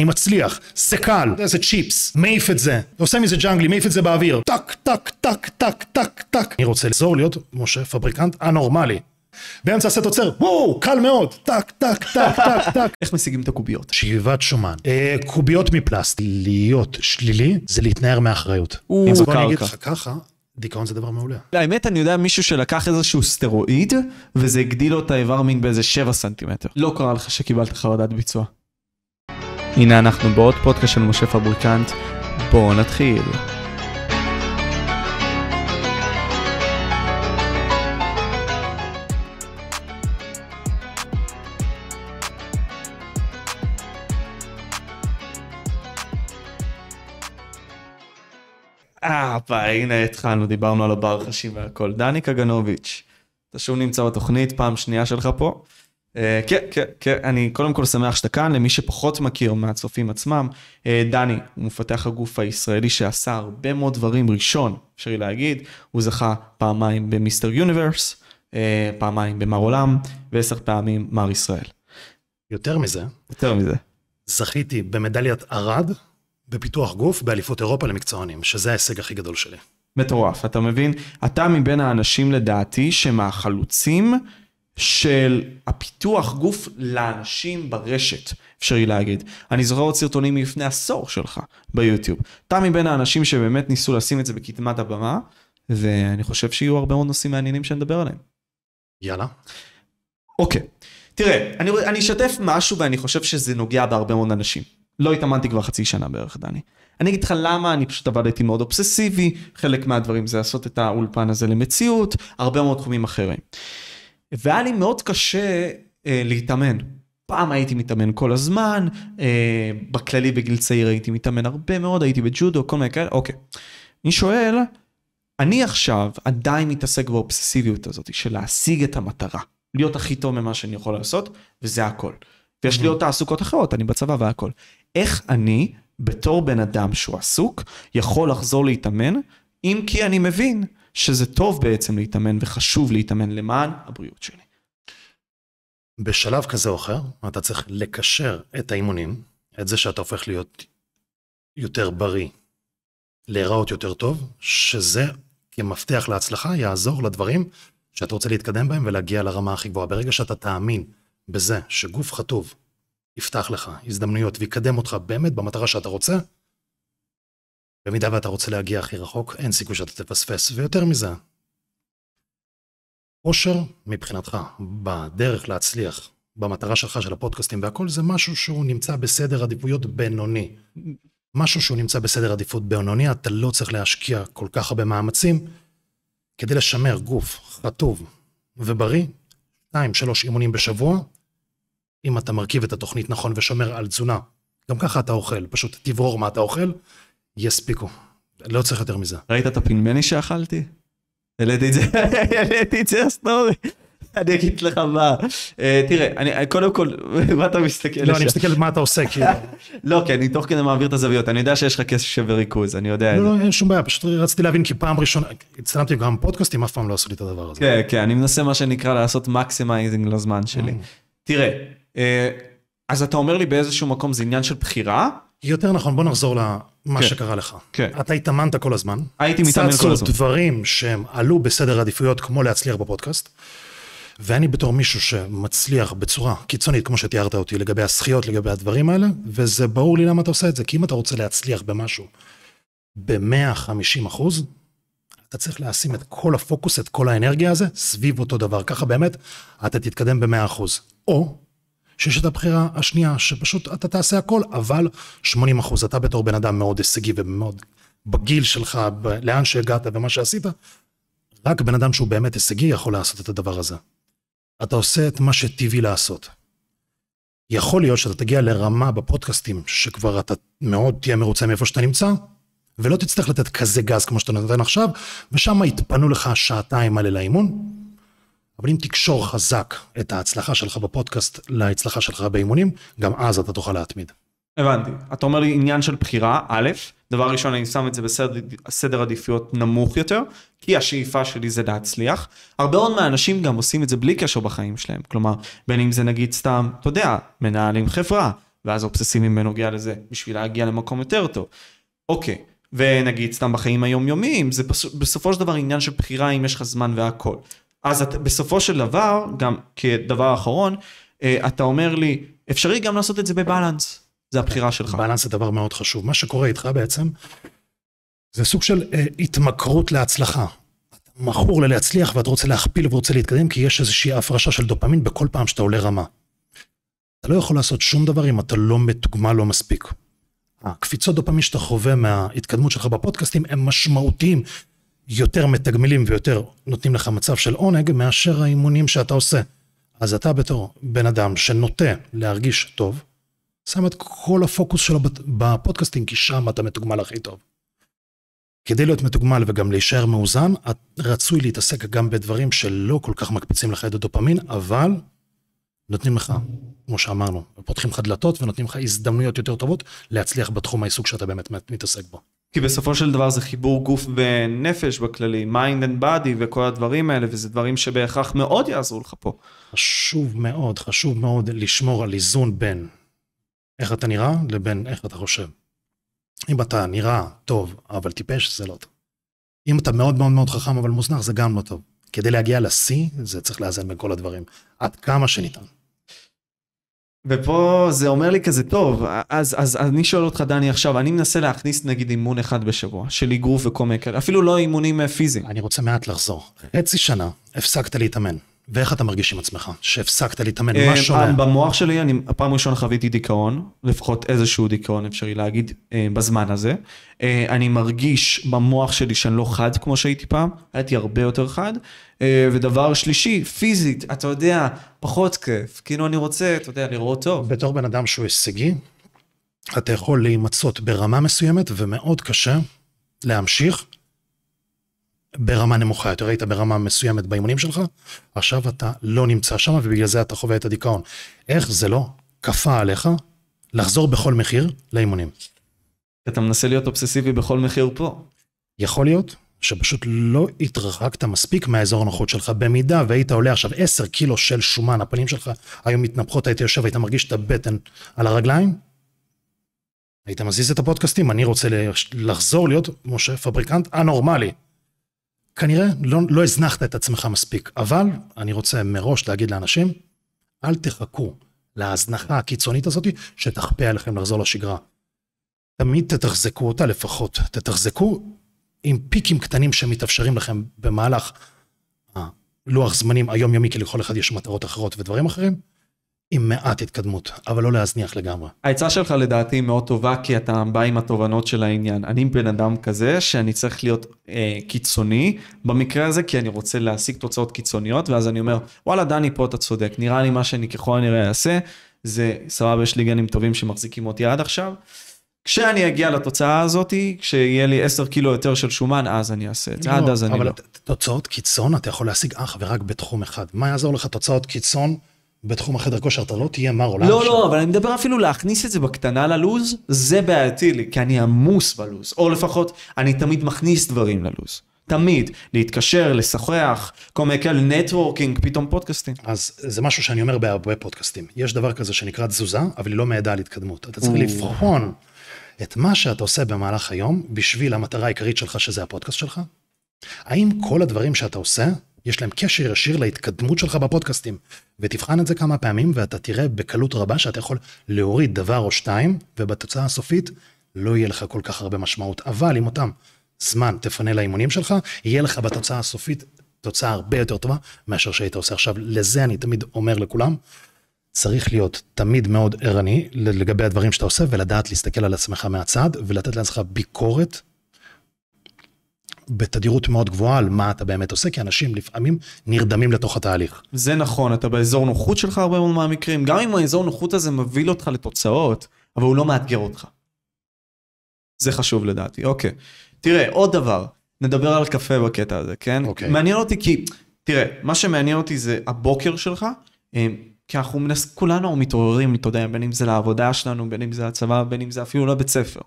אני מצליח, זה קל, זה צ'יפס, מעיף את זה, עושה מזה ג'אנגלי, מעיף את זה באוויר, טק, טק, טק, טק, טק, טק. אני רוצה לחזור להיות משה פבריקנט הנורמלי. באמצע הסט עוצר, וואו, קל מאוד, טק, טק, טק, טק, טק. איך משיגים את הקוביות? שאיבת שומן. אה, קוביות מפלסט. להיות שלילי זה להתנער מאחריות. אם זה אני ככה, דיכאון זה דבר מעולה. האמת, אני יודע מישהו שלקח איזשהו סטרואיד, וזה הגדיל לו את האיבר מין באיזה 7 סנטימטר. לא קרה לך שקיבלת חרדת ביצוע. הנה אנחנו בעוד פודקאסט של משה פבריקנט, בואו נתחיל. אה, הנה התחלנו, דיברנו על הברחשים והכל. דני קגנוביץ', אתה שוב נמצא בתוכנית, פעם שנייה שלך פה. אה, כן, כן, כן, אני קודם כל שמח שאתה כאן, למי שפחות מכיר מהצופים עצמם, אה, דני הוא מפתח הגוף הישראלי שעשה הרבה מאוד דברים, ראשון, אפשר להגיד, הוא זכה פעמיים במיסטר יוניברס, אה, פעמיים במר עולם, ועשר פעמים מר ישראל. יותר מזה. יותר מזה. זכיתי במדליית ערד בפיתוח גוף באליפות אירופה למקצוענים, שזה ההישג הכי גדול שלי. מטורף, אתה מבין? אתה מבין האנשים לדעתי שמהחלוצים, של הפיתוח גוף לאנשים ברשת, אפשרי להגיד. אני זוכר עוד סרטונים מלפני עשור שלך ביוטיוב. אתה מבין האנשים שבאמת ניסו לשים את זה בקדמת הבמה, ואני חושב שיהיו הרבה מאוד נושאים מעניינים שנדבר עליהם. יאללה. אוקיי. תראה, אני, אני אשתף משהו ואני חושב שזה נוגע בהרבה מאוד אנשים. לא התאמנתי כבר חצי שנה בערך, דני. אני אגיד לך למה, אני פשוט עבדתי מאוד אובססיבי, חלק מהדברים זה לעשות את האולפן הזה למציאות, הרבה מאוד תחומים אחרים. והיה לי מאוד קשה אה, להתאמן. פעם הייתי מתאמן כל הזמן, אה, בכללי בגיל צעיר הייתי מתאמן הרבה מאוד, הייתי בג'ודו, כל מיני כאלה, אוקיי. אני שואל, אני עכשיו עדיין מתעסק באובססיביות הזאת של להשיג את המטרה, להיות הכי טוב ממה שאני יכול לעשות, וזה הכל. ויש לי עוד תעסוקות אחרות, אני בצבא והכל. איך אני, בתור בן אדם שהוא עסוק, יכול לחזור להתאמן, אם כי אני מבין שזה טוב בעצם להתאמן וחשוב להתאמן למען הבריאות שלי. בשלב כזה או אחר, אתה צריך לקשר את האימונים, את זה שאתה הופך להיות יותר בריא, להיראות יותר טוב, שזה כמפתח להצלחה יעזור לדברים שאתה רוצה להתקדם בהם ולהגיע לרמה הכי גבוהה. ברגע שאתה תאמין בזה שגוף חטוב יפתח לך הזדמנויות ויקדם אותך באמת במטרה שאתה רוצה, במידה ואתה רוצה להגיע הכי רחוק, אין סיכוי שאתה תפספס, ויותר מזה. אושר, מבחינתך, בדרך להצליח, במטרה שלך של הפודקאסטים והכל, זה משהו שהוא נמצא בסדר עדיפויות בינוני. משהו שהוא נמצא בסדר עדיפות בינוני, אתה לא צריך להשקיע כל כך הרבה מאמצים כדי לשמר גוף חטוב ובריא, 2-3 אימונים בשבוע, אם אתה מרכיב את התוכנית נכון ושומר על תזונה. גם ככה אתה אוכל, פשוט תברור מה אתה אוכל, יספיקו. לא צריך יותר מזה. ראית את הפינמני שאכלתי? העליתי את זה, העליתי את זה הסטורי. אני אגיד לך מה, אה, תראה, אה, קודם כל, מה אתה מסתכל? לא, אני מסתכל מה אתה עושה, כאילו. לא, כי אני תוך כדי מעביר את הזוויות, אני יודע שיש לך קשב וריכוז, אני יודע לא, לא, אין שום בעיה, פשוט רציתי להבין, כי פעם ראשונה, הצטלמתי גם פודקאסטים, אף פעם לא עשו לי את הדבר הזה. כן, כן, אני מנסה מה שנקרא לעשות מקסימייזינג לזמן mm. שלי. תראה, אה, אז אתה אומר לי באיזשהו מקום זה עניין של בחירה? יותר נכון, בוא נחזור מה כן. שקרה לך. כן. אתה התאמנת כל הזמן. הייתי מתאמן כל הזמן. צצו דברים שהם עלו בסדר עדיפויות, כמו להצליח בפודקאסט. ואני בתור מישהו שמצליח בצורה קיצונית, כמו שתיארת אותי, לגבי הזכיות, לגבי הדברים האלה, וזה ברור לי למה אתה עושה את זה, כי אם אתה רוצה להצליח במשהו ב-150 אחוז, אתה צריך לשים את כל הפוקוס, את כל האנרגיה הזה, סביב אותו דבר. ככה באמת, אתה תתקדם ב-100 אחוז. או שיש את הבחירה השנייה, שפשוט אתה תעשה הכל, אבל 80 אחוז, אתה בתור בן אדם מאוד הישגי ומאוד בגיל שלך, ב- לאן שהגעת ומה שעשית, רק בן אדם שהוא באמת הישגי יכול לעשות את הדבר הזה. אתה עושה את מה שטבעי לעשות. יכול להיות שאתה תגיע לרמה בפודקאסטים, שכבר אתה מאוד תהיה מרוצה מאיפה שאתה נמצא, ולא תצטרך לתת כזה גז כמו שאתה נותן עכשיו, ושם יתפנו לך שעתיים מלא לאימון, אבל אם תקשור חזק את ההצלחה שלך בפודקאסט להצלחה שלך באימונים, גם אז אתה תוכל להתמיד. הבנתי. אתה אומר לי עניין של בחירה, א', דבר ראשון אני שם את זה בסדר עדיפויות נמוך יותר, כי השאיפה שלי זה להצליח. הרבה מאוד מהאנשים גם עושים את זה בלי קשר בחיים שלהם, כלומר, בין אם זה נגיד סתם, אתה יודע, מנהלים חברה, ואז אובססיביים בנוגע לזה, בשביל להגיע למקום יותר טוב. אוקיי, ונגיד סתם בחיים היומיומיים, זה בסופו של דבר עניין של בחירה אם יש לך זמן והכל. אז את, בסופו של דבר, גם כדבר אחרון, אה, אתה אומר לי, אפשרי גם לעשות את זה בבלנס, זה הבחירה שלך. בלנס זה דבר מאוד חשוב. מה שקורה איתך בעצם, זה סוג של אה, התמכרות להצלחה. אתה מכור ללהצליח ואתה רוצה להכפיל ורוצה להתקדם, כי יש איזושהי הפרשה של דופמין בכל פעם שאתה עולה רמה. אתה לא יכול לעשות שום דבר אם אתה לא מתוגמל לא מספיק. הקפיצות דופמין שאתה חווה מההתקדמות שלך בפודקאסטים הם משמעותיים, יותר מתגמלים ויותר נותנים לך מצב של עונג מאשר האימונים שאתה עושה. אז אתה בתור בן אדם שנוטה להרגיש טוב, שם את כל הפוקוס שלו בפודקאסטים, כי שם אתה מתוגמל הכי טוב. כדי להיות מתוגמל וגם להישאר מאוזן, את רצוי להתעסק גם בדברים שלא כל כך מקפיצים לך את הדופמין, אבל נותנים לך, כמו שאמרנו, פותחים לך דלתות ונותנים לך הזדמנויות יותר טובות להצליח בתחום העיסוק שאתה באמת מתעסק בו. כי בסופו של דבר זה חיבור גוף ונפש בכללי, mind and body וכל הדברים האלה, וזה דברים שבהכרח מאוד יעזרו לך פה. חשוב מאוד, חשוב מאוד לשמור על איזון בין איך אתה נראה לבין איך אתה חושב. אם אתה נראה טוב, אבל טיפש, זה לא טוב. אם אתה מאוד מאוד מאוד חכם, אבל מוזנח, זה גם לא טוב. כדי להגיע לשיא, זה צריך לאזן בין כל הדברים, עד כמה שניתן. ופה זה אומר לי כזה, טוב, אז, אז אני שואל אותך, דני, עכשיו, אני מנסה להכניס נגיד אימון אחד בשבוע, של אגרוף וכל מיני כאלה, אפילו לא אימונים אה, פיזיים. אני רוצה מעט לחזור. חצי שנה הפסקת להתאמן. ואיך אתה מרגיש עם עצמך? שהפסקת להתאמן, אה, מה שונה? במוח שלי, אני הפעם הראשונה חוויתי דיכאון, לפחות איזשהו דיכאון אפשרי להגיד אה, בזמן הזה. אה, אני מרגיש במוח שלי שאני לא חד כמו שהייתי פעם, הייתי הרבה יותר חד. ודבר שלישי, פיזית, אתה יודע, פחות כיף. כאילו אני רוצה, אתה יודע, לראות טוב. בתור בן אדם שהוא הישגי, אתה יכול להימצות ברמה מסוימת ומאוד קשה להמשיך ברמה נמוכה יותר, היית ברמה מסוימת באימונים שלך, עכשיו אתה לא נמצא שם ובגלל זה אתה חווה את הדיכאון. איך זה לא כפה עליך לחזור בכל מחיר לאימונים? אתה מנסה להיות אובססיבי בכל מחיר פה. יכול להיות שפשוט לא התרחקת מספיק מהאזור הנוחות שלך. במידה והיית עולה עכשיו 10 קילו של שומן, הפנים שלך היו מתנפחות, היית יושב, היית מרגיש את הבטן על הרגליים, היית מזיז את הפודקאסטים, אני רוצה לחזור להיות משה פבריקנט הנורמלי. כנראה לא, לא הזנחת את עצמך מספיק, אבל אני רוצה מראש להגיד לאנשים, אל תחכו להזנחה הקיצונית הזאת שתכפה עליכם לחזור לשגרה. תמיד תתחזקו אותה לפחות, תתחזקו עם פיקים קטנים שמתאפשרים לכם במהלך הלוח אה, זמנים היומיומי, כי לכל אחד יש מטרות אחרות ודברים אחרים. עם מעט התקדמות, אבל לא להזניח לגמרי. העצה שלך לדעתי מאוד טובה, כי אתה בא עם התובנות של העניין. אני בן אדם כזה שאני צריך להיות אה, קיצוני במקרה הזה, כי אני רוצה להשיג תוצאות קיצוניות, ואז אני אומר, וואלה, דני, פה אתה צודק, נראה לי מה שאני ככל הנראה אעשה, זה סבבה, יש לי גנים טובים שמחזיקים אותי עד עכשיו. כשאני אגיע לתוצאה הזאת, כשיהיה לי 10 קילו יותר של שומן, אז אני אעשה את זה, עד לא, אז אני לא. אבל תוצאות קיצון אתה יכול להשיג אך ורק בתחום אחד. מה יעזור לך תוצאות קיצון? בתחום החדר כושר, אתה לא תהיה מר עולם. לא, לא, אבל אני מדבר אפילו להכניס את זה בקטנה ללוז, זה בעייתי לי, כי אני עמוס בלוז, או לפחות אני תמיד מכניס דברים ללוז. תמיד, להתקשר, לשוחח, כל מיני כאלה נטוורקינג, פתאום פודקאסטים. אז זה משהו שאני אומר בהרבה פודקאסטים. יש דבר כזה שנקרא תזוזה, אבל היא לא מעידה על התקדמות. אתה צריך לבחון את מה שאתה עושה במהלך היום, בשביל המטרה העיקרית שלך, שזה הפודקאסט שלך. האם כל הדברים שאתה עושה, יש להם קשר ישיר להתקדמות שלך בפודקאסטים. ותבחן את זה כמה פעמים ואתה תראה בקלות רבה שאתה יכול להוריד דבר או שתיים, ובתוצאה הסופית לא יהיה לך כל כך הרבה משמעות. אבל אם אותם זמן תפנה לאימונים שלך, יהיה לך בתוצאה הסופית תוצאה הרבה יותר טובה מאשר שהיית עושה עכשיו. לזה אני תמיד אומר לכולם, צריך להיות תמיד מאוד ערני לגבי הדברים שאתה עושה ולדעת להסתכל על עצמך מהצד ולתת לעצמך ביקורת בתדירות מאוד גבוהה על מה אתה באמת עושה, כי אנשים לפעמים נרדמים לתוך התהליך. זה נכון, אתה באזור נוחות שלך הרבה מאוד מהמקרים, גם אם האזור נוחות הזה מביא אותך לתוצאות, אבל הוא לא מאתגר אותך. זה חשוב לדעתי, אוקיי. תראה, עוד דבר, נדבר על קפה בקטע הזה, כן? אוקיי. מעניין אותי כי, תראה, מה שמעניין אותי זה הבוקר שלך, אמ, כי אנחנו מנס... כולנו מתעוררים, אתה יודע, בין אם זה לעבודה שלנו, בין אם זה לצבא, בין אם זה אפילו לבית ספר.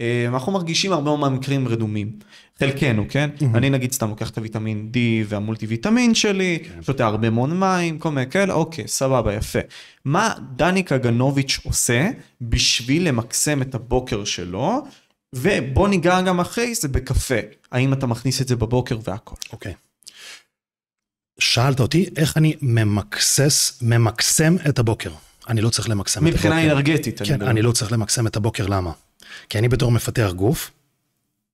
אה, אנחנו מרגישים הרבה מהמקרים רדומים, חלקנו, כן? Mm-hmm. אני נגיד סתם לוקח את הוויטמין D והמולטי ויטמין שלי, okay. כן. שותה הרבה מאוד מים, כל מיני כאלה, אוקיי, סבבה, יפה. מה דניק אגנוביץ' עושה בשביל למקסם את הבוקר שלו, ובוא ניגע גם אחרי זה בקפה, האם אתה מכניס את זה בבוקר והכל. אוקיי. Okay. שאלת אותי איך אני ממקסס, ממקסם את הבוקר. אני לא צריך למקסם את הבוקר. מבחינה אנרגטית. כן, אני, אני לא צריך למקסם את הבוקר, למה? כי אני בתור מפתח גוף,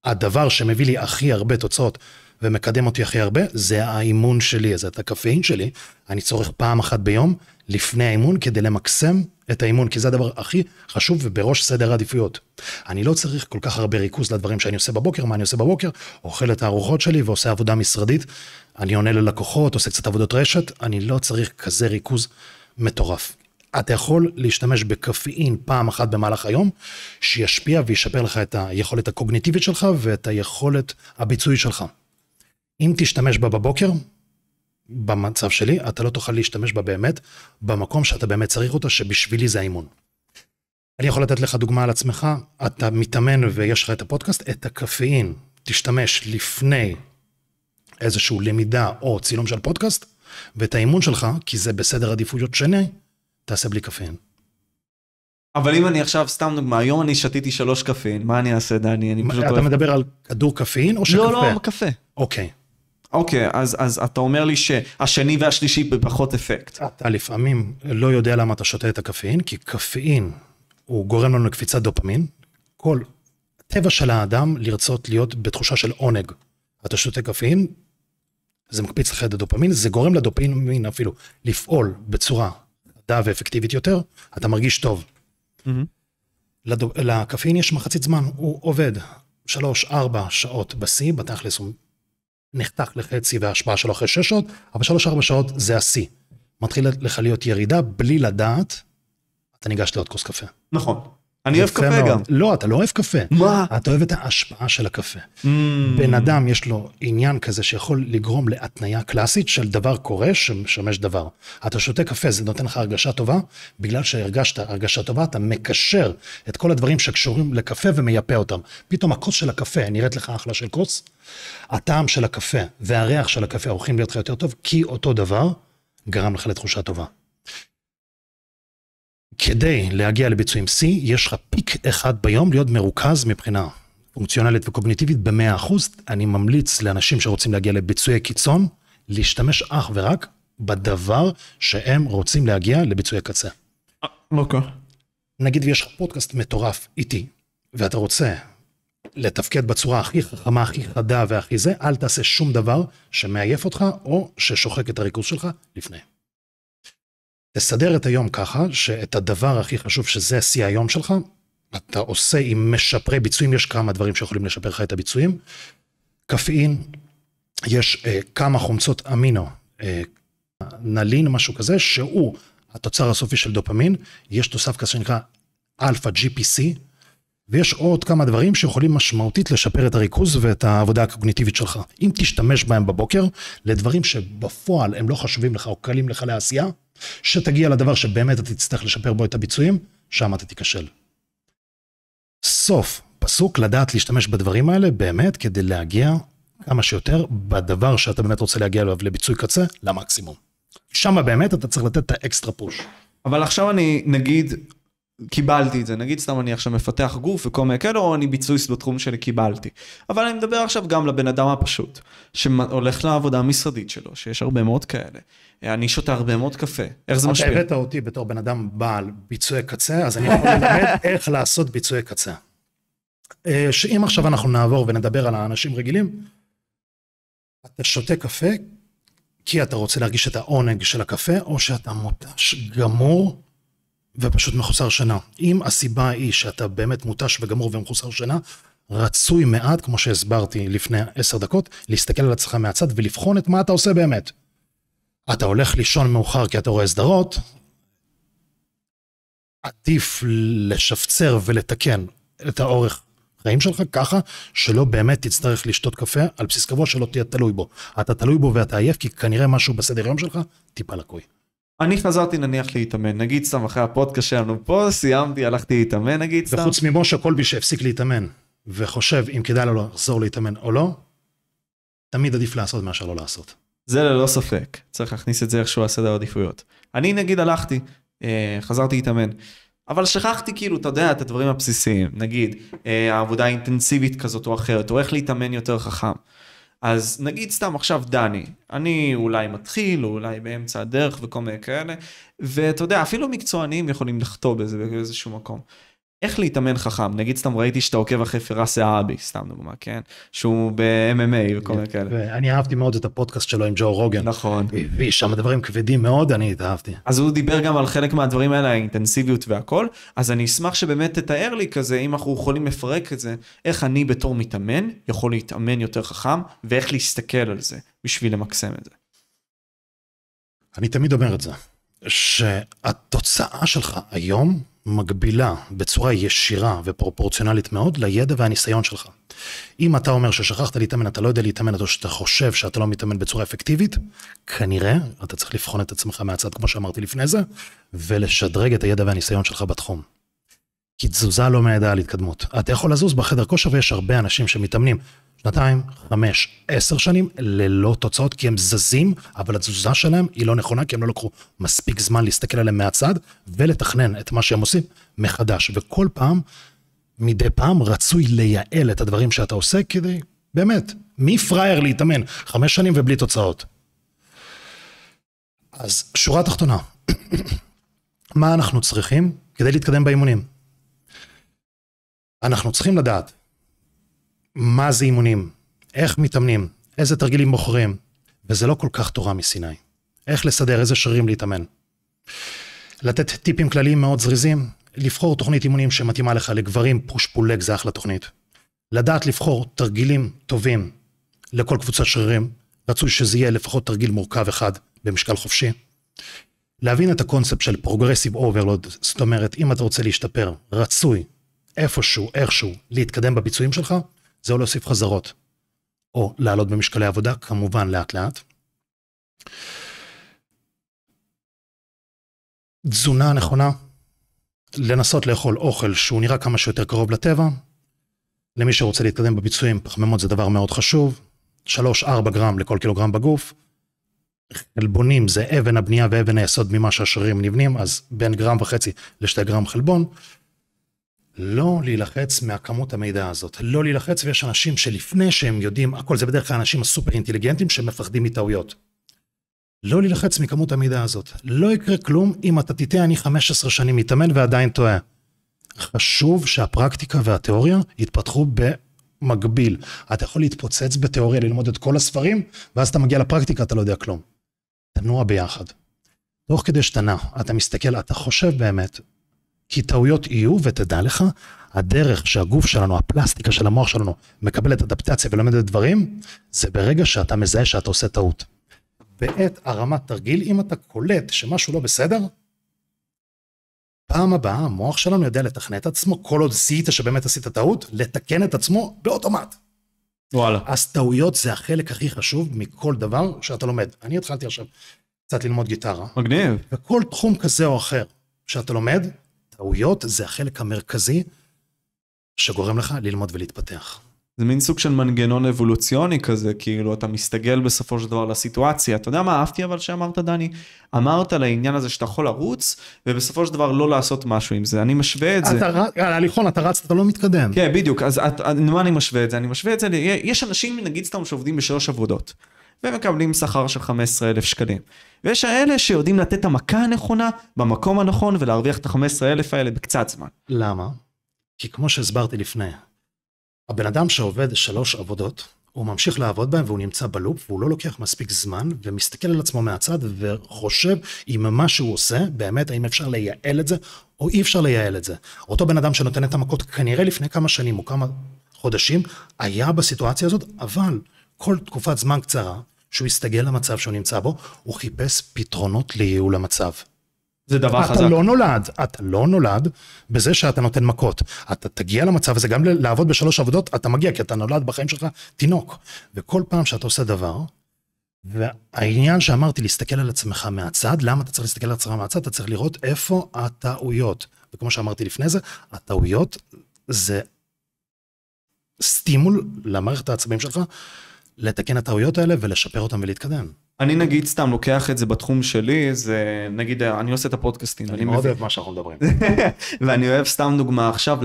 הדבר שמביא לי הכי הרבה תוצאות ומקדם אותי הכי הרבה, זה האימון שלי, זה את הקפאין שלי. אני צורך פעם אחת ביום לפני האימון כדי למקסם את האימון, כי זה הדבר הכי חשוב ובראש סדר העדיפויות. אני לא צריך כל כך הרבה ריכוז לדברים שאני עושה בבוקר, מה אני עושה בבוקר, אוכל את הארוחות שלי ועושה עבודה משרדית, אני עונה ללקוחות, עושה קצת עבודות רשת, אני לא צריך כזה ריכוז מטורף. אתה יכול להשתמש בקפאין פעם אחת במהלך היום, שישפיע וישפר לך את היכולת הקוגניטיבית שלך ואת היכולת הביצועית שלך. אם תשתמש בה בבוקר, במצב שלי, אתה לא תוכל להשתמש בה באמת במקום שאתה באמת צריך אותה, שבשבילי זה האימון. אני יכול לתת לך דוגמה על עצמך, אתה מתאמן ויש לך את הפודקאסט, את הקפאין תשתמש לפני איזושהי למידה או צילום של פודקאסט, ואת האימון שלך, כי זה בסדר עדיפויות שני, תעשה בלי קפאין. אבל אם אני עכשיו, סתם דוגמה, היום אני שתיתי שלוש קפאין, מה אני אעשה, דני? אני פשוט... אתה מדבר על כדור קפאין או שקפה? לא, לא, קפה. אוקיי. אוקיי, אז, אז אתה אומר לי שהשני והשלישי בפחות אפקט. אה, אתה לפעמים לא יודע למה אתה שותה את הקפאין, כי קפאין הוא גורם לנו לקפיצת דופמין. כל הטבע של האדם לרצות להיות בתחושה של עונג. אתה שותה קפאין, זה מקפיץ לך את הדופמין, זה גורם לדופמין אפילו לפעול בצורה אחידה ואפקטיבית יותר, אתה מרגיש טוב. Mm-hmm. לדוב, לקפאין יש מחצית זמן, הוא עובד 3-4 שעות בשיא, בתכלס הוא נחתך לחצי וההשפעה שלו אחרי 6 שעות, אבל 3-4 שעות זה השיא. מתחיל לך להיות ירידה בלי לדעת, אתה ניגש לעוד כוס קפה. נכון. אני אוהב קפה מאוד. גם. לא, אתה לא אוהב קפה. מה? אתה אוהב את ההשפעה של הקפה. Mm. בן אדם יש לו עניין כזה שיכול לגרום להתניה קלאסית של דבר קורה שמשמש דבר. אתה שותה קפה, זה נותן לך הרגשה טובה, בגלל שהרגשת הרגשה טובה, אתה מקשר את כל הדברים שקשורים לקפה ומייפה אותם. פתאום הכוס של הקפה נראית לך אחלה של כוס, הטעם של הקפה והריח של הקפה הולכים להיות לך יותר טוב, כי אותו דבר גרם לך לתחושה טובה. כדי להגיע לביצועים C, יש לך פיק אחד ביום להיות מרוכז מבחינה פונקציונלית וקוגניטיבית ב-100%. אני ממליץ לאנשים שרוצים להגיע לביצועי קיצון, להשתמש אך ורק בדבר שהם רוצים להגיע לביצועי קצה. אה, אוקיי. נגיד ויש לך פודקאסט מטורף איתי, ואתה רוצה לתפקד בצורה הכי חכמה, הכי חדה והכי זה, אל תעשה שום דבר שמעייף אותך או ששוחק את הריכוז שלך לפני. תסדר את היום ככה, שאת הדבר הכי חשוב, שזה שיא היום שלך, אתה עושה עם משפרי ביצועים, יש כמה דברים שיכולים לשפר לך את הביצועים. קפאין, יש אה, כמה חומצות אמינו, אה, נלין, משהו כזה, שהוא התוצר הסופי של דופמין, יש תוסף כזה שנקרא Alpha GPC, ויש עוד כמה דברים שיכולים משמעותית לשפר את הריכוז ואת העבודה הקוגניטיבית שלך. אם תשתמש בהם בבוקר, לדברים שבפועל הם לא חשובים לך או קלים לך לעשייה, שתגיע לדבר שבאמת אתה תצטרך לשפר בו את הביצועים, שם אתה תיכשל. סוף פסוק, לדעת להשתמש בדברים האלה באמת כדי להגיע כמה שיותר בדבר שאתה באמת רוצה להגיע אליו לביצוי קצה, למקסימום. שם באמת אתה צריך לתת את האקסטרה פוש. אבל עכשיו אני, נגיד, קיבלתי את זה. נגיד סתם אני עכשיו מפתח גוף וכל מיני כאלה, או אני ביצועיסט בתחום שלי קיבלתי. אבל אני מדבר עכשיו גם לבן אדם הפשוט, שהולך לעבודה המשרדית שלו, שיש הרבה מאוד כאלה. אני שותה הרבה מאוד קפה, איך זה משפיע? אתה הבאת אותי בתור בן אדם בעל ביצועי קצה, אז אני יכול ללמד איך לעשות ביצועי קצה. אה, שאם עכשיו אנחנו נעבור ונדבר על האנשים רגילים, אתה שותה קפה כי אתה רוצה להרגיש את העונג של הקפה, או שאתה מותש גמור ופשוט מחוסר שינה. אם הסיבה היא שאתה באמת מותש וגמור ומחוסר שינה, רצוי מעט, כמו שהסברתי לפני עשר דקות, להסתכל על עצמך מהצד ולבחון את מה אתה עושה באמת. אתה הולך לישון מאוחר כי אתה רואה סדרות, עדיף לשפצר ולתקן את האורך חיים שלך ככה שלא באמת תצטרך לשתות קפה על בסיס קבוע שלא תהיה תלוי בו. אתה תלוי בו ואתה עייף כי כנראה משהו בסדר יום שלך טיפה לקוי. אני חזרתי נניח להתאמן, נגיד סתם אחרי הפודקאסט שלנו פה, סיימתי, הלכתי להתאמן נגיד סתם. וחוץ ממשה, כל מי שהפסיק להתאמן וחושב אם כדאי לו לחזור להתאמן או לא, תמיד עדיף לעשות מאשר לא לעשות. זה ללא ספק, צריך להכניס את זה איכשהו לסדר העדיפויות. אני נגיד הלכתי, אה, חזרתי להתאמן, אבל שכחתי כאילו, אתה יודע, את הדברים הבסיסיים, נגיד, אה, העבודה האינטנסיבית כזאת או אחרת, או איך להתאמן יותר חכם. אז נגיד סתם עכשיו דני, אני אולי מתחיל, או אולי באמצע הדרך וכל מיני כאלה, ואתה יודע, אפילו מקצוענים יכולים לחטוא בזה באיזשהו מקום. איך להתאמן חכם? נגיד סתם ראיתי שאתה עוקב אחרי פיראס זהבי, סתם דוגמה, כן? שהוא ב-MMA וכל מיני כאלה. אני אהבתי מאוד את הפודקאסט שלו עם ג'ו רוגן. נכון. הוא הביא שם דברים כבדים מאוד, אני התאהבתי. אז הוא דיבר גם על חלק מהדברים האלה, האינטנסיביות והכל, אז אני אשמח שבאמת תתאר לי כזה, אם אנחנו יכולים לפרק את זה, איך אני בתור מתאמן יכול להתאמן יותר חכם, ואיך להסתכל על זה בשביל למקסם את זה. אני תמיד אומר את זה, שהתוצאה שלך היום, מגבילה בצורה ישירה ופרופורציונלית מאוד לידע והניסיון שלך. אם אתה אומר ששכחת להתאמן, אתה לא יודע להתאמן, או שאתה חושב שאתה לא מתאמן בצורה אפקטיבית, כנראה אתה צריך לבחון את עצמך מהצד, כמו שאמרתי לפני זה, ולשדרג את הידע והניסיון שלך בתחום. כי תזוזה לא מעידה על התקדמות. אתה יכול לזוז בחדר כושר ויש הרבה אנשים שמתאמנים שנתיים, חמש, עשר שנים, ללא תוצאות, כי הם זזים, אבל התזוזה שלהם היא לא נכונה, כי הם לא לקחו מספיק זמן להסתכל עליהם מהצד, ולתכנן את מה שהם עושים מחדש. וכל פעם, מדי פעם, רצוי לייעל את הדברים שאתה עושה, כדי, באמת, מי פראייר להתאמן חמש שנים ובלי תוצאות? אז שורה תחתונה, מה אנחנו צריכים כדי להתקדם באימונים? אנחנו צריכים לדעת מה זה אימונים, איך מתאמנים, איזה תרגילים בוחרים, וזה לא כל כך תורה מסיני. איך לסדר, איזה שרירים להתאמן. לתת טיפים כלליים מאוד זריזים, לבחור תוכנית אימונים שמתאימה לך לגברים, פוש פולג זה אחלה תוכנית. לדעת לבחור תרגילים טובים לכל קבוצת שרירים, רצוי שזה יהיה לפחות תרגיל מורכב אחד במשקל חופשי. להבין את הקונספט של פרוגרסיב אוברלוד, זאת אומרת, אם אתה רוצה להשתפר, רצוי, איפשהו, איכשהו, להתקדם בביצועים שלך, זה או להוסיף חזרות, או לעלות במשקלי עבודה, כמובן לאט לאט. תזונה נכונה, לנסות לאכול אוכל שהוא נראה כמה שיותר קרוב לטבע. למי שרוצה להתקדם בביצועים, פחמימות זה דבר מאוד חשוב. 3-4 גרם לכל קילוגרם בגוף. חלבונים זה אבן הבנייה ואבן היסוד ממה שהשרירים נבנים, אז בין גרם וחצי לשתי גרם חלבון. לא להילחץ מהכמות המידע הזאת, לא להילחץ ויש אנשים שלפני שהם יודעים הכל, זה בדרך כלל האנשים הסופר אינטליגנטים שמפחדים מטעויות. לא להילחץ מכמות המידע הזאת, לא יקרה כלום אם אתה תטעה אני 15 שנים מתאמן ועדיין טועה. חשוב שהפרקטיקה והתיאוריה יתפתחו במקביל. אתה יכול להתפוצץ בתיאוריה, ללמוד את כל הספרים, ואז אתה מגיע לפרקטיקה, אתה לא יודע כלום. תנוע ביחד. תוך כדי שאתה נע, אתה מסתכל, אתה חושב באמת, כי טעויות יהיו, ותדע לך, הדרך שהגוף שלנו, הפלסטיקה של המוח שלנו, מקבלת אדפטציה ולומדת דברים, זה ברגע שאתה מזהה שאתה עושה טעות. בעת הרמת תרגיל, אם אתה קולט שמשהו לא בסדר, פעם הבאה המוח שלנו יודע לתכנן את עצמו, כל עוד זיהית שבאמת עשית טעות, לתקן את עצמו באוטומט. וואלה. אז טעויות זה החלק הכי חשוב מכל דבר שאתה לומד. אני התחלתי עכשיו קצת ללמוד גיטרה. מגניב. וכל תחום כזה או אחר שאתה לומד, טעויות זה החלק המרכזי שגורם לך ללמוד ולהתפתח. זה מין סוג של מנגנון אבולוציוני כזה, כאילו אתה מסתגל בסופו של דבר לסיטואציה. אתה יודע מה אהבתי אבל שאמרת, דני? אמרת לעניין הזה שאתה יכול לרוץ, ובסופו של דבר לא לעשות משהו עם זה. אני משווה את זה. אתה, הליכון, אה, אתה רץ, אתה לא מתקדם. כן, בדיוק. אז מה אני משווה את זה? אני משווה את זה, יש אנשים, נגיד סתם, שעובדים בשלוש עבודות. ומקבלים שכר של 15,000 שקלים. ויש האלה שיודעים לתת את המכה הנכונה במקום הנכון ולהרוויח את ה-15,000 האלה בקצת זמן. למה? כי כמו שהסברתי לפני, הבן אדם שעובד שלוש עבודות, הוא ממשיך לעבוד בהם והוא נמצא בלופ והוא לא לוקח מספיק זמן ומסתכל על עצמו מהצד וחושב אם מה שהוא עושה באמת האם אפשר לייעל את זה או אי אפשר לייעל את זה. אותו בן אדם שנותן את המכות כנראה לפני כמה שנים או כמה חודשים היה בסיטואציה הזאת אבל כל תקופת זמן קצרה שהוא הסתגל למצב שהוא נמצא בו, הוא חיפש פתרונות לייעול המצב. זה דבר אתה חזק. אתה לא נולד, אתה לא נולד בזה שאתה נותן מכות. אתה תגיע למצב הזה, גם לעבוד בשלוש עבודות, אתה מגיע, כי אתה נולד בחיים שלך תינוק. וכל פעם שאתה עושה דבר, והעניין שאמרתי, להסתכל על עצמך מהצד, למה אתה צריך להסתכל על עצמך מהצד? אתה צריך לראות איפה הטעויות. וכמו שאמרתי לפני זה, הטעויות זה סטימול למערכת העצבים שלך לתקן הטעויות האלה ולשפר אותן ולהתקדם. אני נגיד סתם לוקח את זה בתחום שלי, זה נגיד, אני עושה את הפודקאסטים. אני מאוד אוהב מה שאנחנו מדברים. ואני אוהב סתם דוגמה עכשיו,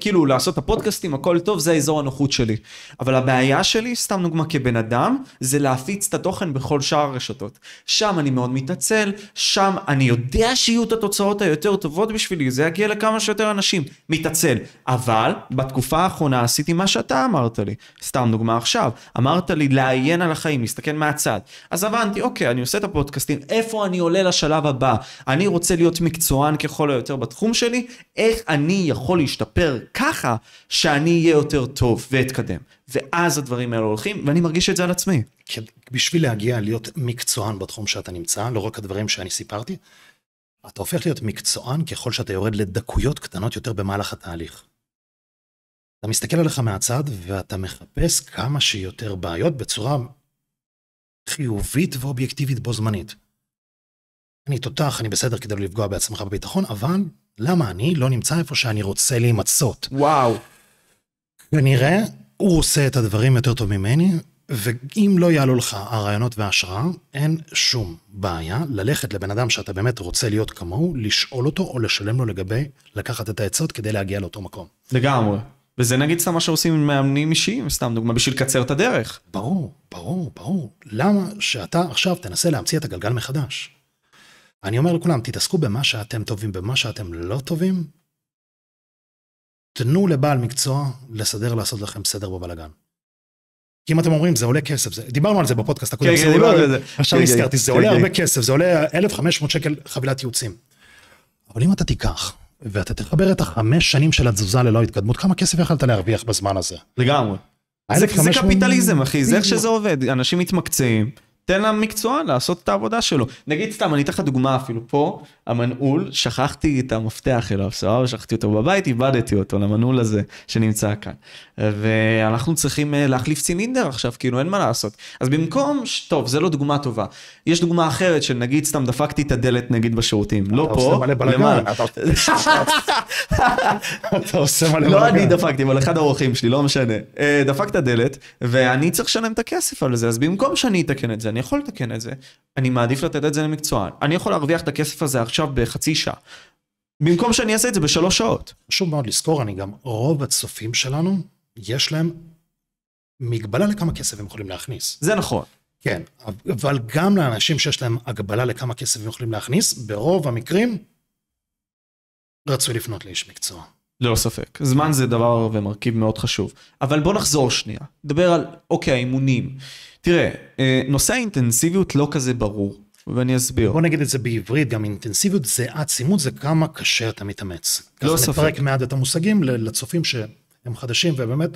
כאילו לעשות את הפודקאסטים, הכל טוב, זה האזור הנוחות שלי. אבל הבעיה שלי, סתם דוגמה כבן אדם, זה להפיץ את התוכן בכל שאר הרשתות. שם אני מאוד מתעצל, שם אני יודע שיהיו את התוצאות היותר טובות בשבילי, זה יגיע לכמה שיותר אנשים. מתעצל. אבל בתקופה האחרונה עשיתי מה שאתה אמרת לי. סתם דוגמה עכשיו, אמרת לי לעיין על החיים, להסתכל מהצד. אז הבנתי, אוקיי, אני עושה את הפודקאסטים, איפה אני עולה לשלב הבא? אני רוצה להיות מקצוען ככל היותר בתחום שלי, איך אני יכול להשתפר ככה שאני אהיה יותר טוב ואתקדם? ואז הדברים האלה הולכים, ואני מרגיש את זה על עצמי. כן, בשביל להגיע להיות מקצוען בתחום שאתה נמצא, לא רק הדברים שאני סיפרתי, אתה הופך להיות מקצוען ככל שאתה יורד לדקויות קטנות יותר במהלך התהליך. אתה מסתכל עליך מהצד ואתה מחפש כמה שיותר בעיות בצורה חיובית ואובייקטיבית בו זמנית. אני תותח, אני בסדר כדי לא לפגוע בעצמך בביטחון, אבל למה אני לא נמצא איפה שאני רוצה להימצאות? וואו. כנראה הוא עושה את הדברים יותר טוב ממני, ואם לא יעלו לך הרעיונות וההשראה, אין שום בעיה ללכת לבן אדם שאתה באמת רוצה להיות כמוהו, לשאול אותו או לשלם לו לגבי לקחת את העצות כדי להגיע לאותו מקום. לגמרי. וזה נגיד סתם מה שעושים עם מאמנים אישיים, סתם דוגמה, בשביל לקצר את הדרך. ברור, ברור, ברור. למה שאתה עכשיו תנסה להמציא את הגלגל מחדש? אני אומר לכולם, תתעסקו במה שאתם טובים, במה שאתם לא טובים. תנו לבעל מקצוע לסדר לעשות לכם סדר בבלאגן. כי אם אתם אומרים זה עולה כסף, זה... דיברנו על זה בפודקאסט הקודם, כן, כן, עכשיו כן, נזכרתי, זה עולה הרבה כסף, זה עולה 1,500 שקל חבילת ייעוצים. אבל אם אתה תיקח ואתה תחבר את החמש שנים של התזוזה ללא התקדמות, כמה כסף יכלת להרוויח בזמן הזה? לגמרי. זה, זה קפיטליזם, מ... אחי, זה איך שזה עובד. אנשים מתמקצעים, תן למקצוען לעשות את העבודה שלו. נגיד סתם, אני אתן לך דוגמה אפילו פה, המנעול, שכחתי את המפתח אליו, סבבה, שכחתי אותו בבית, איבדתי אותו למנעול הזה שנמצא כאן. ואנחנו צריכים אה, להחליף צילינדר עכשיו, כאילו אין מה לעשות. אז במקום, ש... טוב, זה לא דוגמה טובה. יש דוגמה אחרת של נגיד סתם דפקתי את הדלת נגיד בשירותים, לא פה, למעלה. אתה עושה מלא בלגן. לא אני דפקתי, אבל אחד האורחים שלי, לא משנה. אה, דפק את הדלת, ואני צריך לשלם את הכסף על זה, אז במקום שאני אתקן את זה, אני אני יכול לתקן את זה, אני מעדיף לתת את זה למקצוען. אני יכול להרוויח את הכסף הזה עכשיו בחצי שעה. במקום שאני אעשה את זה בשלוש שעות. חשוב מאוד לזכור, אני גם, רוב הצופים שלנו, יש להם מגבלה לכמה כסף הם יכולים להכניס. זה נכון. כן, אבל גם לאנשים שיש להם הגבלה לכמה כסף הם יכולים להכניס, ברוב המקרים רצוי לפנות לאיש מקצוע. ללא ספק. זמן זה דבר ומרכיב מאוד חשוב. אבל בוא נחזור שנייה. נדבר על, אוקיי, האימונים. תראה, אה, נושא האינטנסיביות לא כזה ברור, ואני אסביר. בוא נגיד את זה בעברית, גם אינטנסיביות זה עצימות, זה כמה קשה אתה מתאמץ. לא ספק. ככה נפרק מעט את המושגים לצופים שהם חדשים, ובאמת,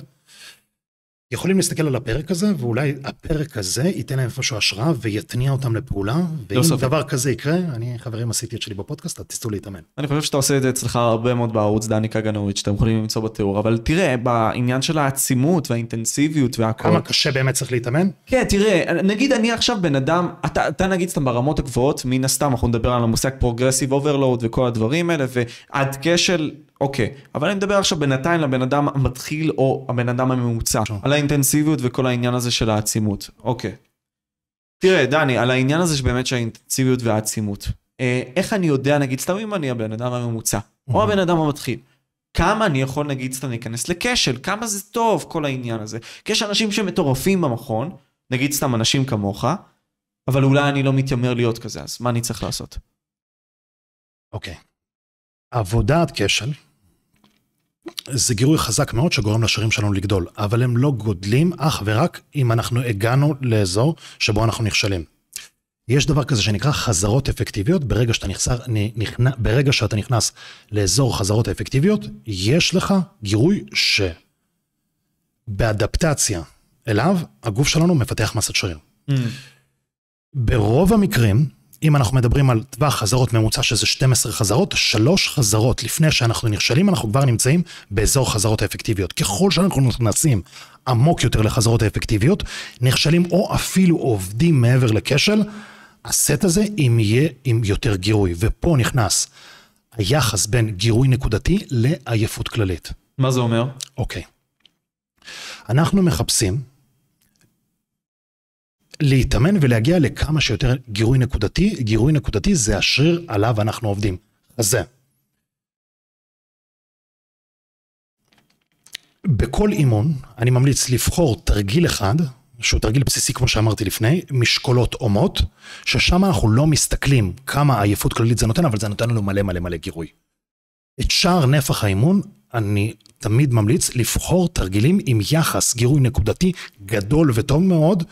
יכולים להסתכל על הפרק הזה, ואולי הפרק הזה ייתן להם איפשהו השראה ויתניע אותם לפעולה, לא ואם לא דבר כזה יקרה, אני חברים עשיתי את שלי בפודקאסט, אז תצאו להתאמן. אני חושב שאתה עושה את זה אצלך הרבה מאוד בערוץ דני קגנוביץ', שאתם יכולים למצוא בתיאור, אבל תראה, בעניין של העצימות והאינטנסיביות והכל... כמה קשה באמת צריך להתאמן? כן, תראה, נגיד אני עכשיו בן אדם, אתה, אתה נגיד סתם ברמות הגבוהות, מן הסתם אנחנו נדבר על המושג פרוגרסיב אוברלואוד וכל הדברים האלה, ועד כשל אוקיי, אבל אני מדבר עכשיו בינתיים לבן אדם המתחיל או הבן אדם הממוצע, על האינטנסיביות וכל העניין הזה של העצימות. אוקיי. תראה, דני, על העניין הזה שבאמת של האינטנסיביות והעצימות. אה, איך אני יודע, נגיד, סתם אם אני הבן אדם הממוצע, או אוקיי. הבן אדם המתחיל, כמה אני יכול, נגיד, סתם להיכנס לכשל, כמה זה טוב, כל העניין הזה. כי יש אנשים שמטורפים במכון, נגיד סתם אנשים כמוך, אבל אולי אני לא מתיימר להיות כזה, אז מה אני צריך לעשות? אוקיי. Okay. עבודת כשל זה גירוי חזק מאוד שגורם לשרירים שלנו לגדול, אבל הם לא גודלים אך ורק אם אנחנו הגענו לאזור שבו אנחנו נכשלים. יש דבר כזה שנקרא חזרות אפקטיביות, ברגע שאתה, נכנס, נכנס, ברגע שאתה נכנס לאזור חזרות אפקטיביות, יש לך גירוי שבאדפטציה אליו, הגוף שלנו מפתח מסת שריר. Mm. ברוב המקרים, אם אנחנו מדברים על טווח חזרות ממוצע שזה 12 חזרות, שלוש חזרות לפני שאנחנו נכשלים, אנחנו כבר נמצאים באזור חזרות האפקטיביות. ככל שאנחנו נכנסים עמוק יותר לחזרות האפקטיביות, נכשלים או אפילו עובדים מעבר לכשל, הסט הזה אם יהיה עם יותר גירוי. ופה נכנס היחס בין גירוי נקודתי לעייפות כללית. מה זה אומר? אוקיי. אנחנו מחפשים להתאמן ולהגיע לכמה שיותר גירוי נקודתי, גירוי נקודתי זה השריר עליו אנחנו עובדים, אז זה. בכל אימון אני ממליץ לבחור תרגיל אחד, שהוא תרגיל בסיסי כמו שאמרתי לפני, משקולות אומות, ששם אנחנו לא מסתכלים כמה עייפות כללית זה נותן, אבל זה נותן לנו מלא מלא מלא גירוי. את שער נפח האימון אני תמיד ממליץ לבחור תרגילים עם יחס גירוי נקודתי גדול וטוב מאוד,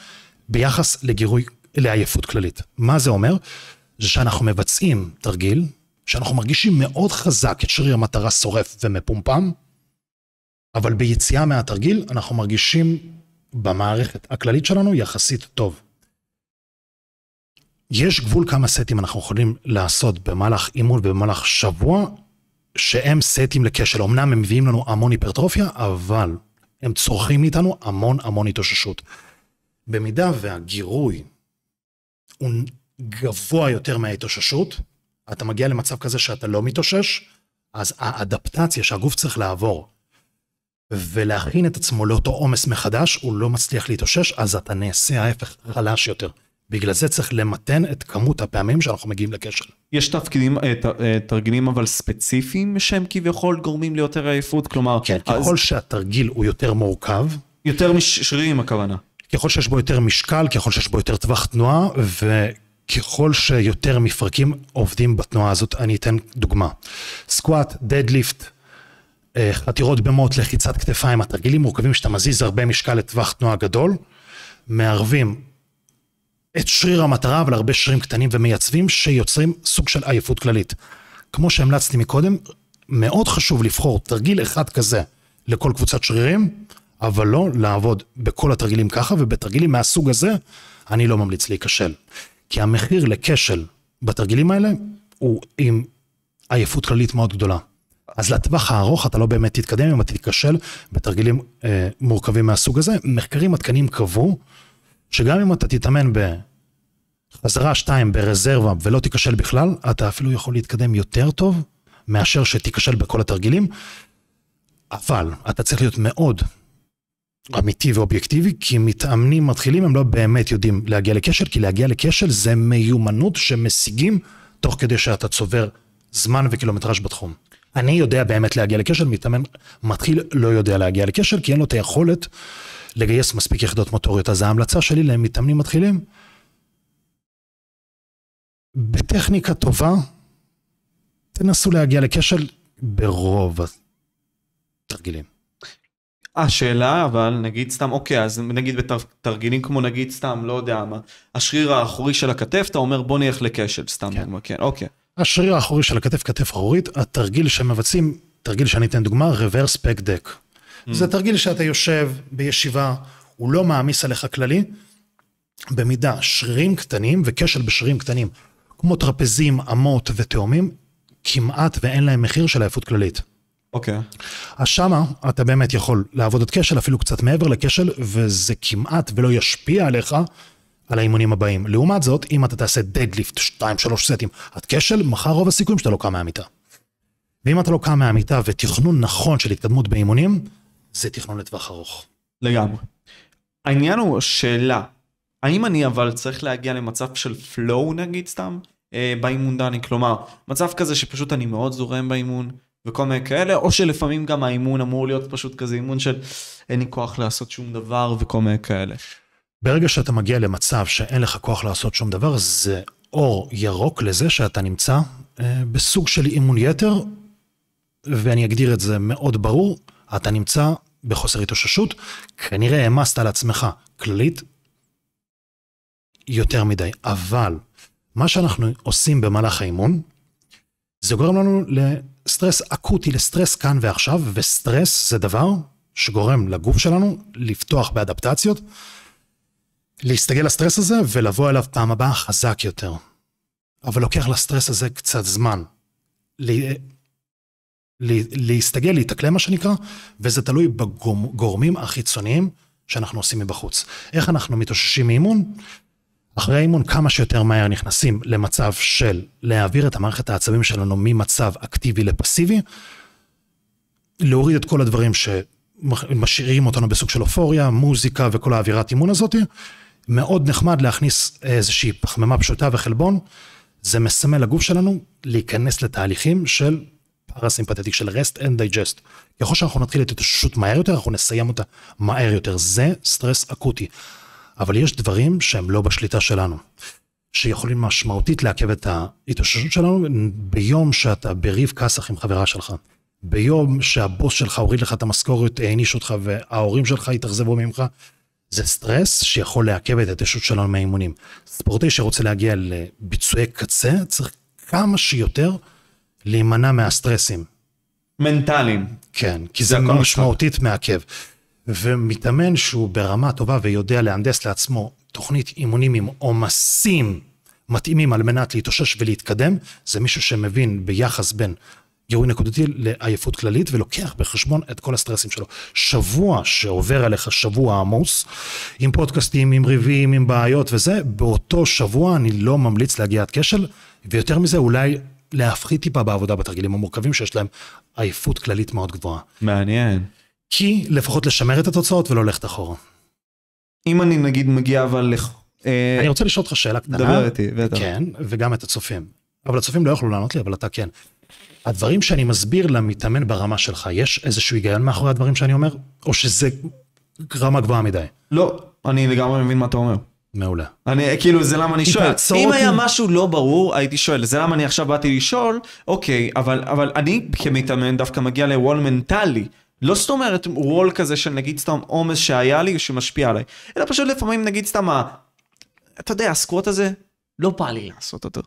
ביחס לגירוי, לעייפות כללית. מה זה אומר? זה שאנחנו מבצעים תרגיל, שאנחנו מרגישים מאוד חזק את שריר המטרה שורף ומפומפם, אבל ביציאה מהתרגיל אנחנו מרגישים במערכת הכללית שלנו יחסית טוב. יש גבול כמה סטים אנחנו יכולים לעשות במהלך אימון ובמהלך שבוע, שהם סטים לכשל. אמנם הם מביאים לנו המון היפרטרופיה, אבל הם צורכים מאיתנו המון המון התאוששות. במידה והגירוי הוא גבוה יותר מההתאוששות, אתה מגיע למצב כזה שאתה לא מתאושש, אז האדפטציה שהגוף צריך לעבור ולהכין את עצמו לאותו עומס מחדש, הוא לא מצליח להתאושש, אז אתה נעשה ההפך, חלש יותר. בגלל זה צריך למתן את כמות הפעמים שאנחנו מגיעים לקשר. יש תפקידים, אה, ת, אה, תרגילים אבל ספציפיים שהם כביכול גורמים ליותר עייפות? כלומר... כן, אז... ככל שהתרגיל הוא יותר מורכב... יותר משרירים הכוונה. ככל שיש בו יותר משקל, ככל שיש בו יותר טווח תנועה, וככל שיותר מפרקים עובדים בתנועה הזאת. אני אתן דוגמה. סקואט, דדליפט, אה, חתירות במוט, לחיצת כתפיים, התרגילים מורכבים שאתה מזיז הרבה משקל לטווח תנועה גדול, מערבים את שריר המטרה, אבל הרבה שרירים קטנים ומייצבים, שיוצרים סוג של עייפות כללית. כמו שהמלצתי מקודם, מאוד חשוב לבחור תרגיל אחד כזה לכל קבוצת שרירים, אבל לא לעבוד בכל התרגילים ככה, ובתרגילים מהסוג הזה, אני לא ממליץ להיכשל. כי המחיר לכשל בתרגילים האלה, הוא עם עייפות כללית מאוד גדולה. אז לטווח הארוך אתה לא באמת תתקדם אם אתה תיכשל בתרגילים אה, מורכבים מהסוג הזה. מחקרים עדכניים קבעו שגם אם אתה תתאמן בחזרה 2 ברזרבה ולא תיכשל בכלל, אתה אפילו יכול להתקדם יותר טוב מאשר שתיכשל בכל התרגילים. אבל אתה צריך להיות מאוד אמיתי ואובייקטיבי, כי מתאמנים מתחילים הם לא באמת יודעים להגיע לכשל, כי להגיע לכשל זה מיומנות שמשיגים תוך כדי שאתה צובר זמן וקילומטראז' בתחום. אני יודע באמת להגיע לכשל, מתאמן מתחיל לא יודע להגיע לכשל, כי אין לו את היכולת לגייס מספיק יחידות מוטוריות. אז ההמלצה שלי למתאמנים מתחילים, בטכניקה טובה, תנסו להגיע לכשל ברוב התרגילים. השאלה אבל נגיד סתם אוקיי אז נגיד בתרגילים כמו נגיד סתם לא יודע מה השריר האחורי של הכתף אתה אומר בוא נלך לקשב סתם כן. דוגמה כן אוקיי. השריר האחורי של הכתף כתף אחורית התרגיל שמבצעים תרגיל שאני אתן דוגמה reverse back deck. Mm. זה תרגיל שאתה יושב בישיבה הוא לא מעמיס עליך כללי. במידה שרירים קטנים וכשל בשרירים קטנים כמו טרפזים אמות ותאומים כמעט ואין להם מחיר של עייפות כללית. אוקיי. Okay. אז שמה אתה באמת יכול לעבוד את כשל, אפילו קצת מעבר לכשל, וזה כמעט ולא ישפיע עליך על האימונים הבאים. לעומת זאת, אם אתה תעשה דדליפט 2-3 סטים עד כשל, מחר רוב הסיכויים שאתה לא קם מהמיטה. ואם אתה לא קם מהמיטה ותכנון נכון של התקדמות באימונים, זה תכנון לטווח ארוך. לגמרי. העניין הוא שאלה, האם אני אבל צריך להגיע למצב של פלואו נגיד סתם, אה, באימון דני? כלומר, מצב כזה שפשוט אני מאוד זורם באימון, וכל מיני כאלה, או שלפעמים גם האימון אמור להיות פשוט כזה אימון של אין לי כוח לעשות שום דבר וכל מיני כאלה. ברגע שאתה מגיע למצב שאין לך כוח לעשות שום דבר, זה אור ירוק לזה שאתה נמצא אה, בסוג של אימון יתר, ואני אגדיר את זה מאוד ברור, אתה נמצא בחוסר התאוששות, כנראה העמסת על עצמך כללית יותר מדי, אבל מה שאנחנו עושים במהלך האימון, זה גורם לנו ל... סטרס אקוטי לסטרס כאן ועכשיו, וסטרס זה דבר שגורם לגוף שלנו לפתוח באדפטציות, להסתגל לסטרס הזה ולבוא אליו פעם הבאה חזק יותר. אבל לוקח לסטרס הזה קצת זמן. להסתגל, להתאקלם מה שנקרא, וזה תלוי בגורמים החיצוניים שאנחנו עושים מבחוץ. איך אנחנו מתאוששים מאימון? אחרי האימון כמה שיותר מהר נכנסים למצב של להעביר את המערכת העצבים שלנו ממצב אקטיבי לפסיבי, להוריד את כל הדברים שמשאירים אותנו בסוג של אופוריה, מוזיקה וכל האווירת אימון הזאת, מאוד נחמד להכניס איזושהי פחמימה פשוטה וחלבון, זה מסמל לגוף שלנו להיכנס לתהליכים של פרסימפטטיק, של rest and digest. ככל שאנחנו נתחיל את התאוששות מהר יותר, אנחנו נסיים אותה מהר יותר. זה סטרס אקוטי. אבל יש דברים שהם לא בשליטה שלנו, שיכולים משמעותית לעכב את ההתאוששות שלנו ביום שאתה בריב כסח עם חברה שלך. ביום שהבוס שלך הוריד לך את המשכורת, העניש אותך וההורים שלך התאכזבו ממך, זה סטרס שיכול לעכב את ההתאוששות שלנו מהאימונים. ספורטאי שרוצה להגיע לביצועי קצה, צריך כמה שיותר להימנע מהסטרסים. מנטליים. כן, כי זה, זה משמעותית מעכב. ומתאמן שהוא ברמה טובה ויודע להנדס לעצמו תוכנית אימונים עם עומסים מתאימים על מנת להתאושש ולהתקדם, זה מישהו שמבין ביחס בין גירוי נקודתי לעייפות כללית ולוקח בחשבון את כל הסטרסים שלו. שבוע שעובר עליך, שבוע עמוס, עם פודקאסטים, עם ריבים, עם בעיות וזה, באותו שבוע אני לא ממליץ להגיע עד כשל, ויותר מזה אולי להפחית טיפה בעבודה בתרגילים המורכבים שיש להם עייפות כללית מאוד גבוהה. מעניין. כי לפחות לשמר את התוצאות ולא ללכת אחורה. אם אני נגיד מגיע אבל... אה, אני רוצה לשאול אותך שאלה קטנה. דבר איתי, בטח. כן, וגם את הצופים. אבל הצופים לא יוכלו לענות לי, אבל אתה כן. הדברים שאני מסביר למתאמן ברמה שלך, יש איזשהו היגיון מאחורי הדברים שאני אומר? או שזה רמה גבוהה מדי? לא, אני לגמרי מבין מה אתה אומר. מעולה. אני, כאילו, זה למה אני שואל. אם אותי... היה משהו לא ברור, הייתי שואל. זה למה אני עכשיו באתי לשאול, אוקיי, אבל, אבל אני כמתאמן דווקא מגיע לוול מנטלי. לא זאת אומרת רול כזה של נגיד סתם עומס שהיה לי שמשפיע עליי, אלא פשוט לפעמים נגיד סתם ה... אתה יודע, הסקווט הזה, לא בא לי לעשות אותו.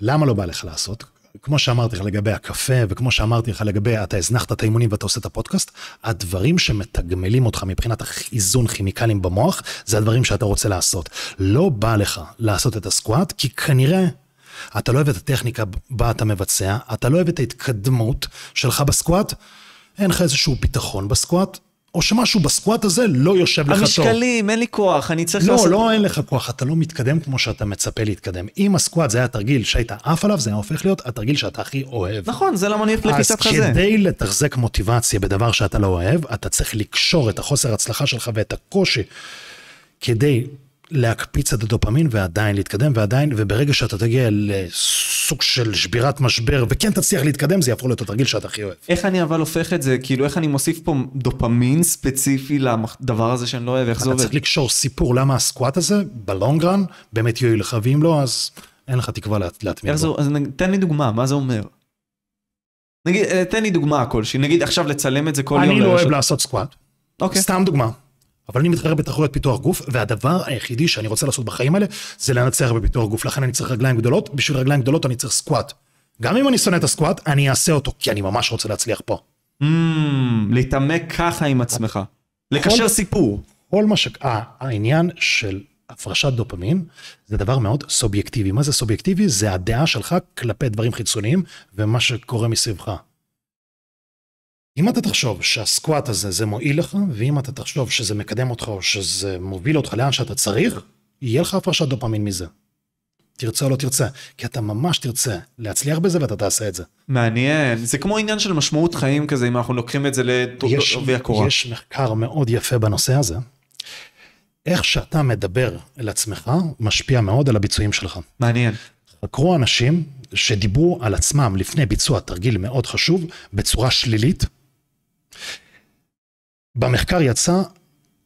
למה לא בא לך לעשות? כמו שאמרתי לך לגבי הקפה, וכמו שאמרתי לך לגבי אתה הזנחת את האימונים ואתה עושה את הפודקאסט, הדברים שמתגמלים אותך מבחינת איזון כימיקלים במוח, זה הדברים שאתה רוצה לעשות. לא בא לך לעשות את הסקוואט, כי כנראה אתה לא אוהב את הטכניקה בה אתה מבצע, אתה לא אוהב את ההתקדמות שלך בסקוואט, אין לך איזשהו ביטחון בסקואט, או שמשהו בסקואט הזה לא יושב לך טוב. המשקלים, אין לי כוח, אני צריך לא, לעשות... לא, לא אין לך כוח, אתה לא מתקדם כמו שאתה מצפה להתקדם. אם הסקואט זה היה תרגיל שהיית עף עליו, זה היה הופך להיות התרגיל שאתה הכי אוהב. נכון, זה למה אני אוהב לחיצת חזה. אז כדי לתחזק מוטיבציה בדבר שאתה לא אוהב, אתה צריך לקשור את החוסר הצלחה שלך ואת הקושי כדי להקפיץ את הדופמין ועדיין להתקדם ועדיין, וברגע שאתה תגיע לסוג של שבירת משבר וכן תצליח להתקדם, זה יהפוך להיות התרגיל שאתה הכי אוהב. איך אני אבל הופך את זה, כאילו איך אני מוסיף פה דופמין ספציפי לדבר הזה שאני לא אוהב, איך זה עובד? אתה צריך לקשור סיפור למה הסקואט הזה, בלונגרן, באמת יהיו לך, ואם לא, אז אין לך תקווה להטמיע בו. אז תן לי דוגמה, מה זה אומר? נגיד, אה, תן לי דוגמה כלשהי, נגיד עכשיו לצלם את זה כל יום. אני לא אוהב לעשות סקואט. אוקיי. סתם דוגמה. אבל אני מתחרה בתחרויות פיתוח גוף, והדבר היחידי שאני רוצה לעשות בחיים האלה, זה לנצח בפיתוח גוף. לכן אני צריך רגליים גדולות, בשביל רגליים גדולות אני צריך סקוואט. גם אם אני שונא את הסקוואט, אני אעשה אותו, כי אני ממש רוצה להצליח פה. Mm, להתעמק ככה עם עצמך. לקשר סיפור. כל מה ש... אה, העניין של הפרשת דופמין זה דבר מאוד סובייקטיבי. מה זה סובייקטיבי? זה הדעה שלך כלפי דברים חיצוניים ומה שקורה מסביבך. אם אתה תחשוב שהסקואט הזה זה מועיל לך, ואם אתה תחשוב שזה מקדם אותך או שזה מוביל אותך לאן שאתה צריך, יהיה לך הפרשת דופמין מזה. תרצה או לא תרצה, כי אתה ממש תרצה להצליח בזה ואתה תעשה את זה. מעניין, זה כמו עניין של משמעות חיים כזה, אם אנחנו לוקחים את זה לתובי הקורה. יש מחקר מאוד יפה בנושא הזה. איך שאתה מדבר אל עצמך, משפיע מאוד על הביצועים שלך. מעניין. חקרו אנשים שדיברו על עצמם לפני ביצוע תרגיל מאוד חשוב, בצורה שלילית, במחקר יצא,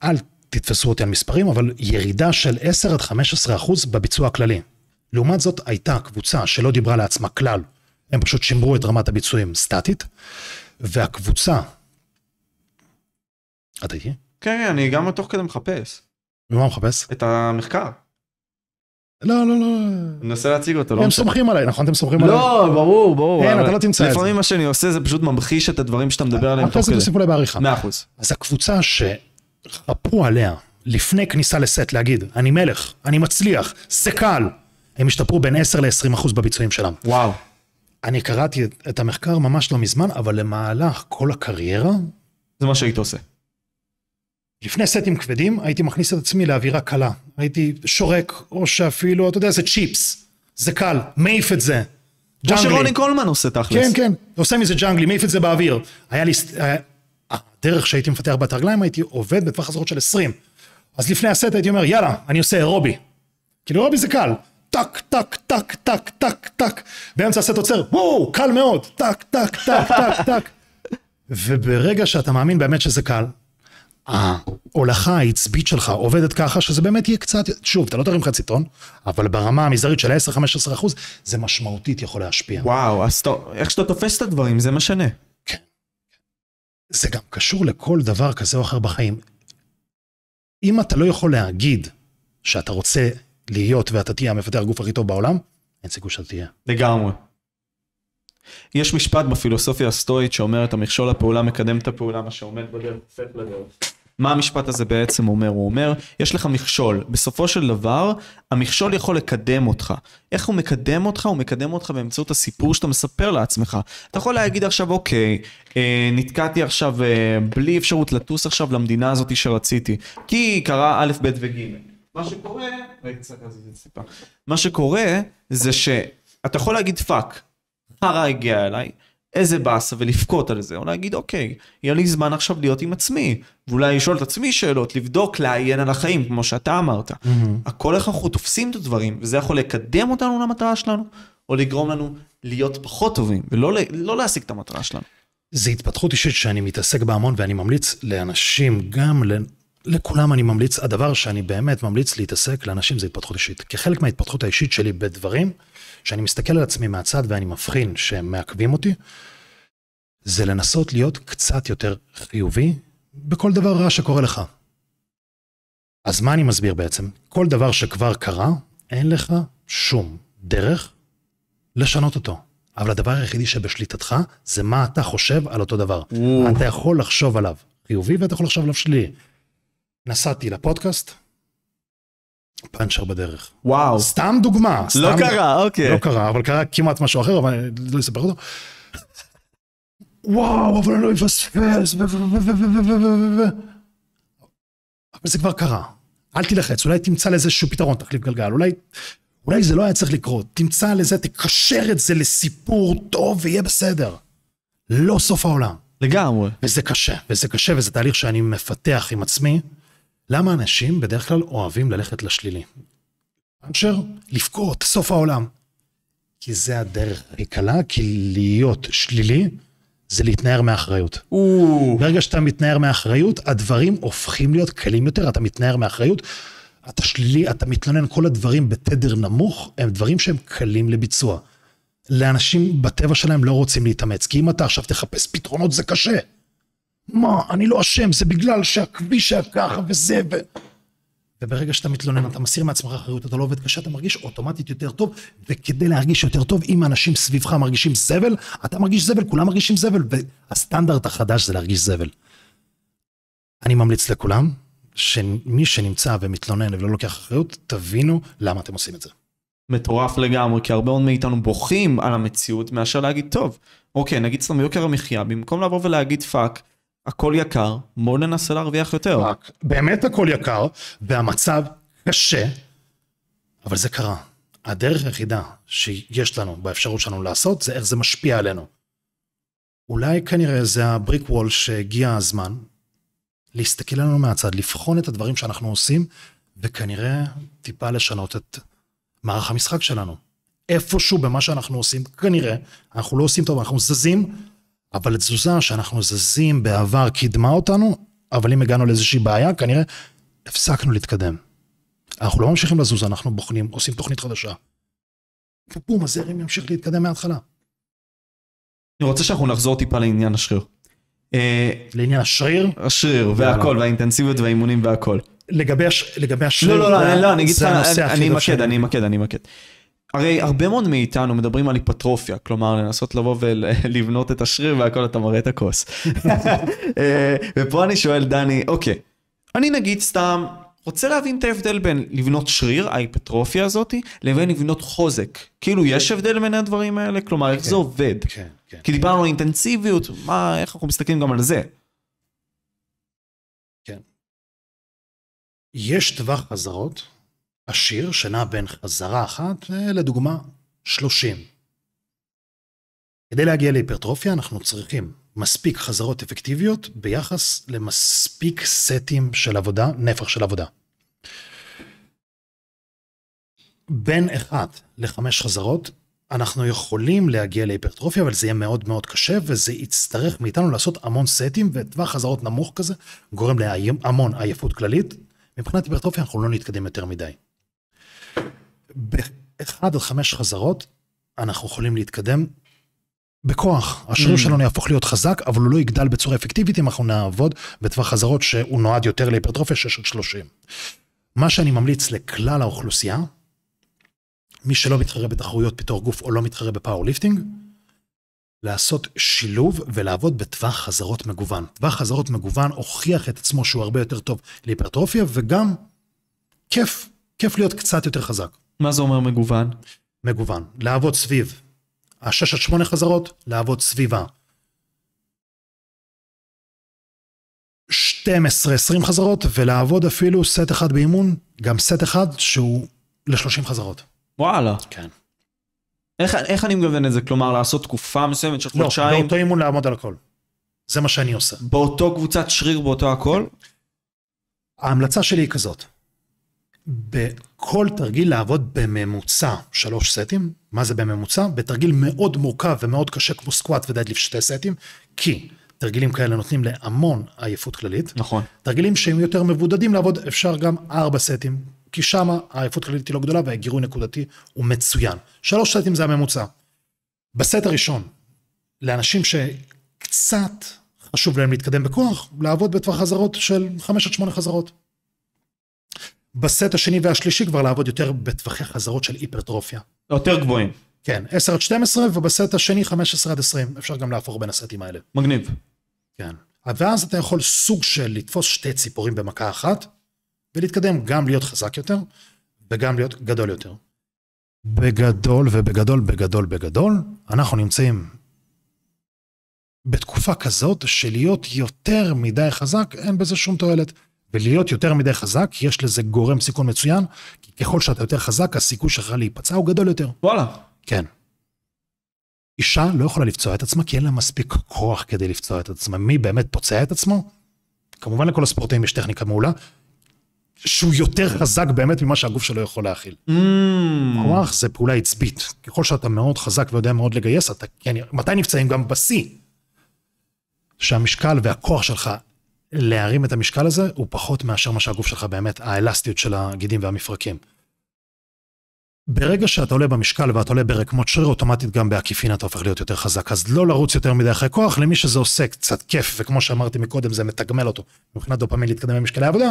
אל תתפסו אותי על מספרים, אבל ירידה של 10 עד 15 אחוז בביצוע הכללי. לעומת זאת, הייתה קבוצה שלא דיברה לעצמה כלל, הם פשוט שימרו את רמת הביצועים סטטית, והקבוצה... אתה איתי? כן, כן, אני גם תוך כדי מחפש. ממה מחפש? את המחקר. לא, לא, לא. מנסה להציג אותו, לא משנה. הם סומכים עליי, נכון? אתם סומכים עליי? לא, ברור, ברור. כן, אתה לא תמצא את זה. לפעמים מה שאני עושה זה פשוט ממחיש את הדברים שאתה מדבר עליהם אחרי זה תוסיפו לי בעריכה. מאה אחוז. אז הקבוצה שחפרו עליה לפני כניסה לסט להגיד, אני מלך, אני מצליח, זה קל, הם השתפרו בין 10 ל-20 אחוז בביצועים שלהם. וואו. אני קראתי את המחקר ממש לא מזמן, אבל למהלך כל הקריירה... זה מה שהיית עושה. לפני סטים כבדים הייתי מכניס את עצמי לאווירה קלה. הייתי שורק, או שאפילו, אתה יודע, זה צ'יפס. זה קל, מעיף את זה. ג'אנגלי. כמו שרוני קולמן עושה תכלס. כן, כן, עושה מזה ג'אנגלי, מעיף את זה באוויר. היה לי... אה, הדרך שהייתי מפתח בת הרגליים, הייתי עובד בטווח חזרות של 20. אז לפני הסט הייתי אומר, יאללה, אני עושה אירובי. כאילו אירובי זה קל. טק, טק, טק, טק, טק, טק. באמצע הסט עוצר, וואו, קל מאוד. טק, טק, טק, טק, טק. וברגע שאתה מאמין באמת שזה קל, ההולכה אה. העצבית שלך עובדת ככה, שזה באמת יהיה קצת, שוב, אתה לא תרים חצי טון, אבל ברמה המזערית של 10-15 אחוז, זה משמעותית יכול להשפיע. וואו, אז אתה, איך שאתה תופס את הדברים, זה משנה. כן. זה גם קשור לכל דבר כזה או אחר בחיים. אם אתה לא יכול להגיד שאתה רוצה להיות ואתה תהיה המפתח הגוף הכי טוב בעולם, אין סיכוי שאתה תהיה. לגמרי. יש משפט בפילוסופיה הסטואית שאומר את המכשול לפעולה מקדם את הפעולה, מה שעומד בדרך הופך לדרך. מה המשפט הזה בעצם אומר? הוא אומר, יש לך מכשול. בסופו של דבר, המכשול יכול לקדם אותך. איך הוא מקדם אותך? הוא מקדם אותך באמצעות הסיפור שאתה מספר לעצמך. אתה יכול להגיד עכשיו, אוקיי, אה, נתקעתי עכשיו אה, בלי אפשרות לטוס עכשיו למדינה הזאת שרציתי, כי קרה א', ב' וג'. מה שקורה, מה שקורה זה שאתה יכול להגיד פאק, הרע הגיע אליי, איזה באסה ולבכות על זה, או להגיד אוקיי, יהיה לי זמן עכשיו להיות עם עצמי, ואולי לשאול את עצמי שאלות, לבדוק, לעיין על החיים, כמו שאתה אמרת. Mm-hmm. הכל איך אנחנו תופסים את הדברים, וזה יכול לקדם אותנו למטרה שלנו, או לגרום לנו להיות פחות טובים, ולא לא להשיג את המטרה שלנו. זה התפתחות אישית שאני מתעסק בה המון, ואני ממליץ לאנשים, גם ל... לכולם אני ממליץ, הדבר שאני באמת ממליץ להתעסק לאנשים זה התפתחות אישית. כחלק מההתפתחות האישית שלי בדברים, שאני מסתכל על עצמי מהצד ואני מבחין שהם מעכבים אותי, זה לנסות להיות קצת יותר חיובי בכל דבר רע שקורה לך. אז מה אני מסביר בעצם? כל דבר שכבר קרה, אין לך שום דרך לשנות אותו. אבל הדבר היחידי שבשליטתך, זה מה אתה חושב על אותו דבר. אתה יכול לחשוב עליו חיובי ואתה יכול לחשוב עליו שלילי. נסעתי לפודקאסט, פאנצ'ר בדרך. וואו. סתם דוגמה. לא סתם לא קרה, דוגמה. אוקיי. לא קרה, אבל קרה כמעט משהו אחר, אבל אני לא אספר אותו. וואו, אבל אני לא אפספס, אבל זה כבר קרה. אל תילחץ, אולי תמצא לזה איזשהו פתרון, תחליף גלגל, אולי, אולי זה לא היה צריך לקרות. תמצא לזה, תקשר את זה לסיפור טוב ויהיה בסדר. לא סוף העולם. לגמרי. וזה קשה, וזה קשה, וזה תהליך שאני מפתח עם עצמי. למה אנשים בדרך כלל אוהבים ללכת לשלילי? פאנצ'ר, לבכות, סוף העולם. כי זה הדרך הכי קלה, כי להיות שלילי זה להתנער מאחריות. ברגע שאתה מתנער מאחריות, הדברים הופכים להיות קלים יותר, אתה מתנער מאחריות, אתה שלילי, אתה מתלונן, כל הדברים בתדר נמוך, הם דברים שהם קלים לביצוע. לאנשים בטבע שלהם לא רוצים להתאמץ, כי אם אתה עכשיו תחפש פתרונות זה קשה. מה, אני לא אשם, זה בגלל שהכביש היה ככה וזה ו... וברגע שאתה מתלונן, אתה מסיר מעצמך אחריות, אתה לא עובד קשה, אתה מרגיש אוטומטית יותר טוב, וכדי להרגיש יותר טוב, אם האנשים סביבך מרגישים זבל, אתה מרגיש זבל, כולם מרגישים זבל, והסטנדרט החדש זה להרגיש זבל. אני ממליץ לכולם, שמי שנמצא ומתלונן ולא לוקח אחריות, תבינו למה אתם עושים את זה. מטורף לגמרי, כי הרבה מאוד מאיתנו בוכים על המציאות, מאשר להגיד, טוב, אוקיי, נגיד סתם יוקר המחיה, במקום לבוא ולהגיד פאק, הכל יקר, בואו ננסה להרוויח יותר. רק, באמת הכל יקר, והמצב קשה, אבל זה קרה. הדרך היחידה שיש לנו, באפשרות שלנו לעשות, זה איך זה משפיע עלינו. אולי כנראה זה הבריק וול שהגיע הזמן להסתכל עלינו מהצד, לבחון את הדברים שאנחנו עושים, וכנראה טיפה לשנות את מערך המשחק שלנו. איפשהו במה שאנחנו עושים, כנראה, אנחנו לא עושים טוב, אנחנו זזים אבל תזוזה שאנחנו זזים בעבר קידמה אותנו, אבל אם הגענו לאיזושהי בעיה, כנראה הפסקנו להתקדם. אנחנו לא ממשיכים לזוז, אנחנו בוחנים, עושים תוכנית חדשה. ופום, הזרם ימשיך להתקדם מההתחלה. אני רוצה שאנחנו נחזור טיפה לעניין השריר. אה, לעניין השריר? השריר, והכל, והאינטנסיביות והאימונים והכל. לגבי, הש... לגבי השריר, לא, לא, לא, לא, אני אגיד לך, אני אמקד, אני אמקד, אני אמקד. הרי הרבה מאוד מאיתנו מדברים על היפטרופיה, כלומר לנסות לבוא ולבנות את השריר והכל אתה מראה את הכוס. אה, ופה אני שואל דני, אוקיי, אני נגיד סתם רוצה להבין את ההבדל בין לבנות שריר, ההיפטרופיה הזאתי, לבין לבנות חוזק. כאילו כן. יש הבדל בין הדברים האלה? כלומר, איך זה כן. עובד? כן, כן, כן. כי דיברנו על אינטנסיביות, מה, איך אנחנו מסתכלים גם על זה? כן. יש טווח חזרות. השיר שנע בין חזרה אחת לדוגמה 30. כדי להגיע להיפרטרופיה אנחנו צריכים מספיק חזרות אפקטיביות ביחס למספיק סטים של עבודה, נפח של עבודה. בין 1 ל-5 חזרות אנחנו יכולים להגיע להיפרטרופיה, אבל זה יהיה מאוד מאוד קשה, וזה יצטרך מאיתנו לעשות המון סטים, וטווח חזרות נמוך כזה גורם להמון עייפות כללית. מבחינת היפרטרופיה אנחנו לא נתקדם יותר מדי. באחד עד חמש חזרות אנחנו יכולים להתקדם בכוח. השריר mm. שלנו יהפוך להיות חזק, אבל הוא לא יגדל בצורה אפקטיבית אם אנחנו נעבוד בטווח חזרות שהוא נועד יותר להיפרטרופיה 6 עד 30. מה שאני ממליץ לכלל האוכלוסייה, מי שלא מתחרה בתחרויות פיתוח גוף או לא מתחרה בפאורליפטינג, לעשות שילוב ולעבוד בטווח חזרות מגוון. טווח חזרות מגוון הוכיח את עצמו שהוא הרבה יותר טוב להיפרטרופיה וגם כיף, כיף להיות קצת יותר חזק. מה זה אומר מגוון? מגוון, לעבוד סביב. השש עד שמונה חזרות, לעבוד סביבה. 12-20 חזרות, ולעבוד אפילו סט אחד באימון, גם סט אחד שהוא ל-30 חזרות. וואלה. כן. איך, איך אני מגוון את זה? כלומר, לעשות תקופה מסוימת של לא, חודשיים? לא, באותו אימון לעמוד על הכל. זה מה שאני עושה. באותו קבוצת שריר, באותו הכל? ההמלצה שלי היא כזאת. בכל תרגיל לעבוד בממוצע שלוש סטים, מה זה בממוצע? בתרגיל מאוד מורכב ומאוד קשה כמו סקוואט ודדליף שתי סטים, כי תרגילים כאלה נותנים להמון עייפות כללית. נכון. תרגילים שהם יותר מבודדים לעבוד, אפשר גם ארבע סטים, כי שם העייפות כללית היא לא גדולה והגירוי נקודתי הוא מצוין. שלוש סטים זה הממוצע. בסט הראשון, לאנשים שקצת חשוב להם להתקדם בכוח, לעבוד בטווח חזרות של חמש עד שמונה חזרות. בסט השני והשלישי כבר לעבוד יותר בטווחי חזרות של היפרטרופיה. יותר גבוהים. כן, 10 עד 12 ובסט השני 15 עד 20, אפשר גם להפוך בין הסטים האלה. מגניב. כן, ואז אתה יכול סוג של לתפוס שתי ציפורים במכה אחת, ולהתקדם גם להיות חזק יותר, וגם להיות גדול יותר. בגדול ובגדול בגדול בגדול, אנחנו נמצאים בתקופה כזאת שלהיות יותר מדי חזק, אין בזה שום תועלת. ולהיות יותר מדי חזק, יש לזה גורם סיכון מצוין, כי ככל שאתה יותר חזק, הסיכוי שלך להיפצע הוא גדול יותר. וואלה. כן. אישה לא יכולה לפצוע את עצמה כי אין לה מספיק כוח כדי לפצוע את עצמה. מי באמת פוצע את עצמו? כמובן לכל הספורטאים יש טכניקה מעולה, שהוא יותר חזק באמת ממה שהגוף שלו יכול להכיל. Mm. כוח זה פעולה עצבית. ככל שאתה מאוד חזק ויודע מאוד לגייס, אתה כן... מתי נפצעים? גם בשיא. שהמשקל והכוח שלך להרים את המשקל הזה הוא פחות מאשר מה שהגוף שלך באמת, האלסטיות של הגידים והמפרקים. ברגע שאתה עולה במשקל ואתה עולה ברקמות שריר, אוטומטית גם בעקיפין אתה הופך להיות יותר חזק. אז לא לרוץ יותר מדי אחרי כוח, למי שזה עושה קצת כיף, וכמו שאמרתי מקודם, זה מתגמל אותו מבחינת דופמין להתקדם במשקלי עבודה,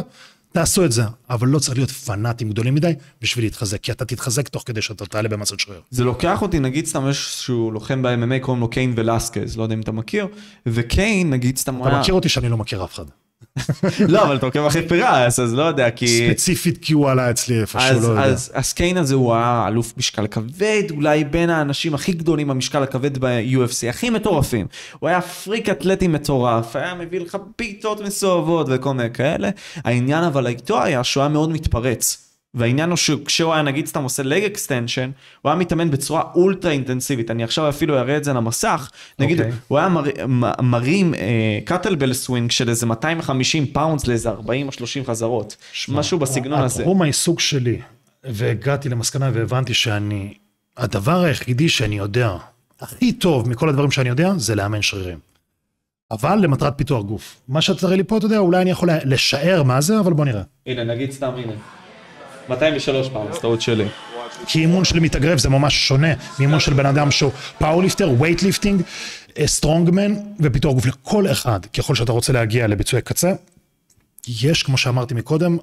תעשו את זה, אבל לא צריך להיות פנאטים גדולים מדי בשביל להתחזק, כי אתה תתחזק תוך כדי שאתה תעלה במסת שריר. זה לוקח אותי, נגיד סתם יש איזשהו לוחם ב-MMA, קוראים לו קיין ולאסקז, לא יודע אם אתה מכיר, וקיין, נגיד סתם... אתה מכיר אותי שאני לא מכיר אף אחד. לא, אבל אתה עוקב אחרי פיראס, אז לא יודע, כי... ספציפית כי הוא עלה אצלי איפשהו, לא יודע. אז קיין הזה הוא האלוף משקל כבד, אולי בין האנשים הכי גדולים במשקל הכבד ב-UFC, הכי מטורפים. הוא היה פריק אתלטי מטורף, היה מביא לך בעיטות מסובבות וכל מיני כאלה. העניין אבל איתו היה שהוא היה מאוד מתפרץ. והעניין הוא שכשהוא היה נגיד סתם עושה לג אקסטנשן, הוא היה מתאמן בצורה אולטרה אינטנסיבית. אני עכשיו אפילו אראה את זה על המסך. נגיד, okay. אוקיי. הוא היה מר, מ, מרים אה, קטלבל אה, סווינג של איזה 250 פאונדס לאיזה 40 או 30 חזרות. שמה, משהו בסגנון הזה. התחום העיסוק שלי, והגעתי למסקנה והבנתי שאני, הדבר היחידי שאני יודע, הכי טוב מכל הדברים שאני יודע, זה לאמן שרירים. אבל למטרת פיתוח גוף. מה שאתה תראה לי פה, אתה יודע, אולי אני יכול לשער מה זה, אבל בוא נראה. הנה, נגיד סתם, הנה. 203 פאונדס, טעות שלי. כי אימון של מתאגרף זה ממש שונה מאימון של בן אדם שהוא פאוליפטר, וייטליפטינג, אה, סטרונגמן ופיתוח גוף לכל אחד, ככל שאתה רוצה להגיע לביצועי קצה. יש, כמו שאמרתי מקודם,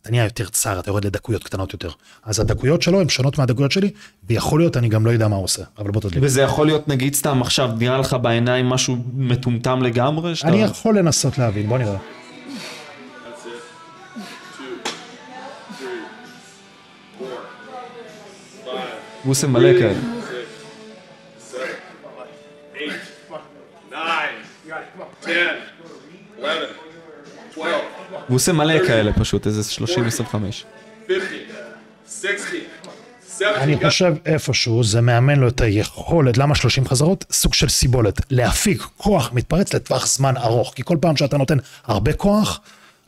אתה נהיה יותר צר, אתה יורד לדקויות קטנות יותר. אז הדקויות שלו הן שונות מהדקויות שלי, ויכול להיות אני גם לא יודע מה הוא עושה, אבל בוא תדליק. וזה יכול להיות נגיד סתם עכשיו, נראה לך בעיניים משהו מטומטם לגמרי? שאתה... אני יכול לנסות להבין, בוא נראה. הוא עושה מלא כאלה. הוא עושה מלא כאלה פשוט, איזה 30-25. אני חושב איפשהו זה מאמן לו את היכולת, למה 30 חזרות? סוג של סיבולת, להפיק כוח מתפרץ לטווח זמן ארוך, כי כל פעם שאתה נותן הרבה כוח,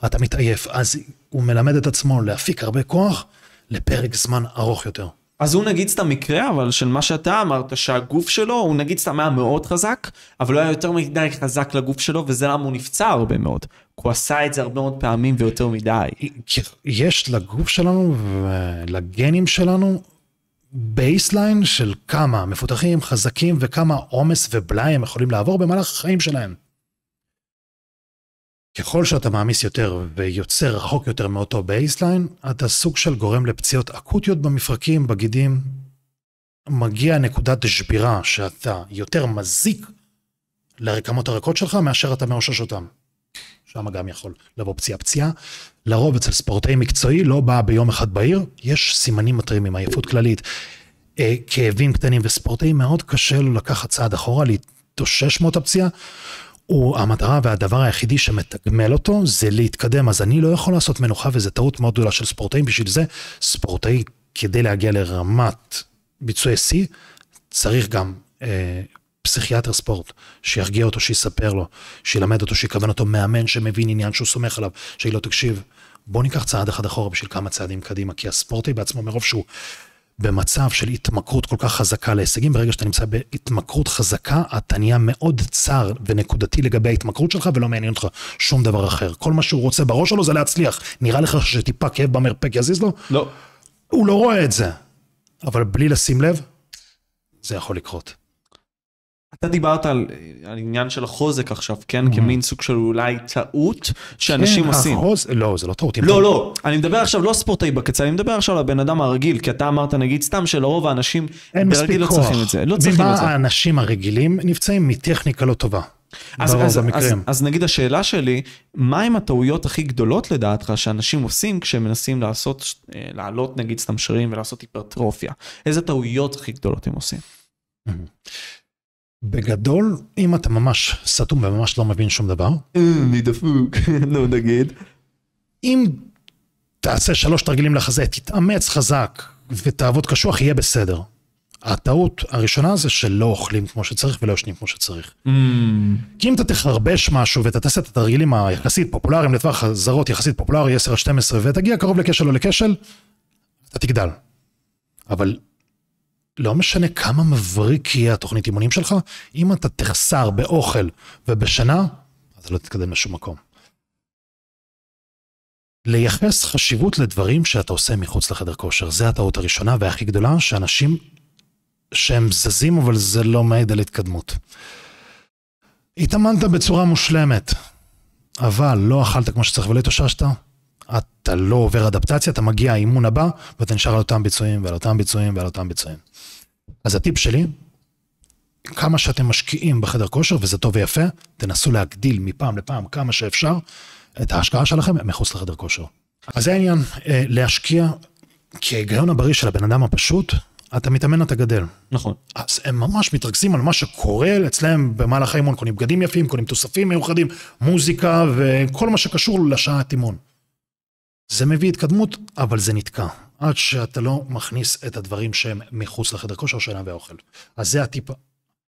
אתה מתעייף, אז הוא מלמד את עצמו להפיק הרבה כוח לפרק זמן ארוך יותר. אז הוא נגיד סתם מקרה, אבל של מה שאתה אמרת, שהגוף שלו, הוא נגיד סתם היה מאוד חזק, אבל לא היה יותר מדי חזק לגוף שלו, וזה למה הוא נפצע הרבה מאוד. הוא עשה את זה הרבה מאוד פעמים ויותר מדי. יש לגוף שלנו ולגנים שלנו בייסליין של כמה מפותחים חזקים וכמה עומס ובלאי הם יכולים לעבור במהלך החיים שלהם. ככל שאתה מעמיס יותר ויוצא רחוק יותר מאותו בייסליין, אתה סוג של גורם לפציעות אקוטיות במפרקים, בגידים. מגיע נקודת שבירה שאתה יותר מזיק לרקמות הרכות שלך מאשר אתה מאושש אותן. שם גם יכול לבוא פציעה פציעה. לרוב אצל ספורטאי מקצועי לא בא ביום אחד בהיר, יש סימנים מתרימים, עייפות כללית, אה, כאבים קטנים, וספורטאי מאוד קשה לו לקחת צעד אחורה, להתאושש מאותה פציעה. הוא, המטרה והדבר היחידי שמתגמל אותו זה להתקדם, אז אני לא יכול לעשות מנוחה וזו טעות מאוד גדולה של ספורטאים, בשביל זה ספורטאי כדי להגיע לרמת ביצועי שיא, צריך גם אה, פסיכיאטר ספורט, שירגיע אותו, שיספר לו, שילמד אותו, שיכוון אותו, מאמן שמבין עניין שהוא סומך עליו, שיגיד לו, תקשיב, בוא ניקח צעד אחד אחורה בשביל כמה צעדים קדימה, כי הספורטאי בעצמו מרוב שהוא במצב של התמכרות כל כך חזקה להישגים, ברגע שאתה נמצא בהתמכרות חזקה, אתה נהיה מאוד צר ונקודתי לגבי ההתמכרות שלך, ולא מעניין אותך שום דבר אחר. כל מה שהוא רוצה בראש שלו זה להצליח. נראה לך שטיפה כאב במרפק יזיז לו? לא. הוא לא רואה את זה. אבל בלי לשים לב, זה יכול לקרות. אתה דיברת על, על עניין של החוזק עכשיו, כן? Mm. כמין סוג של אולי טעות שאנשים כן, עושים. החוז... לא, זה לא טעות. לא, לא. אני מדבר עכשיו לא ספורטאי בקצה, אני מדבר עכשיו על הבן אדם הרגיל, כי אתה אמרת נגיד סתם שלרוב האנשים ברגיל לא צריכים את זה. לא צריכים את זה. האנשים הרגילים נפצעים מטכניקה לא טובה. אז, אז, אז, אז נגיד השאלה שלי, מהם הטעויות הכי גדולות לדעתך שאנשים עושים כשהם מנסים לעשות, אה, לעלות נגיד סתם שרירים ולעשות היפרטרופיה? איזה טעויות הכי גדולות הם עושים? בגדול, אם אתה ממש סתום וממש לא מבין שום דבר. אה, אני דפוק, נו נגיד. אם תעשה שלוש תרגילים לחזה, תתאמץ חזק ותעבוד קשוח, יהיה בסדר. הטעות הראשונה זה שלא אוכלים כמו שצריך ולא ישנים כמו שצריך. Mm. כי אם אתה תחרבש משהו ואתה תעשה את התרגילים היחסית פופולריים לטווח הזרות יחסית פופולרי 10 עד 12 ותגיע קרוב לכשל או לכשל, אתה תגדל. אבל לא משנה כמה מבריק יהיה התוכנית אימונים שלך, אם אתה תחסר באוכל ובשנה, אתה לא תתקדם לשום מקום. לייחס חשיבות לדברים שאתה עושה מחוץ לחדר כושר, זה הטעות הראשונה והכי גדולה, שאנשים שהם זזים, אבל זה לא מעיד על התקדמות. התאמנת בצורה מושלמת, אבל לא אכלת כמו שצריך ולא התאוששת, אתה לא עובר אדפטציה, אתה מגיע האימון הבא, ואתה נשאר על אותם ביצועים ועל אותם ביצועים ועל אותם ביצועים. אז הטיפ שלי, כמה שאתם משקיעים בחדר כושר, וזה טוב ויפה, תנסו להגדיל מפעם לפעם כמה שאפשר את ההשקעה שלכם מחוץ לחדר כושר. אז זה העניין, אה, להשקיע כהיגיון הבריא של הבן אדם הפשוט, אתה מתאמן, אתה גדל. נכון. אז הם ממש מתרכזים על מה שקורה אצלם במהלך האימון, קונים בגדים יפים, קונים תוספים מיוחדים, מוזיקה וכל מה שקשור לשעת אימון. זה מביא התקדמות, אבל זה נתקע. עד שאתה לא מכניס את הדברים שהם מחוץ לחדר כושר, שינה ואוכל. אז זה הטיפ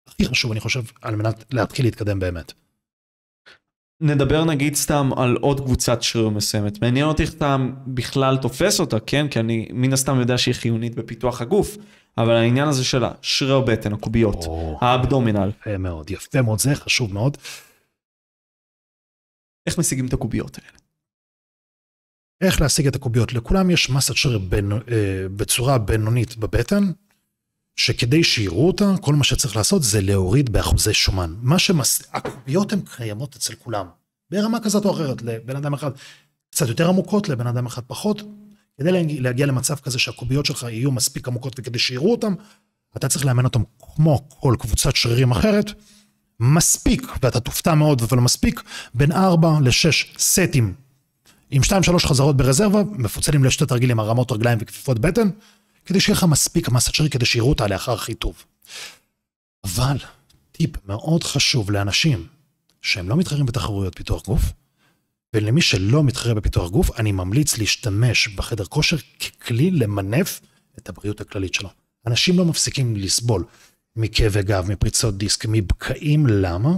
הכי חשוב, אני חושב, על מנת להתחיל להתקדם באמת. נדבר נגיד סתם על עוד קבוצת שריר מסוימת. מעניין אותי איך אתה בכלל תופס אותה, כן? כי אני מן הסתם יודע שהיא חיונית בפיתוח הגוף, אבל העניין הזה של שריר הבטן, הקוביות, או, האבדומינל. יפה מאוד, יפה מאוד, זה חשוב מאוד. איך משיגים את הקוביות האלה? איך להשיג את הקוביות? לכולם יש מסת שריר בין, אה, בצורה בינונית בבטן, שכדי שיראו אותה, כל מה שצריך לעשות זה להוריד באחוזי שומן. מה שמס... הקוביות הן קיימות אצל כולם, ברמה כזאת או אחרת, לבן אדם אחד קצת יותר עמוקות, לבן אדם אחד פחות. כדי להגיע למצב כזה שהקוביות שלך יהיו מספיק עמוקות וכדי שיראו אותן, אתה צריך לאמן אותן כמו כל קבוצת שרירים אחרת. מספיק, ואתה תופתע מאוד, אבל מספיק, בין 4 ל-6 סטים עם 2-3 חזרות ברזרבה, מפוצלים לשתי תרגילים הרמות רגליים וכפיפות בטן, כדי שיהיה לך מספיק מסת שריר כדי שיראו אותה לאחר הכי טוב. אבל, טיפ מאוד חשוב לאנשים שהם לא מתחרים בתחרויות פיתוח גוף, ולמי שלא מתחרה בפיתוח גוף, אני ממליץ להשתמש בחדר כושר ככלי למנף את הבריאות הכללית שלו. אנשים לא מפסיקים לסבול מכאבי גב, מפריצות דיסק, מבקעים, למה?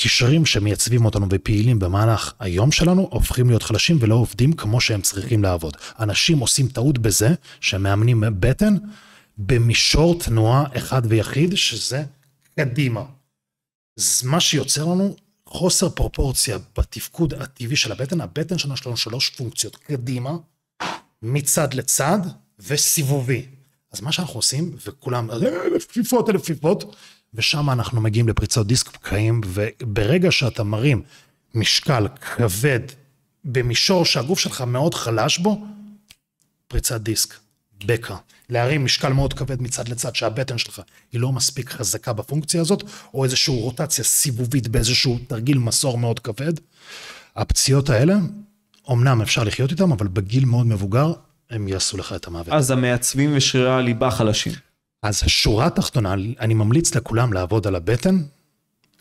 הקשרים שמייצבים אותנו ופעילים במהלך היום שלנו הופכים להיות חלשים ולא עובדים כמו שהם צריכים לעבוד. אנשים עושים טעות בזה שהם מאמנים בטן במישור תנועה אחד ויחיד שזה קדימה. מה שיוצר לנו חוסר פרופורציה בתפקוד הטבעי של הבטן, הבטן שלנו יש לנו שלוש פונקציות, קדימה, מצד לצד וסיבובי. אז מה שאנחנו עושים, וכולם, אה, אלף פיפות, אלף פיפות, ושם אנחנו מגיעים לפריצות דיסק פקעים, וברגע שאתה מרים משקל כבד במישור שהגוף שלך מאוד חלש בו, פריצת דיסק, בקע. להרים משקל מאוד כבד מצד לצד, שהבטן שלך היא לא מספיק חזקה בפונקציה הזאת, או איזושהי רוטציה סיבובית באיזשהו תרגיל מסור מאוד כבד. הפציעות האלה, אמנם אפשר לחיות איתן, אבל בגיל מאוד מבוגר, הם יעשו לך את המוות. אז המעצבים ושרירי הליבה חלשים. אז השורה התחתונה, אני ממליץ לכולם לעבוד על הבטן,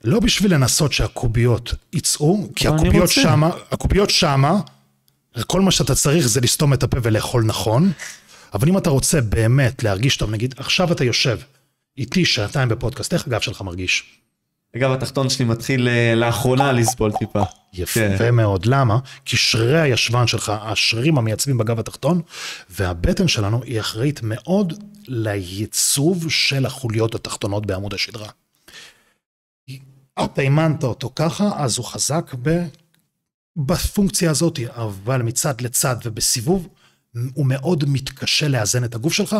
לא בשביל לנסות שהקוביות יצאו, כי הקוביות שמה, הקוביות שמה, כל מה שאתה צריך זה לסתום את הפה ולאכול נכון, אבל אם אתה רוצה באמת להרגיש טוב, נגיד, עכשיו אתה יושב איתי שעתיים בפודקאסט, איך הגב שלך מרגיש? אגב, התחתון שלי מתחיל אה, לאחרונה לסבול טיפה. יפה כן. מאוד, למה? כי שרירי הישבן שלך, השרירים המייצבים בגב התחתון, והבטן שלנו היא אחראית מאוד לייצוב של החוליות התחתונות בעמוד השדרה. אתה אימנת אותו ככה, אז הוא חזק ב... בפונקציה הזאת, אבל מצד לצד ובסיבוב, הוא מאוד מתקשה לאזן את הגוף שלך.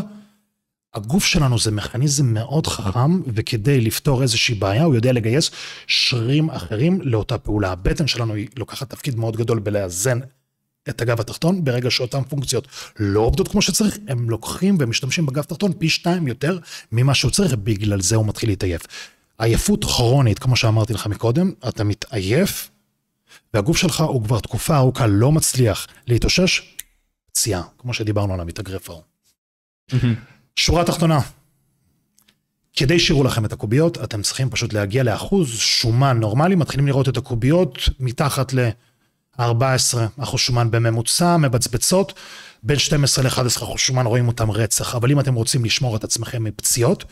הגוף שלנו זה מכניזם מאוד חכם, וכדי לפתור איזושהי בעיה, הוא יודע לגייס שרירים אחרים לאותה פעולה. הבטן שלנו היא לוקחת תפקיד מאוד גדול בלאזן את הגב התחתון, ברגע שאותן פונקציות לא עובדות כמו שצריך, הם לוקחים ומשתמשים בגב התחתון פי שתיים יותר ממה שהוא צריך, בגלל זה הוא מתחיל להתעייף. עייפות כרונית, כמו שאמרתי לך מקודם, אתה מתעייף, והגוף שלך הוא כבר תקופה ארוכה לא מצליח להתאושש, פציעה, כמו שדיברנו על המתאגרף ההוא. שורה תחתונה, כדי שיראו לכם את הקוביות, אתם צריכים פשוט להגיע לאחוז שומן נורמלי, מתחילים לראות את הקוביות מתחת ל... 14 אחוז שומן בממוצע, מבצבצות, בין 12 ל-11 אחוז שומן רואים אותם רצח, אבל אם אתם רוצים לשמור את עצמכם מפציעות,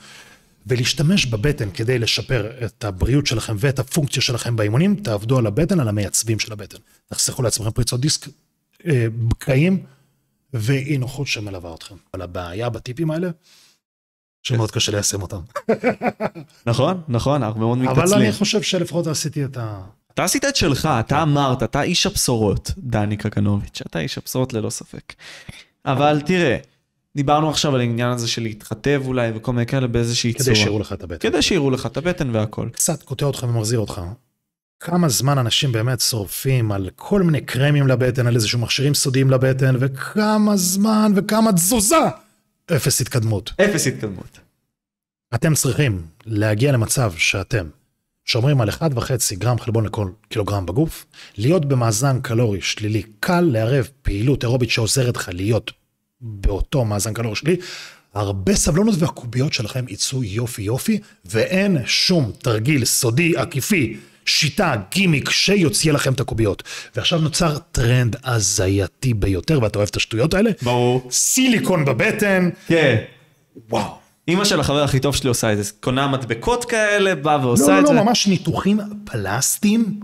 ולהשתמש בבטן כדי לשפר את הבריאות שלכם ואת הפונקציה שלכם באימונים, תעבדו על הבטן, על המייצבים של הבטן. תחסכו לעצמכם פריצות דיסק, אה, בקעים ואי נוחות שמלווה אתכם. אבל הבעיה בטיפים האלה, שמאוד קשה ליישם אותם. נכון, נכון, הרבה מאוד מתעצלים. אבל אני חושב שלפחות עשיתי את ה... אתה עשית את שלך, אתה כן. אמרת, אתה איש הבשורות, דני קקנוביץ', אתה איש הבשורות ללא ספק. אבל תראה, דיברנו עכשיו על העניין הזה של להתחתב אולי וכל מיני כאלה באיזושהי צורה. כדי שיראו לך את הבטן. כדי שיראו לך את הבטן והכל. קצת קוטע אותך ומחזיר אותך. כמה זמן אנשים באמת שורפים על כל מיני קרמים לבטן, על איזשהו מכשירים סודיים לבטן, וכמה זמן וכמה תזוזה. אפס התקדמות. אפס התקדמות. אתם צריכים להגיע למצב שאתם שומרים על 1.5 גרם חלבון לכל קילוגרם בגוף, להיות במאזן קלורי שלילי קל, לערב פעילות אירובית שעוזרת לך להיות באותו מאזן קלורי שלילי, הרבה סבלונות והקוביות שלכם יצאו יופי יופי, ואין שום תרגיל סודי עקיפי. שיטה, גימיק, שיוציא לכם את הקוביות. ועכשיו נוצר טרנד הזייתי ביותר, ואתה אוהב את השטויות האלה? ברור. סיליקון בבטן. כן. Yeah. וואו. אימא של החבר הכי טוב שלי עושה את זה, קונה מדבקות כאלה, באה ועושה לא, את לא, לא זה. לא, לא, לא, ממש ניתוחים פלסטיים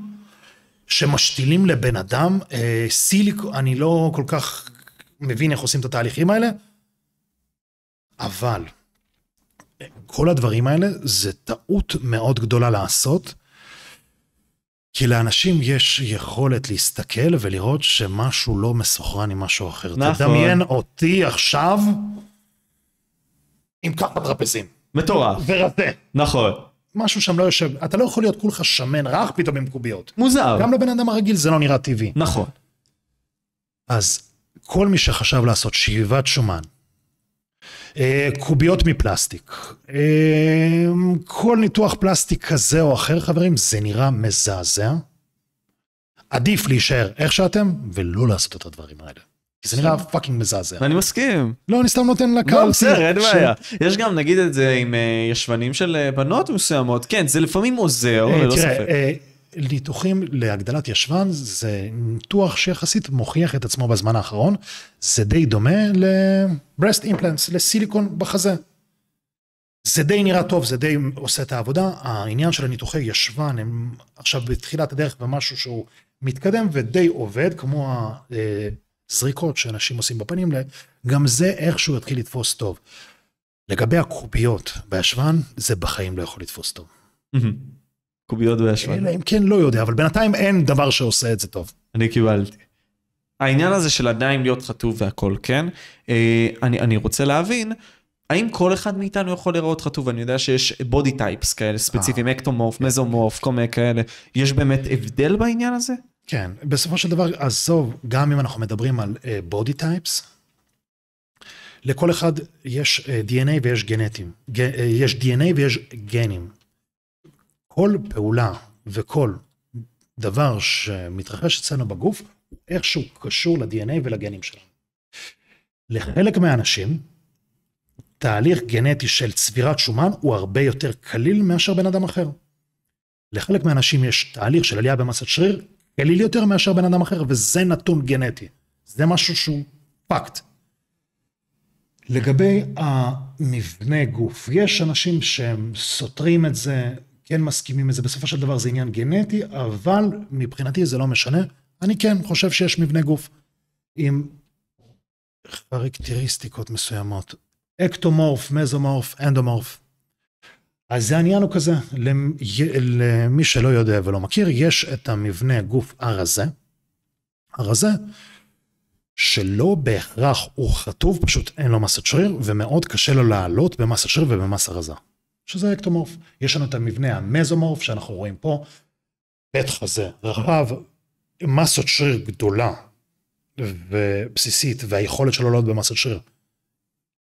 שמשתילים לבן אדם אה, סיליק, אני לא כל כך מבין איך עושים את התהליכים האלה, אבל אה, כל הדברים האלה זה טעות מאוד גדולה לעשות. כי לאנשים יש יכולת להסתכל ולראות שמשהו לא מסוכרן עם משהו אחר. נכון. תדמיין אותי עכשיו עם כך טרפזים. מטורף. ורזה. נכון. משהו שם לא יושב, אתה לא יכול להיות כולך שמן רך פתאום עם קוביות. מוזר. גם לבן אדם הרגיל זה לא נראה טבעי. נכון. אז כל מי שחשב לעשות שאיבת שומן, אה, קוביות מפלסטיק, אה, כל ניתוח פלסטיק כזה או אחר, חברים, זה נראה מזעזע. עדיף להישאר איך שאתם, ולא לעשות את הדברים האלה. כי זה נראה פאקינג מזעזע. אני מסכים. לא, אני סתם נותן לקהל. לא, בסדר, אין בעיה. יש גם, נגיד את זה עם אה, ישבנים של אה, בנות מסוימות. כן, זה לפעמים עוזר, ללא אה, ספק. תראה, ניתוחים להגדלת ישבן זה ניתוח שיחסית מוכיח את עצמו בזמן האחרון, זה די דומה לברסט אימפלנס, לסיליקון בחזה. זה די נראה טוב, זה די עושה את העבודה, העניין של הניתוחי ישבן הם עכשיו בתחילת הדרך במשהו שהוא מתקדם ודי עובד, כמו זריקות שאנשים עושים בפנים, גם זה איכשהו יתחיל לתפוס טוב. לגבי הקוביות בישבן, זה בחיים לא יכול לתפוס טוב. קוביות בישבן. אלא אם כן לא יודע, אבל בינתיים אין דבר שעושה את זה טוב. אני קיבלתי. העניין הזה של עדיין להיות חטוב והכל, כן? אה, אני, אני רוצה להבין, האם כל אחד מאיתנו יכול להיראות חטוב? אני יודע שיש בודי טייפס כאלה אה. ספציפיים, אקטומורף, מזומורף, כל מיני כאלה. יש באמת הבדל בעניין הזה? כן, בסופו של דבר, עזוב, גם אם אנחנו מדברים על בודי uh, טייפס, לכל אחד יש uh, אה, DNA ויש גנטים, ג, uh, יש DNA ויש גנים. כל פעולה וכל דבר שמתרחש אצלנו בגוף, הוא איכשהו קשור ל-DNA ולגנים שלנו. לחלק מהאנשים, תהליך גנטי של צבירת שומן הוא הרבה יותר קליל מאשר בן אדם אחר. לחלק מהאנשים יש תהליך של עלייה במסת שריר קליל יותר מאשר בן אדם אחר, וזה נתון גנטי. זה משהו שהוא פאקט. לגבי המבנה גוף, יש אנשים שהם סותרים את זה, כן מסכימים לזה, בסופו של דבר זה עניין גנטי, אבל מבחינתי זה לא משנה. אני כן חושב שיש מבנה גוף עם חריקטריסטיקות מסוימות. אקטומורף, מזומורף, אנדומורף. אז זה העניין הוא כזה, למי למי שלא יודע ולא מכיר, יש את המבנה גוף הרזה, הרזה, שלא בהכרח הוא חטוב, פשוט אין לו מסת שריר, ומאוד קשה לו לעלות במסת שריר ובמס הרזה, שזה אקטומורף. יש לנו את המבנה המזומורף שאנחנו רואים פה, בית חזה רחב, מסת שריר גדולה ובסיסית, והיכולת שלו לעלות במסת שריר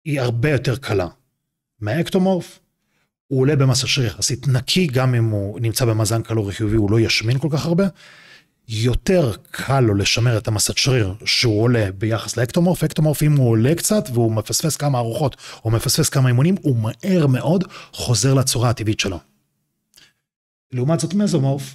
היא הרבה יותר קלה מהאקטומורף. הוא עולה במס אשר יחסית נקי, גם אם הוא נמצא במאזן קלורי חיובי, הוא לא ישמין כל כך הרבה. יותר קל לו לשמר את המסת שריר שהוא עולה ביחס לאקטומורף, אקטומורף אם הוא עולה קצת והוא מפספס כמה ארוחות או מפספס כמה אימונים, הוא מהר מאוד חוזר לצורה הטבעית שלו. לעומת זאת מזומורף,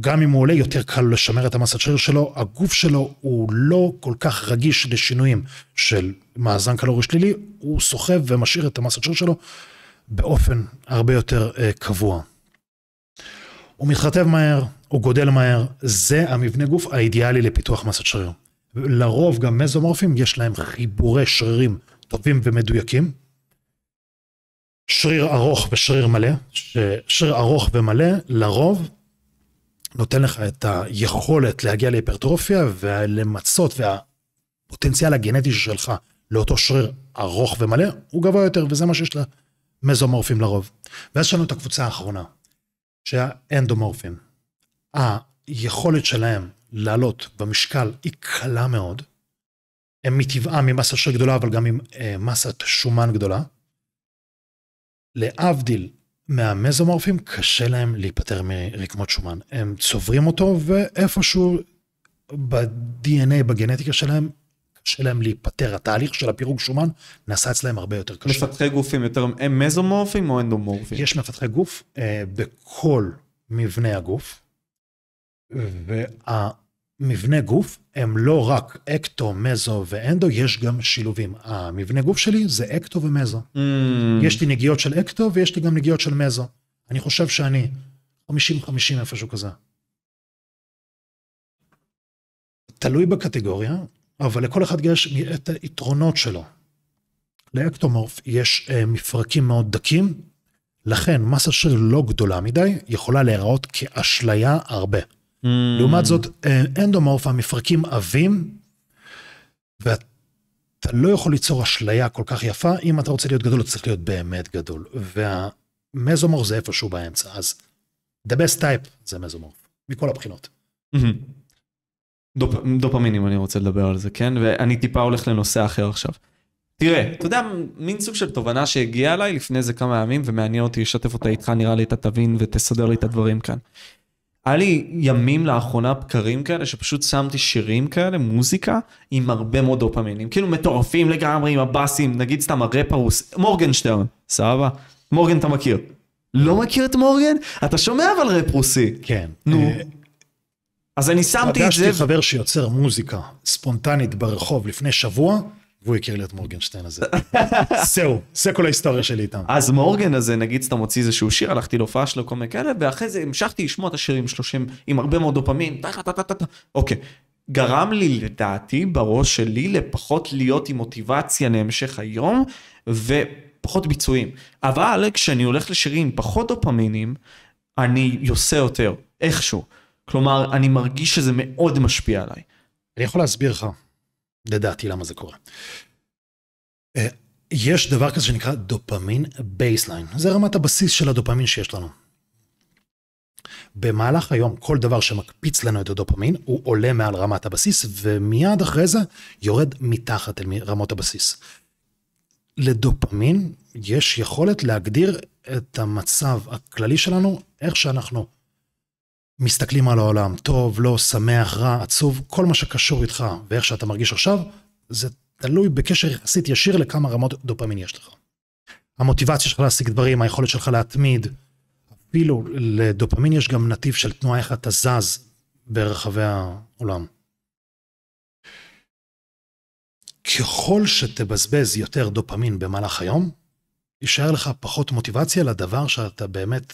גם אם הוא עולה יותר קל לשמר את המסת שריר שלו, הגוף שלו הוא לא כל כך רגיש לשינויים של מאזן קלורי שלילי, הוא סוחב ומשאיר את המסת שריר שלו באופן הרבה יותר אה, קבוע. הוא מתחתב מהר, הוא גודל מהר, זה המבנה גוף האידיאלי לפיתוח מסת שריר. לרוב גם מזומורפים יש להם חיבורי שרירים טובים ומדויקים. שריר ארוך ושריר מלא, שריר ארוך ומלא לרוב נותן לך את היכולת להגיע להיפרטרופיה ולמצות והפוטנציאל הגנטי שלך לאותו שריר ארוך ומלא הוא גבוה יותר וזה מה שיש מזומורפים לרוב. ואז יש לנו את הקבוצה האחרונה, שהאנדומורפים. היכולת שלהם לעלות במשקל היא קלה מאוד. הם מטבעם עם מסה גדולה, אבל גם עם אה, מסת שומן גדולה. להבדיל מהמזומורפים, קשה להם להיפטר מרקמות שומן. הם צוברים אותו, ואיפשהו ב-DNA, בגנטיקה שלהם, קשה להם להיפטר. התהליך של הפירוק שומן נעשה אצלהם הרבה יותר קשה. מפתחי גופים יותר, הם מזומורפים או אנדומורפים? יש מפתחי גוף אה, בכל מבנה הגוף, והמבנה גוף הם לא רק אקטו, מזו ואנדו, יש גם שילובים. המבנה גוף שלי זה אקטו ומזו. Mm. יש לי נגיעות של אקטו ויש לי גם נגיעות של מזו. אני חושב שאני 50-50 איפשהו כזה. תלוי בקטגוריה, אבל לכל אחד יש את היתרונות שלו. לאקטומורף יש אה, מפרקים מאוד דקים, לכן מסה שריר לא גדולה מדי, יכולה להיראות כאשליה הרבה. Mm. לעומת זאת, אה, אנדומורף המפרקים עבים, ואתה לא יכול ליצור אשליה כל כך יפה, אם אתה רוצה להיות גדול, אתה צריך להיות באמת גדול. והמזומורף זה איפשהו באמצע, אז the best type זה מזומורף, מכל הבחינות. Mm-hmm. דופ, דופמינים אני רוצה לדבר על זה, כן? ואני טיפה הולך לנושא אחר עכשיו. תראה, אתה יודע, מין סוג של תובנה שהגיעה אליי לפני איזה כמה ימים, ומעניין אותי לשתף אותה איתך, נראה לי אתה תבין ותסדר לי את הדברים כאן. היה לי ימים לאחרונה בקרים כאלה, שפשוט שמתי שירים כאלה, מוזיקה, עם הרבה מאוד דופמינים, כאילו מטורפים לגמרי, עם הבאסים, נגיד סתם הראפ הרוס, מורגנשטרן, סבבה? מורגן אתה מכיר. לא מכיר את מורגן? אתה שומע אבל ראפ רוסי. כן. נו. אה, אז אני שמתי את זה... פגשתי חבר שיוצר מוזיקה ספונטנית ברחוב לפני שבוע, והוא הכיר לי את מורגנשטיין הזה. זהו, זה כל ההיסטוריה שלי איתם. אז מורגן הזה, נגיד סתם הוציא איזשהו שיר, הלכתי להופעה שלו, כל מיני כאלה, ואחרי זה המשכתי לשמוע את השירים שלו, עם הרבה מאוד דופמין, אוקיי. גרם לי, לדעתי, בראש שלי, לפחות להיות עם מוטיבציה להמשך היום, ופחות ביצועים. אבל כשאני הולך לשירים פחות דופמינים, אני עושה יותר, איכשהו. כלומר, אני מרגיש שזה מאוד משפיע עליי. אני יכול להסביר לך, לדעתי, למה זה קורה. אה, יש דבר כזה שנקרא דופמין בייסליין. זה רמת הבסיס של הדופמין שיש לנו. במהלך היום כל דבר שמקפיץ לנו את הדופמין הוא עולה מעל רמת הבסיס ומיד אחרי זה יורד מתחת אל רמות הבסיס. לדופמין יש יכולת להגדיר את המצב הכללי שלנו, איך שאנחנו מסתכלים על העולם, טוב, לא, שמח, רע, עצוב, כל מה שקשור איתך ואיך שאתה מרגיש עכשיו, זה תלוי בקשר יחסית ישיר לכמה רמות דופמין יש לך. המוטיבציה שלך להשיג דברים, היכולת שלך להתמיד, אפילו לדופמין יש גם נתיב של תנועה איך אתה זז ברחבי העולם. ככל שתבזבז יותר דופמין במהלך היום, יישאר לך פחות מוטיבציה לדבר שאתה באמת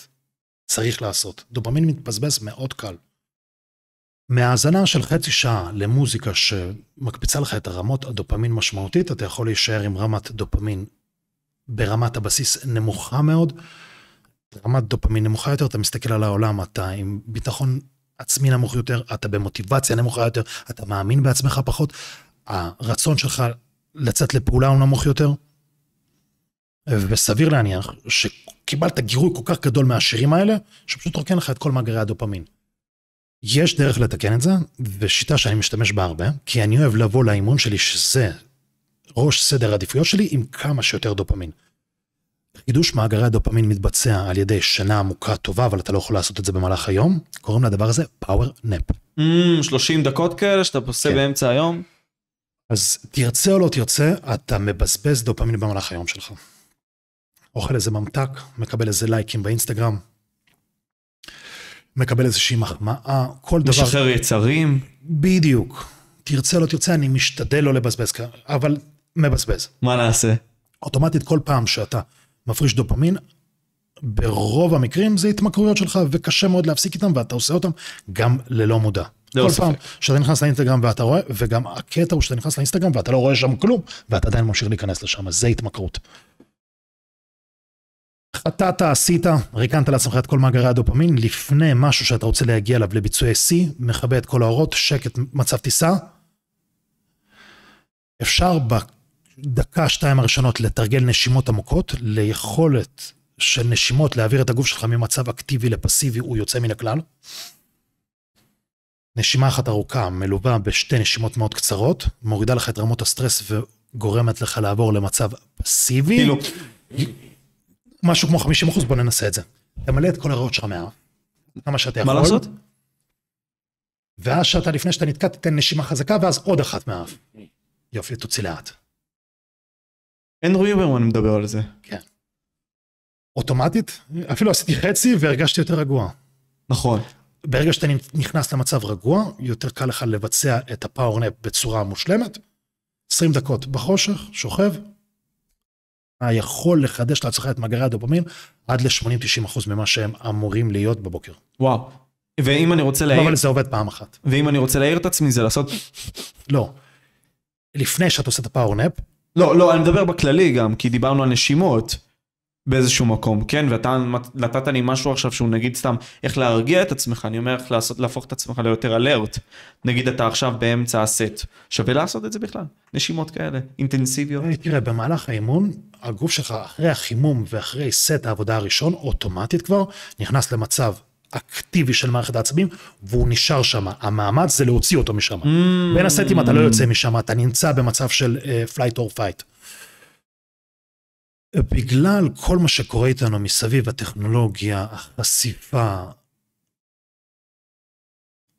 צריך לעשות. דופמין מתבזבז מאוד קל. מהאזנה של חצי שעה למוזיקה שמקפיצה לך את הרמות הדופמין משמעותית, אתה יכול להישאר עם רמת דופמין ברמת הבסיס נמוכה מאוד. רמת דופמין נמוכה יותר, אתה מסתכל על העולם, אתה עם ביטחון עצמי נמוך יותר, אתה במוטיבציה נמוכה יותר, אתה מאמין בעצמך פחות, הרצון שלך לצאת לפעולה הוא נמוך יותר, וסביר להניח שקיבלת גירוי כל כך גדול מהשירים האלה, שפשוט רוקן לך את כל מאגרי הדופמין. יש דרך לתקן את זה, ושיטה שאני משתמש בה הרבה, כי אני אוהב לבוא לאימון שלי שזה ראש סדר העדיפויות שלי עם כמה שיותר דופמין. חידוש מאגרי הדופמין מתבצע על ידי שינה עמוקה טובה, אבל אתה לא יכול לעשות את זה במהלך היום, קוראים לדבר הזה פאוור נפ. Mm, 30 דקות כאלה שאתה עושה כן. באמצע היום? אז תרצה או לא תרצה, אתה מבזבז דופמין במהלך היום שלך. אוכל איזה ממתק, מקבל איזה לייקים באינסטגרם, מקבל איזושהי מחמאה, כל דבר... משחרר יצרים. בדיוק. תרצה, לא תרצה, אני משתדל לא לבזבז, כן, אבל מבזבז. מה נעשה? אוטומטית כל פעם שאתה מפריש דופמין, ברוב המקרים זה התמכרויות שלך, וקשה מאוד להפסיק איתם, ואתה עושה אותם גם ללא מודע. לא כל ספק. פעם שאתה נכנס לאינסטגרם ואתה רואה, וגם הקטע הוא שאתה נכנס לאינסטגרם ואתה לא רואה שם כלום, ואתה עדיין ממשיך להיכנס לשם, אז זה התמכרות. אתה, אתה עשית, ריקנת לעצמך את כל מאגרי הדופמין, לפני משהו שאתה רוצה להגיע אליו לביצועי שיא, מכבה את כל האורות, שקט, מצב טיסה. אפשר בדקה, שתיים הראשונות לתרגל נשימות עמוקות, ליכולת של נשימות להעביר את הגוף שלך ממצב אקטיבי לפסיבי, הוא יוצא מן הכלל. נשימה אחת ארוכה מלווה בשתי נשימות מאוד קצרות, מורידה לך את רמות הסטרס וגורמת לך לעבור למצב פסיבי. כאילו, משהו כמו 50 אחוז, בוא ננסה את זה. תמלא את כל הריאות שלך מהאף, כמה שאתה יכול. מה לעשות? ואז שאתה, לפני שאתה נתקע, תיתן נשימה חזקה, ואז עוד אחת מהאף. יופי, תוציא לאט. אנדרו יוברמן מדבר על זה. כן. אוטומטית, אפילו עשיתי חצי והרגשתי יותר רגוע. נכון. ברגע שאתה נכנס למצב רגוע, יותר קל לך לבצע את הפאורנפ בצורה מושלמת. 20 דקות בחושך, שוכב, יכול לחדש לעצמך את מאגרי הדופמין עד ל-80-90% ממה שהם אמורים להיות בבוקר. וואו. ואם אני רוצה להעיר... אבל זה עובד פעם אחת. ואם אני רוצה להעיר את עצמי זה לעשות... לא. לפני שאת עושה את הפאורנאפ. לא, לא, אני מדבר בכללי גם, כי דיברנו על נשימות. באיזשהו מקום, כן? ואתה נתת לי משהו עכשיו שהוא נגיד סתם איך להרגיע את עצמך, אני אומר איך לעשות, להפוך את עצמך ליותר אלרט. נגיד אתה עכשיו באמצע הסט, שווה לעשות את זה בכלל, נשימות כאלה, אינטנסיביות. אה, תראה, במהלך האימון, הגוף שלך אחרי החימום ואחרי סט העבודה הראשון, אוטומטית כבר, נכנס למצב אקטיבי של מערכת העצבים, והוא נשאר שם. המאמץ זה להוציא אותו משם. Mm-hmm. בין הסטים אתה לא יוצא משם, אתה נמצא במצב של פלייט אור פייט. בגלל כל מה שקורה איתנו מסביב, הטכנולוגיה, החשיפה,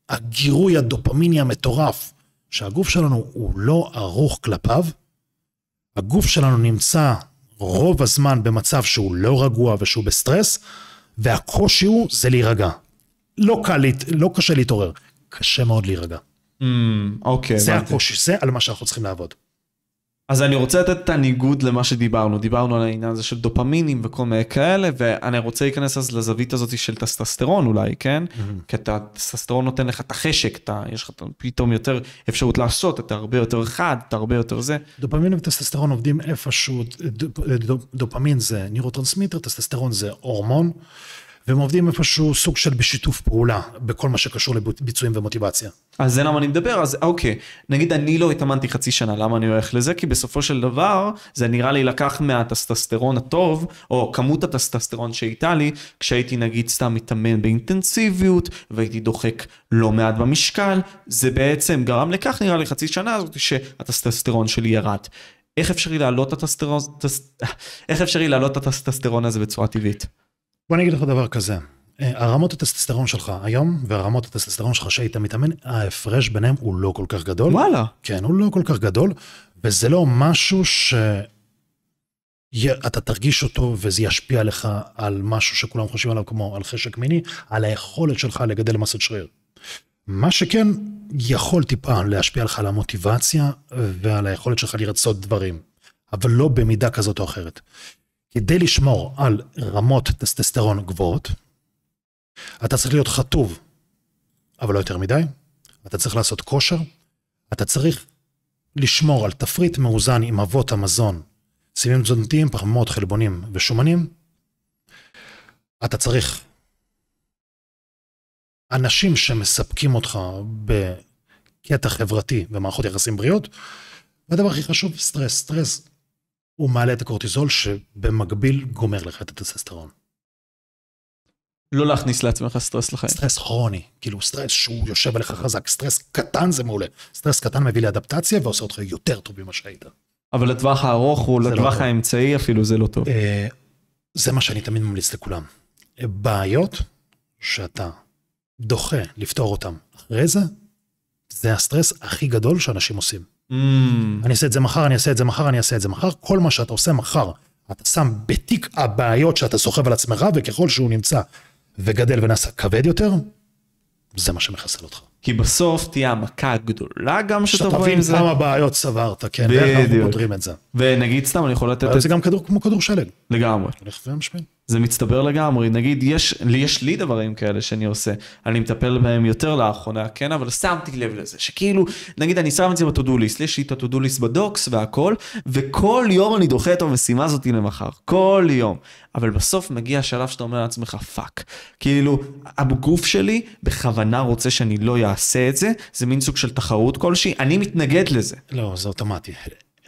הגירוי הדופמיני המטורף שהגוף שלנו הוא לא ערוך כלפיו, הגוף שלנו נמצא רוב הזמן במצב שהוא לא רגוע ושהוא בסטרס, והקושי הוא זה להירגע. לא קל, לא קשה להתעורר, קשה מאוד להירגע. Mm, אוקיי. Mm, okay, זה הקושי, זה על מה שאנחנו צריכים לעבוד. אז אני רוצה לתת את הניגוד למה שדיברנו, דיברנו על העניין הזה של דופמינים וכל מיני כאלה, ואני רוצה להיכנס אז לזווית הזאת של טסטסטרון אולי, כן? Mm-hmm. כי הטסטסטרון נותן לך את החשק, אתה, יש לך פתאום יותר אפשרות לעשות, אתה הרבה יותר חד, אתה הרבה יותר זה. דופמין וטסטסטרון עובדים איפשהו, דופ, דופ, דופמין זה נירוטרנסמיטר, טסטסטרון זה הורמון. והם עובדים איפשהו סוג של בשיתוף פעולה בכל מה שקשור לביצועים ומוטיבציה. אז זה למה אני מדבר, אז אוקיי, נגיד אני לא התאמנתי חצי שנה, למה אני הולך לזה? כי בסופו של דבר זה נראה לי לקח מהטסטסטרון הטוב, או כמות הטסטסטרון שהייתה לי, כשהייתי נגיד סתם מתאמן באינטנסיביות, והייתי דוחק לא מעט במשקל, זה בעצם גרם לכך נראה לי חצי שנה הזאת שהטסטסטרון שלי ירד. איך אפשרי להעלות את הטסטסטרון הזה בצורה טבעית? בוא אני אגיד לך דבר כזה, אה, הרמות הטסטסטרון שלך היום והרמות הטסטסטרון שלך שהיית מתאמן, ההפרש ביניהם הוא לא כל כך גדול. וואלה. כן, הוא לא כל כך גדול, וזה לא משהו ש... אתה תרגיש אותו וזה ישפיע לך על משהו שכולם חושבים עליו כמו על חשק מיני, על היכולת שלך לגדל מסת שריר. מה שכן יכול טיפה להשפיע לך על המוטיבציה ועל היכולת שלך לרצות דברים, אבל לא במידה כזאת או אחרת. כדי לשמור על רמות טסטסטרון גבוהות, אתה צריך להיות חטוב, אבל לא יותר מדי, אתה צריך לעשות כושר, אתה צריך לשמור על תפריט מאוזן עם אבות המזון, סיבים תזונתיים, פחמות, חלבונים ושומנים. אתה צריך אנשים שמספקים אותך בקטע חברתי ומערכות יחסים בריאות. והדבר הכי חשוב, סטרס. סטרס הוא מעלה את הקורטיזול שבמקביל גומר לך את הטססטרון. לא להכניס לעצמך סטרס לחיים. סטרס כרוני, כאילו סטרס שהוא יושב עליך חזק, סטרס קטן זה מעולה. סטרס קטן מביא לאדפטציה ועושה אותך יותר טוב ממה שהיית. אבל לטווח הארוך הוא, לא לטווח לא האמצעי אפילו זה לא טוב. אה, זה מה שאני תמיד ממליץ לכולם. בעיות שאתה דוחה לפתור אותן אחרי זה, זה הסטרס הכי גדול שאנשים עושים. Mm. אני אעשה את זה מחר, אני אעשה את זה מחר, אני אעשה את זה מחר. כל מה שאתה עושה מחר, אתה שם בתיק הבעיות שאתה סוחב על עצמך, וככל שהוא נמצא וגדל ונעשה כבד יותר, זה מה שמחסל אותך. כי בסוף תהיה המכה הגדולה גם שתבוא עם זה. שתבין כמה בעיות סברת, כן, ואיך אנחנו פותרים את זה. ונגיד סתם, אני יכול לתת... את... זה גם כדור כמו כדור שלג. לגמרי. הולך ומשפיל. זה מצטבר לגמרי, נגיד יש, יש לי דברים כאלה שאני עושה, אני מטפל בהם יותר לאחרונה, כן, אבל שמתי לב לזה, שכאילו, נגיד אני שם את זה בטודו ליסט, יש לי את הטודו ליסט בדוקס והכל, וכל יום אני דוחה את המשימה הזאת למחר, כל יום. אבל בסוף מגיע השלב שאתה אומר לעצמך, פאק. כאילו, הגוף שלי בכוונה רוצה שאני לא אעשה את זה, זה מין סוג של תחרות כלשהי, אני מתנגד לזה. לא, זה אוטומטי.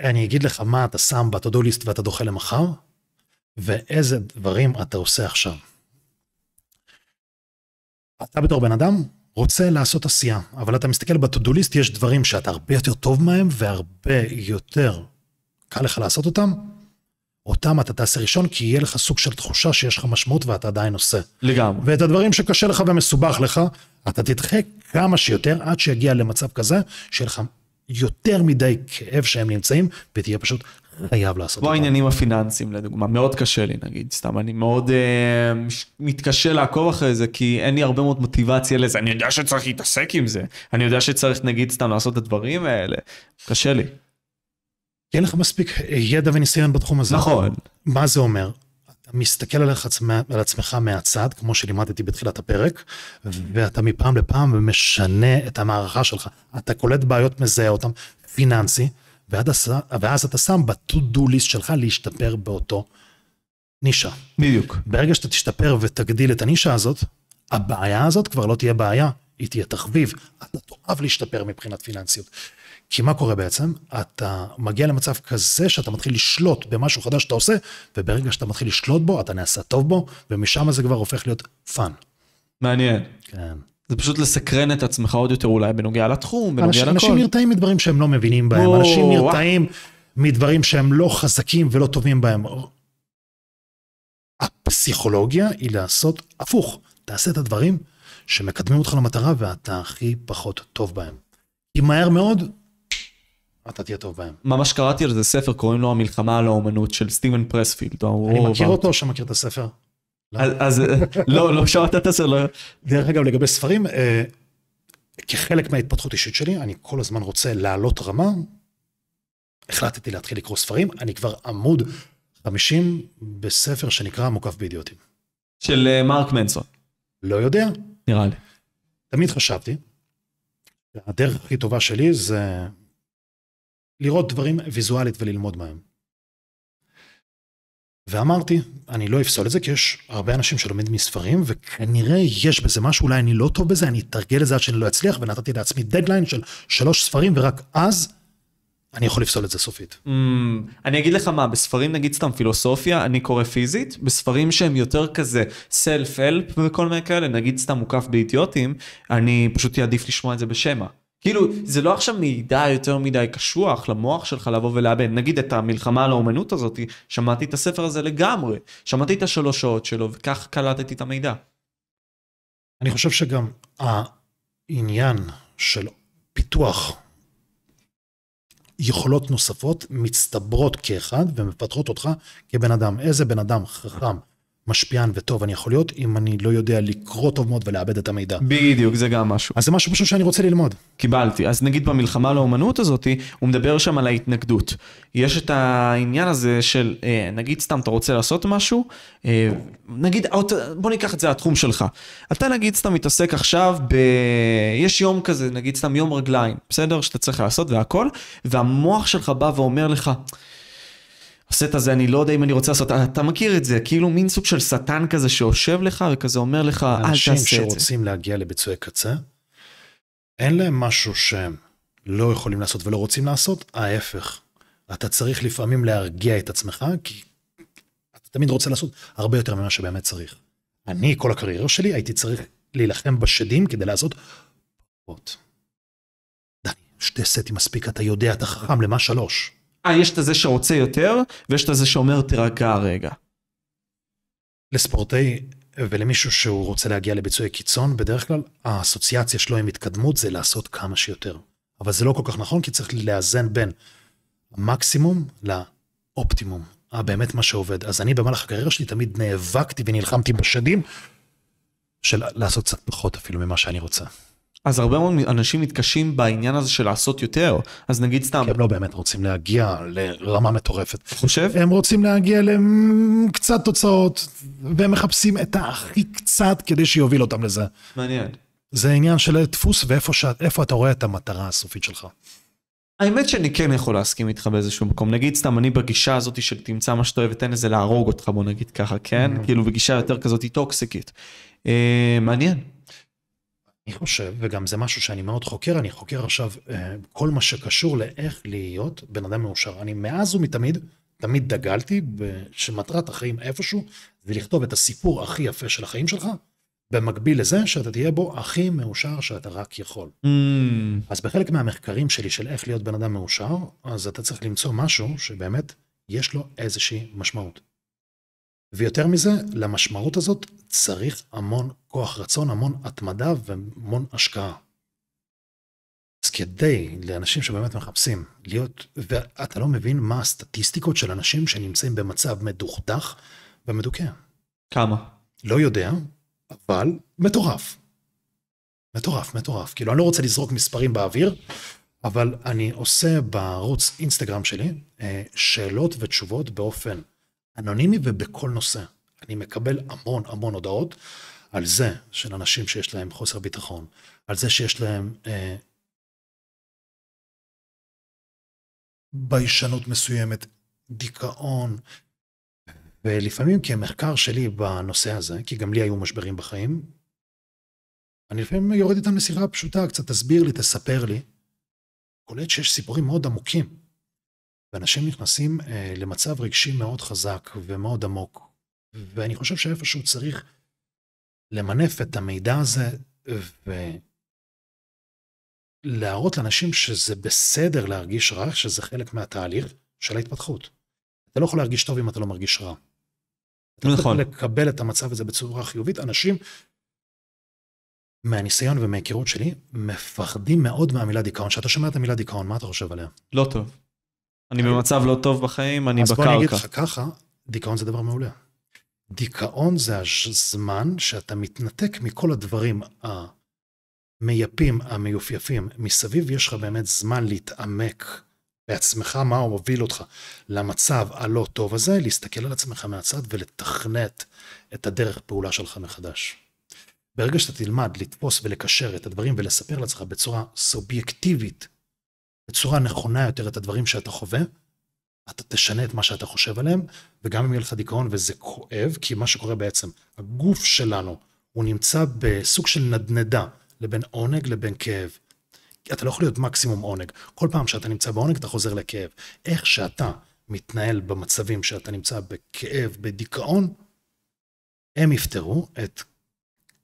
אני אגיד לך מה אתה שם בטודו ליסט ואתה דוחה למחר? ואיזה דברים אתה עושה עכשיו. אתה בתור בן אדם רוצה לעשות עשייה, אבל אתה מסתכל בטודוליסט, יש דברים שאתה הרבה יותר טוב מהם והרבה יותר קל לך לעשות אותם, אותם אתה תעשה ראשון, כי יהיה לך סוג של תחושה שיש לך משמעות ואתה עדיין עושה. לגמרי. ואת הדברים שקשה לך ומסובך לך, אתה תדחה כמה שיותר עד שיגיע למצב כזה, שיהיה לך יותר מדי כאב שהם נמצאים, ותהיה פשוט חייב לעשות. כמו העניינים הפיננסיים, לדוגמה, מאוד קשה לי, נגיד, סתם, אני מאוד uh, מתקשה לעקוב אחרי זה, כי אין לי הרבה מאוד מוטיבציה לזה, אני יודע שצריך להתעסק עם זה, אני יודע שצריך, נגיד, סתם לעשות את הדברים האלה, קשה לי. אין לך מספיק ידע וניסיון בתחום הזה. נכון. מה זה אומר? אתה מסתכל עליך, על עצמך מהצד, כמו שלימדתי בתחילת הפרק, ואתה מפעם לפעם משנה את המערכה שלך. אתה קולט בעיות, מזהה אותן, פיננסי, ועד ואז אתה שם ב-to-do list שלך להשתפר באותו נישה. בדיוק. ברגע שאתה תשתפר ותגדיל את הנישה הזאת, הבעיה הזאת כבר לא תהיה בעיה, היא תהיה תחביב. אתה תאהב להשתפר מבחינת פיננסיות. כי מה קורה בעצם? אתה מגיע למצב כזה שאתה מתחיל לשלוט במשהו חדש שאתה עושה, וברגע שאתה מתחיל לשלוט בו, אתה נעשה טוב בו, ומשם זה כבר הופך להיות פאן. מעניין. כן. זה פשוט לסקרן את עצמך עוד יותר אולי בנוגע לתחום, בנוגע לכל. אנשים נרתעים מדברים שהם לא מבינים בהם, או, אנשים נרתעים מדברים שהם לא חזקים ולא טובים בהם. הפסיכולוגיה היא לעשות הפוך, תעשה את הדברים שמקדמים אותך למטרה ואתה הכי פחות טוב בהם. כי מהר מאוד, אתה תהיה טוב בהם. ממש קראתי על זה ספר, קוראים לו המלחמה על האומנות של סטיבן פרספילד. אני מכיר אותו או שמכיר את הספר? אז אה, לא, לא שמעת את הסדר. לא. דרך אגב, לגבי ספרים, אה, כחלק מההתפתחות אישית שלי, אני כל הזמן רוצה לעלות רמה. החלטתי להתחיל לקרוא ספרים, אני כבר עמוד 50 בספר שנקרא מוקף באידיוטים. של אה, מרק מנסון. לא יודע. נראה לי. תמיד חשבתי, הדרך הכי טובה שלי זה לראות דברים ויזואלית וללמוד מהם. ואמרתי, אני לא אפסול את זה, כי יש הרבה אנשים שלומד מספרים, וכנראה יש בזה משהו, אולי אני לא טוב בזה, אני אתרגל את זה עד שאני לא אצליח, ונתתי לעצמי דדליין של שלוש ספרים, ורק אז אני יכול לפסול את זה סופית. Mm, אני אגיד לך מה, בספרים נגיד סתם פילוסופיה, אני קורא פיזית, בספרים שהם יותר כזה סלף אלפ וכל מיני כאלה, נגיד סתם מוקף באידיוטים, אני פשוט אעדיף לשמוע את זה בשמע. כאילו, זה לא עכשיו מידע יותר מדי קשוח למוח שלך לבוא ולאבד. נגיד את המלחמה על האומנות הזאת, שמעתי את הספר הזה לגמרי. שמעתי את השלוש שעות שלו, וכך קלטתי את המידע. אני חושב שגם העניין של פיתוח יכולות נוספות מצטברות כאחד ומפתחות אותך כבן אדם. איזה בן אדם חכם, משפיען וטוב אני יכול להיות אם אני לא יודע לקרוא טוב מאוד ולאבד את המידע. בדיוק, זה גם משהו. אז זה משהו פשוט שאני רוצה ללמוד. קיבלתי. אז נגיד במלחמה לאומנות הזאת, הוא מדבר שם על ההתנגדות. יש את העניין הזה של, אה, נגיד סתם אתה רוצה לעשות משהו, אה, נגיד, אה, בוא ניקח את זה לתחום שלך. אתה נגיד סתם מתעסק עכשיו ב... יש יום כזה, נגיד סתם יום רגליים, בסדר? שאתה צריך לעשות והכל, והמוח שלך בא ואומר לך, הסט הזה, אני לא יודע אם אני רוצה לעשות, אה, אתה מכיר את זה, כאילו מין סוג של שטן כזה שיושב לך וכזה אומר לך, אל תעשה את זה. אנשים שרוצים להגיע לביצועי קצה, אין להם משהו שהם לא יכולים לעשות ולא רוצים לעשות, ההפך. אתה צריך לפעמים להרגיע את עצמך, כי אתה תמיד רוצה לעשות הרבה יותר ממה שבאמת צריך. אני, כל הקריירה שלי, הייתי צריך להילחם בשדים כדי לעשות פחות. די, שתי סטים מספיק, אתה יודע, אתה חכם למה שלוש. אה, יש את הזה שרוצה יותר, ויש את הזה שאומר תירגע רגע. לספורטאי ולמישהו שהוא רוצה להגיע לביצועי קיצון, בדרך כלל האסוציאציה שלו עם התקדמות זה לעשות כמה שיותר. אבל זה לא כל כך נכון, כי צריך לאזן בין המקסימום לאופטימום. אה, באמת מה שעובד. אז אני במהלך הקריירה שלי תמיד נאבקתי ונלחמתי בשדים של לעשות קצת פחות אפילו ממה שאני רוצה. אז הרבה מאוד אנשים מתקשים בעניין הזה של לעשות יותר, אז נגיד סתם... כי הם לא באמת רוצים להגיע לרמה מטורפת. חושב? הם רוצים להגיע לקצת תוצאות, והם מחפשים את הכי קצת כדי שיוביל אותם לזה. מעניין. זה עניין של דפוס ואיפה ש... אתה רואה את המטרה הסופית שלך. האמת שאני כן יכול להסכים איתך באיזשהו מקום. נגיד סתם, אני בגישה הזאת של תמצא מה שאתה אוהב ותן לזה להרוג אותך, בוא נגיד ככה, כן? Mm-hmm. כאילו בגישה יותר כזאת היא טוקסיקית. אה, מעניין. אני חושב, וגם זה משהו שאני מאוד חוקר, אני חוקר עכשיו אה, כל מה שקשור לאיך להיות בן אדם מאושר. אני מאז ומתמיד, תמיד דגלתי שמטרת החיים איפשהו זה לכתוב את הסיפור הכי יפה של החיים שלך, במקביל לזה שאתה תהיה בו הכי מאושר שאתה רק יכול. Mm. אז בחלק מהמחקרים שלי של איך להיות בן אדם מאושר, אז אתה צריך למצוא משהו שבאמת יש לו איזושהי משמעות. ויותר מזה, למשמעות הזאת צריך המון כוח רצון, המון התמדה והמון השקעה. אז כדי לאנשים שבאמת מחפשים להיות, ואתה לא מבין מה הסטטיסטיקות של אנשים שנמצאים במצב מדוכדך ומדוכא. כמה? לא יודע, אבל מטורף. מטורף, מטורף. כאילו, אני לא רוצה לזרוק מספרים באוויר, אבל אני עושה בערוץ אינסטגרם שלי אה, שאלות ותשובות באופן אנונימי ובכל נושא. אני מקבל המון המון הודעות על זה של אנשים שיש להם חוסר ביטחון, על זה שיש להם אה, ביישנות מסוימת, דיכאון, ולפעמים כמחקר שלי בנושא הזה, כי גם לי היו משברים בחיים, אני לפעמים יורד איתם לשיחה פשוטה, קצת תסביר לי, תספר לי, קולט שיש סיפורים מאוד עמוקים, ואנשים נכנסים אה, למצב רגשי מאוד חזק ומאוד עמוק. ואני חושב שאיפשהו צריך למנף את המידע הזה ולהראות לאנשים שזה בסדר להרגיש רע, שזה חלק מהתהליך של ההתפתחות. אתה לא יכול להרגיש טוב אם אתה לא מרגיש רע. אתה נכון. אתה לקבל את המצב הזה בצורה חיובית. אנשים, מהניסיון ומההיכרות שלי, מפחדים מאוד מהמילה דיכאון. כשאתה שומע את המילה דיכאון, מה אתה חושב עליה? לא טוב. אני במצב לא טוב בחיים, אני בקרקע. אז בוא אני אגיד לך ככה, דיכאון זה דבר מעולה. דיכאון זה הזמן שאתה מתנתק מכל הדברים המייפים, המיופייפים מסביב, יש לך באמת זמן להתעמק בעצמך, מה הוביל אותך למצב הלא טוב הזה, להסתכל על עצמך מהצד ולתכנת את הדרך פעולה שלך מחדש. ברגע שאתה תלמד לתפוס ולקשר את הדברים ולספר לעצמך בצורה סובייקטיבית בצורה נכונה יותר את הדברים שאתה חווה, אתה תשנה את מה שאתה חושב עליהם, וגם אם יהיה לך דיכאון וזה כואב, כי מה שקורה בעצם, הגוף שלנו, הוא נמצא בסוג של נדנדה לבין עונג לבין כאב. אתה לא יכול להיות מקסימום עונג. כל פעם שאתה נמצא בעונג, אתה חוזר לכאב. איך שאתה מתנהל במצבים שאתה נמצא בכאב, בדיכאון, הם יפתרו את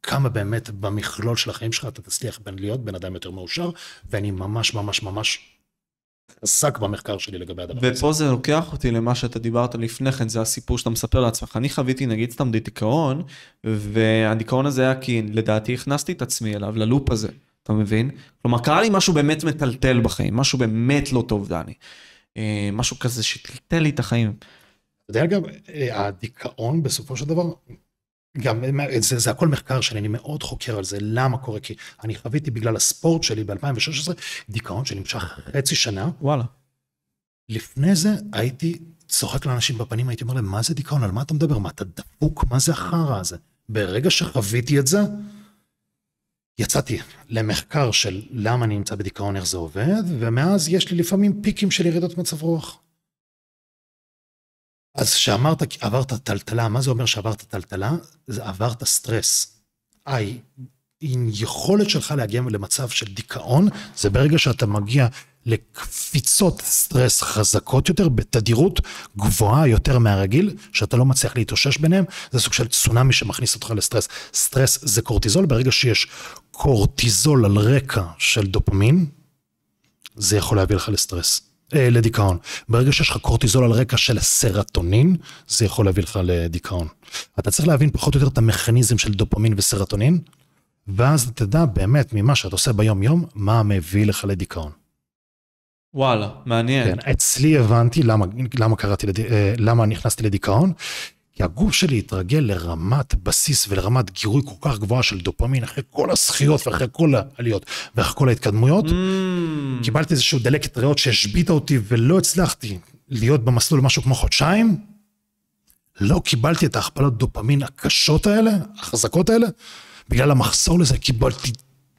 כמה באמת במכלול של החיים שלך אתה תצליח בין להיות בן אדם יותר מאושר, ואני ממש ממש ממש חזק במחקר שלי לגבי הדבר ופה הזה. ופה זה לוקח אותי למה שאתה דיברת לפני כן, זה הסיפור שאתה מספר לעצמך. אני חוויתי נגיד סתם דיכאון, והדיכאון הזה היה כי לדעתי הכנסתי את עצמי אליו, ללופ הזה, אתה מבין? כלומר, קרה לי משהו באמת מטלטל בחיים, משהו באמת לא טוב, דני. אה, משהו כזה שטלטל לי את החיים. אתה יודע, אגב, אה, הדיכאון בסופו של דבר גם זה, זה הכל מחקר שלי, אני מאוד חוקר על זה, למה קורה, כי אני חוויתי בגלל הספורט שלי ב-2016 דיכאון שנמשך חצי שנה. וואלה. לפני זה הייתי צוחק לאנשים בפנים, הייתי אומר להם, מה זה דיכאון, על מה אתה מדבר, מה אתה דפוק, מה זה החרא הזה? ברגע שחוויתי את זה, יצאתי למחקר של למה אני נמצא בדיכאון, איך זה עובד, ומאז יש לי לפעמים פיקים של ירידות מצב רוח. אז כשאמרת, עברת טלטלה, מה זה אומר שעברת טלטלה? זה עברת סטרס. איי, עם יכולת שלך להגיע למצב של דיכאון, זה ברגע שאתה מגיע לקפיצות סטרס חזקות יותר, בתדירות גבוהה יותר מהרגיל, שאתה לא מצליח להתאושש ביניהם, זה סוג של צונאמי שמכניס אותך לסטרס. סטרס זה קורטיזול, ברגע שיש קורטיזול על רקע של דופמין, זה יכול להביא לך לסטרס. אה, לדיכאון. ברגע שיש לך קורטיזול על רקע של סרטונין, זה יכול להביא לך לדיכאון. אתה צריך להבין פחות או יותר את המכניזם של דופמין וסרטונין, ואז אתה תדע באמת ממה שאתה עושה ביום יום, מה מביא לך לדיכאון. וואלה, מעניין. כן, אצלי הבנתי למה, למה קראתי, לד... אה, למה נכנסתי לדיכאון, כי הגוף שלי התרגל לרמת בסיס ולרמת גירוי כל כך גבוהה של דופמין אחרי כל הזכיות ואחרי כל העליות ואחרי כל ההתקדמויות. Mm. קיבלתי איזשהו דלקת ריאות שהשביתה אותי ולא הצלחתי להיות במסלול משהו כמו חודשיים. לא קיבלתי את ההכפלות דופמין הקשות האלה, החזקות האלה, בגלל המחסור לזה קיבלתי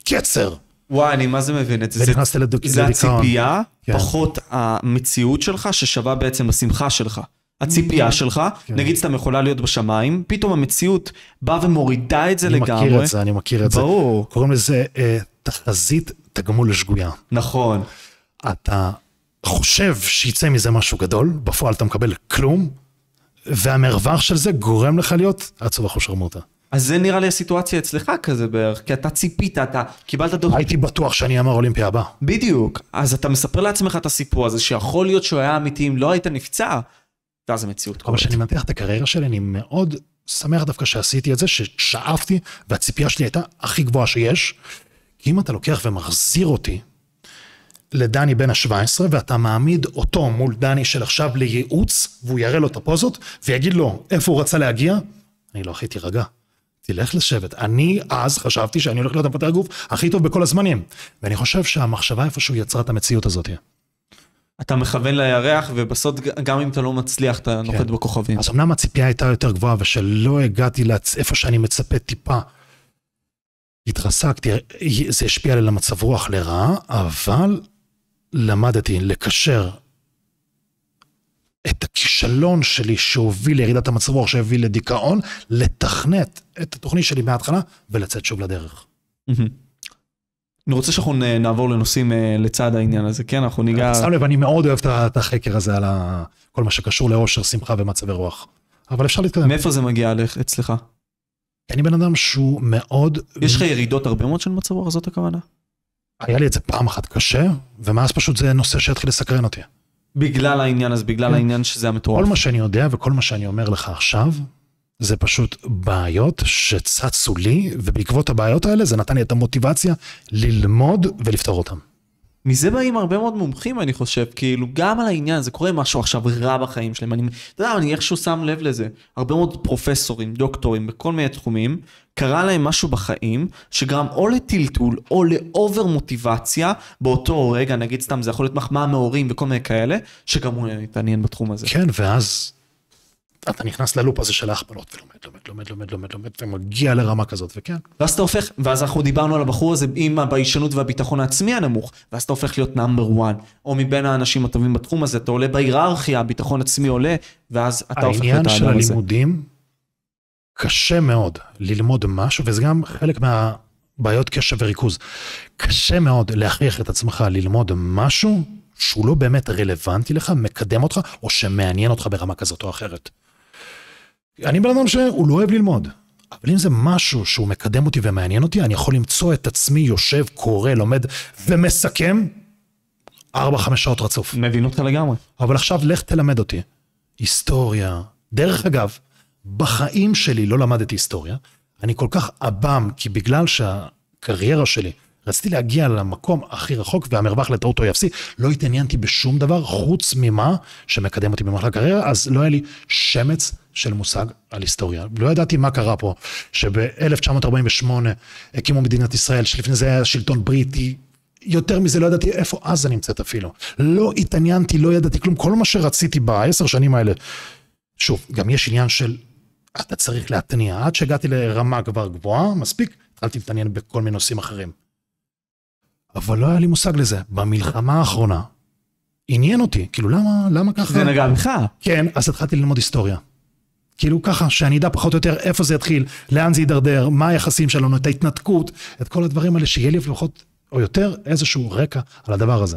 קצר. וואי, אני מה זה מבין את זה. ונכנסתי לדיכאון. זה הציפייה, כן. פחות המציאות שלך, ששווה בעצם השמחה שלך. הציפייה כן. שלך, כן. נגיד סתם יכולה להיות בשמיים, פתאום המציאות באה ומורידה את זה אני לגמרי. אני מכיר את זה, אני מכיר את ברור. זה. ברור. קוראים לזה אה, תחזית תגמול לשגויה. נכון. אתה חושב שיצא מזה משהו גדול, בפועל אתה מקבל כלום, והמרווח של זה גורם לך להיות עצוב אחושרמוטה. אז זה נראה לי הסיטואציה אצלך כזה בערך, כי אתה ציפית, אתה קיבלת דוח... הייתי בטוח שאני אמר אולימפיה הבאה. בדיוק. אז אתה מספר לעצמך את הסיפור הזה, שיכול להיות שהוא היה אמיתי אם לא היית נפצע. ואז המציאות קורית. אבל כשאני מנתח את הקריירה שלי, אני מאוד שמח דווקא שעשיתי את זה, ששאפתי, והציפייה שלי הייתה הכי גבוהה שיש. כי אם אתה לוקח ומחזיר אותי לדני בן ה-17, ואתה מעמיד אותו מול דני של עכשיו לייעוץ, והוא יראה לו את הפוזות, ויגיד לו איפה הוא רצה להגיע, אני לא הכי תירגע. תלך לשבת. אני אז חשבתי שאני הולך להיות המפתח גוף הכי טוב בכל הזמנים. ואני חושב שהמחשבה איפשהו יצרה את המציאות הזאת. אתה מכוון לירח, ובסוף גם אם אתה לא מצליח, אתה כן. נוחת בכוכבים. אז אמנם הציפייה הייתה יותר גבוהה, ושלא הגעתי לאיפה שאני מצפה טיפה. התרסקתי, זה השפיע עלי המצב רוח לרעה, אבל למדתי לקשר את הכישלון שלי שהוביל לירידת המצב רוח שהביא לדיכאון, לתכנת את התוכנית שלי מההתחלה ולצאת שוב לדרך. Mm-hmm. אני רוצה שאנחנו נעבור לנושאים אה, לצד העניין הזה, כן? אנחנו ניגע... שם לב, אני מאוד אוהב את החקר הזה על כל מה שקשור לאושר, שמחה ומצבי רוח. אבל אפשר להתקדם. מאיפה זה מגיע אצלך? אני בן אדם שהוא מאוד... יש לך ירידות הרבה מאוד של מצב רוח, זאת הכוונה? היה לי את זה פעם אחת קשה, ומאז פשוט זה נושא שהתחיל לסקרן אותי. בגלל העניין, אז בגלל כן. העניין שזה המטורף. כל מה שאני יודע וכל מה שאני אומר לך עכשיו, זה פשוט בעיות שצצו לי, ובעקבות הבעיות האלה זה נתן לי את המוטיבציה ללמוד ולפתור אותן. מזה באים הרבה מאוד מומחים, אני חושב, כאילו, גם על העניין, זה קורה משהו עכשיו רע בחיים שלהם. אני, אתה יודע, אני איכשהו שם לב לזה. הרבה מאוד פרופסורים, דוקטורים, בכל מיני תחומים, קרה להם משהו בחיים, שגרם או לטלטול, או לאובר מוטיבציה, באותו רגע, נגיד סתם, זה יכול להיות מחמאה מהורים וכל מיני כאלה, שגם הוא מתעניין בתחום הזה. כן, ואז אתה נכנס ללופ הזה של ההכפלות ולומד, לומד, לומד, לומד, לומד, לומד, ומגיע לרמה כזאת, וכן. ואז אתה הופך, ואז אנחנו דיברנו על הבחור הזה עם הביישנות והביטחון העצמי הנמוך, ואז אתה הופך להיות נאמבר וואן, או מבין האנשים הטובים בתחום הזה, אתה עולה בהיררכיה, הביטחון עצמי עולה, ואז אתה הופך להיות האדם הזה. העניין של הלימודים, קשה מאוד ללמוד משהו, וזה גם חלק מהבעיות קשב וריכוז. קשה מאוד להכריח את עצמך ללמוד משהו שהוא לא באמת רלוונטי לך, מקדם אותך, או שמעניין אותך ברמה כזאת או אחרת. כן. אני בן אדם שהוא לא אוהב ללמוד. אבל אם זה משהו שהוא מקדם אותי ומעניין אותי, אני יכול למצוא את עצמי יושב, קורא, לומד ומסכם 4-5 שעות רצוף. מבין אותך לגמרי. אבל עכשיו לך תלמד אותי. היסטוריה. דרך אגב, בחיים שלי לא למדתי היסטוריה. אני כל כך עב"ם, כי בגלל שהקריירה שלי, רציתי להגיע למקום הכי רחוק והמרווח לטעות או אפסי, לא התעניינתי בשום דבר חוץ ממה שמקדם אותי במהלך הקריירה, אז לא היה לי שמץ של מושג על היסטוריה. לא ידעתי מה קרה פה, שב-1948 הקימו מדינת ישראל, שלפני זה היה שלטון בריטי. יותר מזה, לא ידעתי איפה עזה נמצאת אפילו. לא התעניינתי, לא ידעתי כלום. כל מה שרציתי בעשר שנים האלה, שוב, גם יש עניין של אתה צריך להתניע. עד שהגעתי לרמה כבר גבוהה, מספיק, התחלתי להתעניין בכל מיני נושאים אחרים. אבל לא היה לי מושג לזה. במלחמה האחרונה, עניין אותי, כאילו למה, למה ככה? זה נגע בך. כן, אז התחלתי ללמוד היסטוריה. כאילו ככה, שאני אדע פחות או יותר איפה זה יתחיל, לאן זה יידרדר, מה היחסים שלנו, את ההתנתקות, את כל הדברים האלה, שיהיה לי לפחות או יותר איזשהו רקע על הדבר הזה.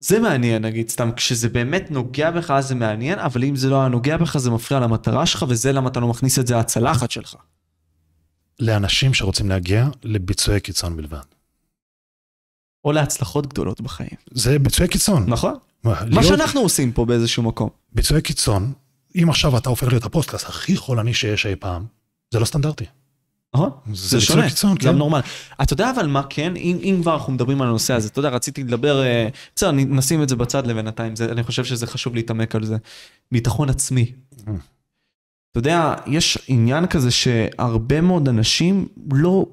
זה מעניין נגיד סתם כשזה באמת נוגע בך אז זה מעניין אבל אם זה לא היה נוגע בך זה מפריע למטרה שלך וזה למה אתה לא מכניס את זה לצלחת שלך. לאנשים שרוצים להגיע לביצועי קיצון בלבד. או להצלחות גדולות בחיים. זה ביצועי קיצון. נכון. מה, מה להיות... שאנחנו עושים פה באיזשהו מקום. ביצועי קיצון אם עכשיו אתה הופך להיות הפוסטקאסט הכי חולני שיש אי פעם, זה לא סטנדרטי. נכון, זה, זה שונה, קיצון, זה כן. נורמל. אתה יודע אבל מה כן, אם, אם כבר אנחנו מדברים על הנושא הזה, אתה יודע, רציתי לדבר, אה, בסדר, נשים את זה בצד לבינתיים, זה, אני חושב שזה חשוב להתעמק על זה. ביטחון עצמי. Mm. אתה יודע, יש עניין כזה שהרבה מאוד אנשים לא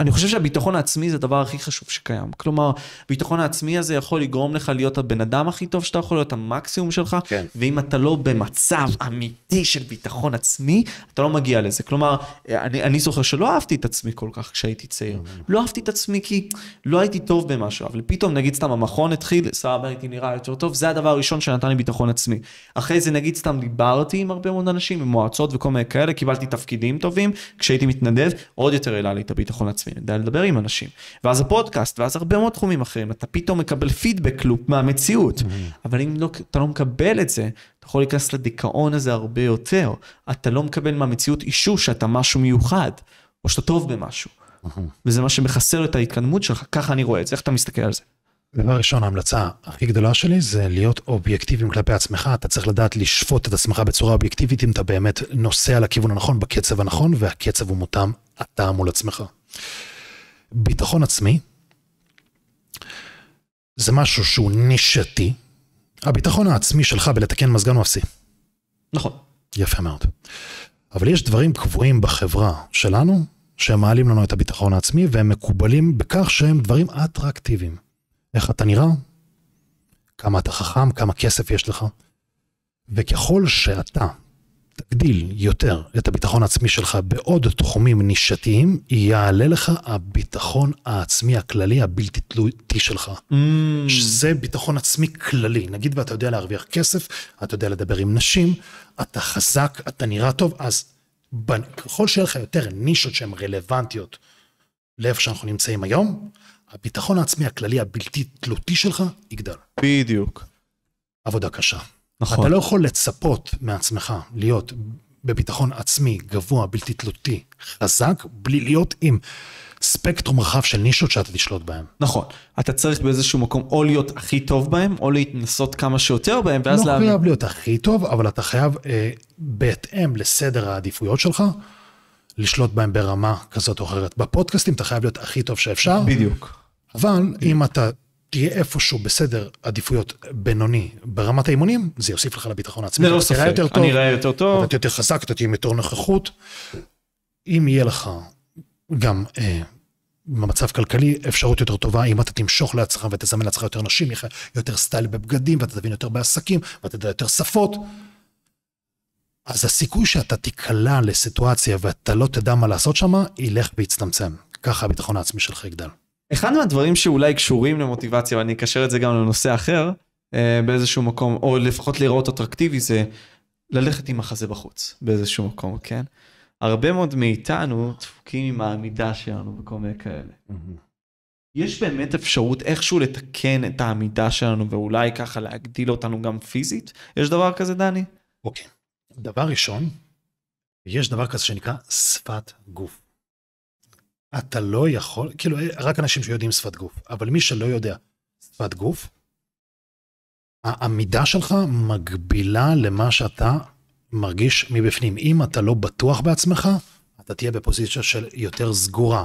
אני חושב שהביטחון העצמי זה הדבר הכי חשוב שקיים. כלומר, הביטחון העצמי הזה יכול לגרום לך להיות הבן אדם הכי טוב שאתה יכול להיות, המקסימום שלך, כן. ואם אתה לא במצב אמיתי של ביטחון עצמי, אתה לא מגיע לזה. כלומר, אני, אני זוכר שלא אהבתי את עצמי כל כך כשהייתי צעיר. לא אהבתי את עצמי כי לא הייתי טוב במשהו, אבל פתאום, נגיד סתם, המכון התחיל, סבבה, הייתי נראה יותר טוב, זה הדבר הראשון שנתן לי ביטחון עצמי. אחרי זה, נגיד סתם, דיברתי עם הרבה מאוד אנשים, עם מועצות וכל מיני כאלה, קיבלתי תפקידים טובים, כשהייתי מתנדב, עוד יותר העלה לי את הביטחון עצמי. עצמי, אני יודע לדבר עם אנשים. ואז הפודקאסט, ואז הרבה מאוד תחומים אחרים, אתה פתאום מקבל פידבק לופ מהמציאות. Mm-hmm. אבל אם לא, אתה לא מקבל את זה, אתה יכול להיכנס לדיכאון הזה הרבה יותר. אתה לא מקבל מהמציאות אישור שאתה משהו מיוחד, או שאתה טוב במשהו. Mm-hmm. וזה מה שמחסר את ההתקדמות שלך, ככה אני רואה את זה, איך אתה מסתכל על זה? דבר ראשון, ההמלצה הכי גדולה שלי זה להיות אובייקטיביים כלפי עצמך, אתה צריך לדעת לשפוט את עצמך בצורה אובייקטיבית אם אתה באמת נוסע לכיוון הנכון, בקצב הנכון, והקצב הוא מותאם אתה מול עצמך. ביטחון עצמי זה משהו שהוא נישתי. הביטחון העצמי שלך בלתקן מזגן הוא אפסי. נכון. יפה מאוד. אבל יש דברים קבועים בחברה שלנו שהם מעלים לנו את הביטחון העצמי והם מקובלים בכך שהם דברים אטרקטיביים. איך אתה נראה? כמה אתה חכם? כמה כסף יש לך? וככל שאתה תגדיל יותר את הביטחון העצמי שלך בעוד תחומים נישתיים, יעלה לך הביטחון העצמי הכללי הבלתי תלותי שלך. Mm. שזה ביטחון עצמי כללי. נגיד ואתה יודע להרוויח כסף, אתה יודע לדבר עם נשים, אתה חזק, אתה נראה טוב, אז בנ... ככל שיהיה לך יותר נישות שהן רלוונטיות לאיפה שאנחנו נמצאים היום, הביטחון העצמי הכללי הבלתי תלותי שלך יגדל. בדיוק. עבודה קשה. נכון. אתה לא יכול לצפות מעצמך להיות בביטחון עצמי גבוה, בלתי תלותי, חזק, בלי להיות עם ספקטרום רחב של נישות שאתה תשלוט בהם. נכון. אתה צריך באיזשהו מקום או להיות הכי טוב בהם, או להתנסות כמה שיותר בהם, ואז... להבין. לא להבין... חייב להיות הכי טוב, אבל אתה חייב, אה, בהתאם לסדר העדיפויות שלך, לשלוט בהם ברמה כזאת או אחרת. בפודקאסטים אתה חייב להיות הכי טוב שאפשר. בדיוק. אבל בדיוק. אם אתה תהיה איפשהו בסדר עדיפויות בינוני ברמת האימונים, זה יוסיף לך לביטחון העצמי. ללא ספק, יותר טוב, אני אראה יותר טוב. אתה יותר חזק, אתה תהיה עם יותר נוכחות. אם יהיה לך גם אה, במצב כלכלי אפשרות יותר טובה, אם אתה תמשוך לעצמך ותזמן לעצמך יותר נשים, יהיה יותר סטייל בבגדים, ואתה תבין יותר בעסקים, ואתה תדע יותר שפות. אז הסיכוי שאתה תיקלע לסיטואציה ואתה לא תדע מה לעשות שמה, ילך ויצטמצם. ככה הביטחון העצמי שלך יגדל. אחד מהדברים שאולי קשורים למוטיבציה, ואני אקשר את זה גם לנושא אחר, אה, באיזשהו מקום, או לפחות להיראות אטרקטיבי, זה ללכת עם החזה בחוץ באיזשהו מקום, כן? הרבה מאוד מאיתנו דפוקים עם העמידה שלנו וכל מיני כאלה. Mm-hmm. יש באמת אפשרות איכשהו לתקן את העמידה שלנו ואולי ככה להגדיל אותנו גם פיזית? יש דבר כזה, דני? אוקיי. Okay. דבר ראשון, יש דבר כזה שנקרא שפת גוף. אתה לא יכול, כאילו אה, רק אנשים שיודעים שפת גוף, אבל מי שלא יודע שפת גוף, העמידה שלך מגבילה למה שאתה מרגיש מבפנים. אם אתה לא בטוח בעצמך, אתה תהיה בפוזיציה של יותר סגורה.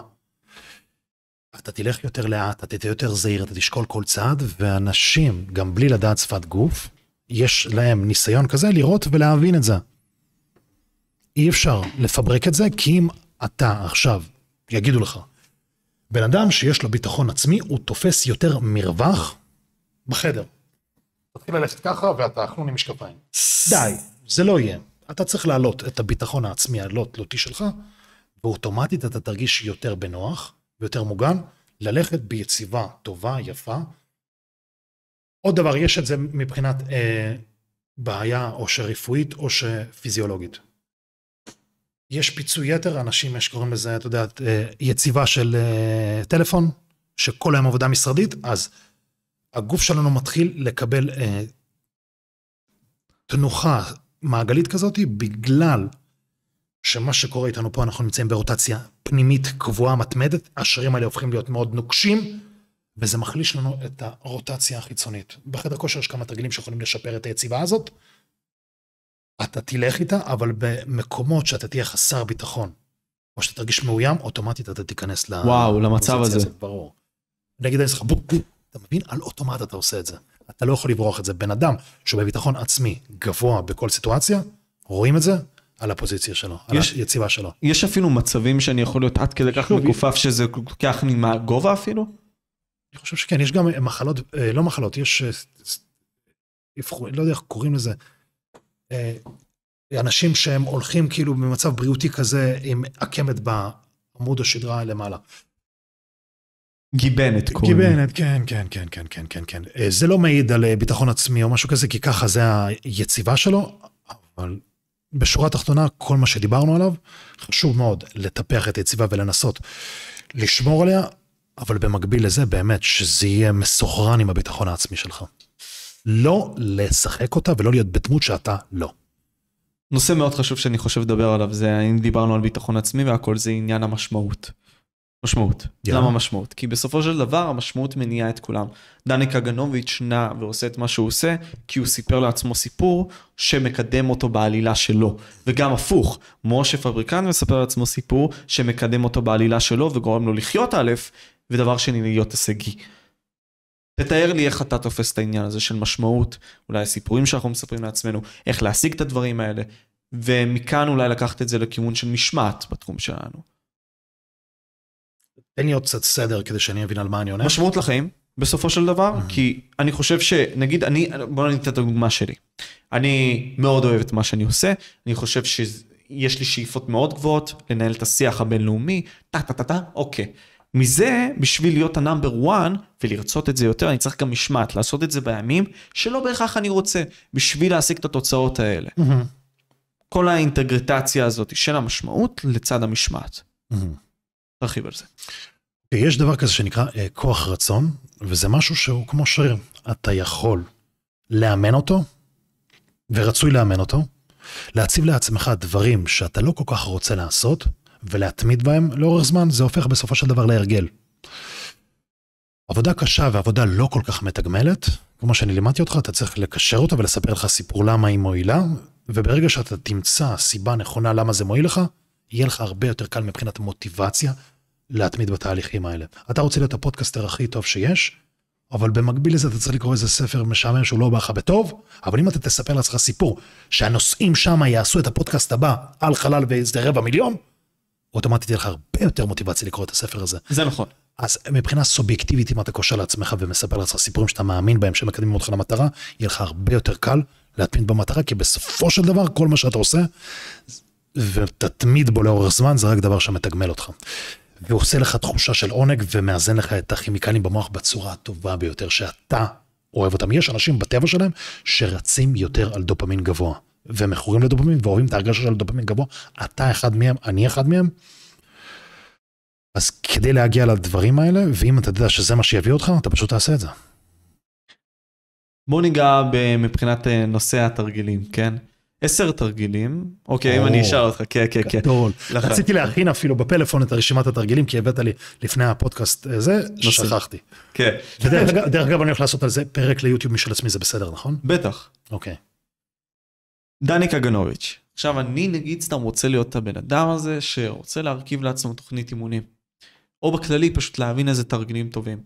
אתה תלך יותר לאט, אתה תהיה יותר זהיר, אתה תשקול כל צעד, ואנשים, גם בלי לדעת שפת גוף, יש להם ניסיון כזה לראות ולהבין את זה. אי אפשר לפברק את זה, כי אם אתה עכשיו יגידו לך. בן אדם שיש לו ביטחון עצמי, הוא תופס יותר מרווח בחדר. תתחיל ללכת ככה ואתה אחרון עם משקפיים. די, זה לא יהיה. אתה צריך להעלות את הביטחון העצמי הלא תלותי שלך, ואוטומטית אתה תרגיש יותר בנוח ויותר מוגן, ללכת ביציבה טובה, יפה. עוד דבר, יש את זה מבחינת אה, בעיה או שרפואית או שפיזיולוגית. יש פיצוי יתר, אנשים, יש קוראים לזה, אתה יודע, אה, יציבה של אה, טלפון, שכל היום עבודה משרדית, אז הגוף שלנו מתחיל לקבל אה, תנוחה מעגלית כזאת, בגלל שמה שקורה איתנו פה, אנחנו נמצאים ברוטציה פנימית קבועה, מתמדת, השרירים האלה הופכים להיות מאוד נוקשים, וזה מחליש לנו את הרוטציה החיצונית. בחדר כושר יש כמה תרגילים שיכולים לשפר את היציבה הזאת. אתה תלך איתה, אבל במקומות שאתה תהיה חסר ביטחון, או שאתה תרגיש מאוים, אוטומטית אתה תיכנס ל... וואו, למצב הזה. הזאת, ברור. נגיד אני אעשה לך בום, אתה מבין? על אוטומט אתה עושה את זה. אתה לא יכול לברוח את זה. בן אדם שהוא בביטחון עצמי גבוה בכל סיטואציה, רואים את זה על הפוזיציה שלו, יש, על היציבה שלו. יש אפילו מצבים שאני יכול להיות עד כדי כך מכופף שזה לוקח לי מהגובה אפילו? אני חושב שכן, יש גם מחלות, אה, לא מחלות, יש, אה, לא יודע איך קוראים לזה, אה, אנשים שהם הולכים כאילו במצב בריאותי כזה עם עקמת בעמוד השדרה למעלה. גיבנת קוראים. גיבנת, כן, כן, כן, כן, כן, כן, כן. אה, זה לא מעיד על אה, ביטחון עצמי או משהו כזה, כי ככה זה היציבה שלו, אבל בשורה התחתונה, כל מה שדיברנו עליו, חשוב מאוד לטפח את היציבה ולנסות לשמור עליה, אבל במקביל לזה, באמת, שזה יהיה מסוכרן עם הביטחון העצמי שלך. לא לשחק אותה ולא להיות בדמות שאתה לא. נושא מאוד חשוב שאני חושב לדבר עליו זה האם דיברנו על ביטחון עצמי והכל זה עניין המשמעות. משמעות. Yeah. למה משמעות? כי בסופו של דבר המשמעות מניעה את כולם. דני קגנוביץ' נע ועושה את מה שהוא עושה, כי הוא סיפר לעצמו סיפור שמקדם אותו בעלילה שלו. וגם הפוך, משה פבריקן מספר לעצמו סיפור שמקדם אותו בעלילה שלו וגורם לו לחיות א', ודבר שני להיות הישגי. תתאר לי איך אתה תופס את העניין הזה של משמעות, אולי הסיפורים שאנחנו מספרים לעצמנו, איך להשיג את הדברים האלה, ומכאן אולי לקחת את זה לכיוון של משמעת בתחום שלנו. תן לי עוד קצת סדר כדי שאני אבין על מה אני עונה. משמעות לחיים, בסופו של דבר, mm-hmm. כי אני חושב שנגיד אני, בוא ניתן את הדוגמה שלי. אני מאוד אוהב את מה שאני עושה, אני חושב שיש לי שאיפות מאוד גבוהות, לנהל את השיח הבינלאומי, טה טה טה טה, אוקיי. מזה, בשביל להיות הנאמבר 1 ולרצות את זה יותר, אני צריך גם משמעת, לעשות את זה בימים שלא בהכרח אני רוצה, בשביל להשיג את התוצאות האלה. Mm-hmm. כל האינטגרטציה הזאת של המשמעות לצד המשמעת. Mm-hmm. תרחיב Mm-hmm. על זה. יש דבר כזה שנקרא uh, כוח רצון, וזה משהו שהוא כמו שריר. אתה יכול לאמן אותו, ורצוי לאמן אותו, להציב לעצמך דברים שאתה לא כל כך רוצה לעשות, ולהתמיד בהם לאורך זמן, זה הופך בסופו של דבר להרגל. עבודה קשה ועבודה לא כל כך מתגמלת, כמו שאני לימדתי אותך, אתה צריך לקשר אותה ולספר לך סיפור למה היא מועילה, וברגע שאתה תמצא סיבה נכונה למה זה מועיל לך, יהיה לך הרבה יותר קל מבחינת מוטיבציה להתמיד בתהליכים האלה. אתה רוצה להיות הפודקאסטר הכי טוב שיש, אבל במקביל לזה אתה צריך לקרוא איזה ספר משעמם שהוא לא בא לך בטוב, אבל אם אתה תספר לעצמך סיפור שהנושאים שם יעשו את הפודקאסט הבא על חלל ואיזה רבע מיליון, אוטומטית יהיה לך הרבה יותר מוטיבציה לקרוא את הספר הזה. זה נכון. אז מבחינה סובייקטיבית אם אתה קושר לעצמך ומספר לעצמך סיפורים שאתה מאמין בהם שמקדמים אותך למטרה, יהיה לך הרבה יותר קל להתמיד במטרה כי בסופו של דבר כל מה שאתה עושה ותתמיד בו לאורך זמן זה רק דבר שמתגמל אותך. ועושה לך תחושה של עונג ומאזן לך את הכימיקלים במוח בצורה הטובה ביותר שאתה אוהב אותם. יש אנשים בטבע שלהם שרצים יותר על דופמין גבוה. ומכורים לדופמין ואוהבים את ההרגשה של דופמין גבוה, אתה אחד מהם, אני אחד מהם. אז כדי להגיע לדברים האלה, ואם אתה יודע שזה מה שיביא אותך, אתה פשוט תעשה את זה. בוא ניגע מבחינת אה, נושא התרגילים, כן? עשר תרגילים, אוקיי, או, אם אני אשאל אותך, כן, כן, כן. גדול. רציתי להכין אפילו בפלאפון את רשימת התרגילים, כי הבאת לי לפני הפודקאסט הזה, אה, שכחתי. כן. ודרך אגב, אני הולך לעשות על זה פרק ליוטיוב משל עצמי, זה בסדר, נכון? בטח. אוקיי. דני קגנוביץ'. עכשיו, אני נגיד סתם רוצה להיות הבן אדם הזה שרוצה להרכיב לעצמו תוכנית אימונים. או בכללי, פשוט להבין איזה תרגילים טובים.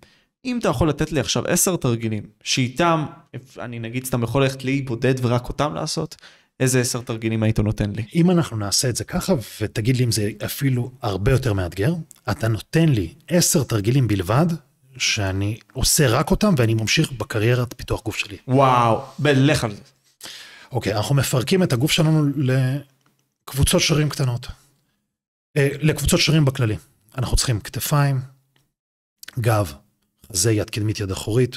אם אתה יכול לתת לי עכשיו עשר תרגילים, שאיתם, אני נגיד סתם יכול ללכת לאי בודד ורק אותם לעשות, איזה עשר תרגילים היית נותן לי? אם אנחנו נעשה את זה ככה, ותגיד לי אם זה אפילו הרבה יותר מאתגר, אתה נותן לי עשר תרגילים בלבד, שאני עושה רק אותם ואני ממשיך בקריירת פיתוח גוף שלי. וואו, בלך על זה. אוקיי, אנחנו מפרקים את הגוף שלנו לקבוצות שרירים קטנות. אה, לקבוצות שרירים בכללי. אנחנו צריכים כתפיים, גב, חזה, יד קדמית, יד אחורית,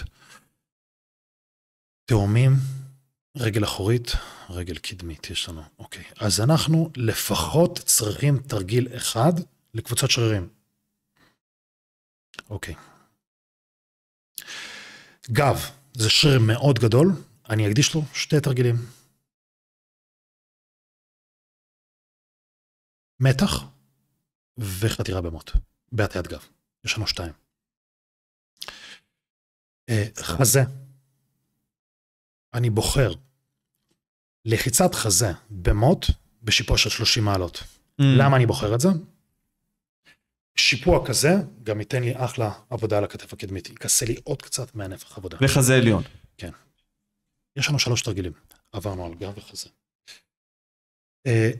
תאומים, רגל אחורית, רגל קדמית יש לנו. אוקיי, אז אנחנו לפחות צריכים תרגיל אחד לקבוצת שרירים. אוקיי. גב, זה שריר מאוד גדול, אני אקדיש לו שתי תרגילים. מתח וחתירה במות, בהטיית גב. יש לנו שתיים. אה, חזה. אני בוחר לחיצת חזה במוט בשיפוע של 30 מעלות. Mm. למה אני בוחר את זה? שיפוע כזה גם ייתן לי אחלה עבודה על הכתף הקדמית, יכסה לי עוד קצת מהנפח עבודה. וחזה עליון. כן. יש לנו שלוש תרגילים, עברנו על גב וחזה. אה,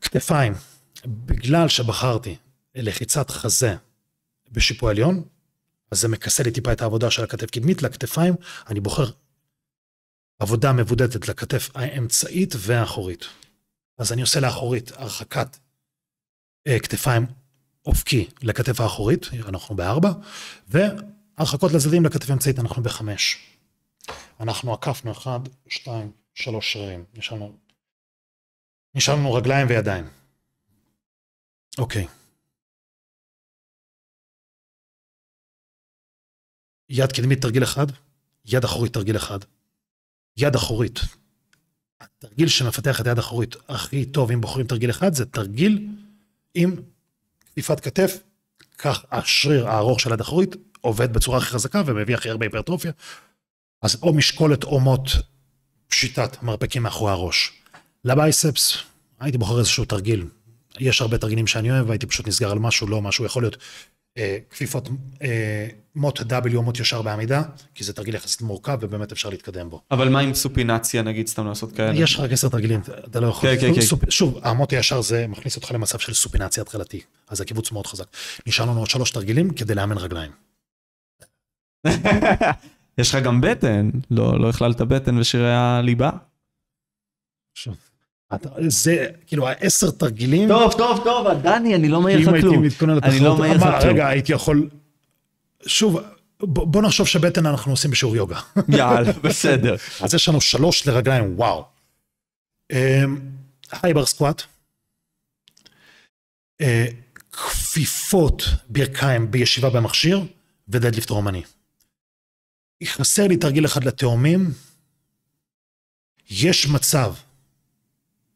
כתפיים, בגלל שבחרתי לחיצת חזה בשיפוע עליון, אז זה מכסה לי טיפה את העבודה של הכתף קדמית, לכתפיים אני בוחר עבודה מבודדת לכתף האמצעית והאחורית. אז אני עושה לאחורית הרחקת אה, כתפיים אופקי לכתף האחורית, אנחנו בארבע, והרחקות לזדים לכתף האמצעית אנחנו בחמש. אנחנו עקפנו אחד, שתיים, שלוש שרירים. יש לנו נשאר לנו רגליים וידיים. אוקיי. יד קדמית תרגיל אחד, יד אחורית תרגיל אחד. יד אחורית. התרגיל שמפתח את היד האחורית הכי טוב, אם בוחרים תרגיל אחד, זה תרגיל עם כפיפת כתף, כך השריר הארוך של היד האחורית עובד בצורה הכי חזקה ומביא הכי הרבה היפרטרופיה. אז או משקולת או מוט פשיטת מרפקים מאחורי הראש. לבייספס, הייתי בוחר איזשהו תרגיל. יש הרבה תרגילים שאני אוהב, והייתי פשוט נסגר על משהו, לא משהו, יכול להיות אה, כפיפות אה, מוט W או מוט ישר בעמידה, כי זה תרגיל יחסית מורכב ובאמת אפשר להתקדם בו. אבל מה עם סופינציה נגיד, סתם לעשות כאלה? יש רק עשר תרגילים, אתה לא יכול. כן, כן, כן. סופ... כן. שוב, המוט הישר זה מכניס אותך למצב של סופינציה התחלתי, אז הקיבוץ מאוד חזק. נשאר לנו עוד שלוש תרגילים כדי לאמן רגליים. יש לך גם בטן, לא, לא הכללת בטן ושירי הליבה? שוב. זה כאילו העשר תרגילים. טוב, טוב, טוב, דני, אני לא מעיר לך כלום. אם הייתי מתכונן לתחרות, אני לא מעיר לך כלום. רגע, הייתי יכול... שוב, בוא נחשוב שבטן אנחנו עושים בשיעור יוגה. יאללה, בסדר. אז יש לנו שלוש לרגליים, וואו. הייבר אמ, סקואט. אה, כפיפות ברכיים בישיבה במכשיר, ודדליפט רומני. חסר לי תרגיל אחד לתאומים. יש מצב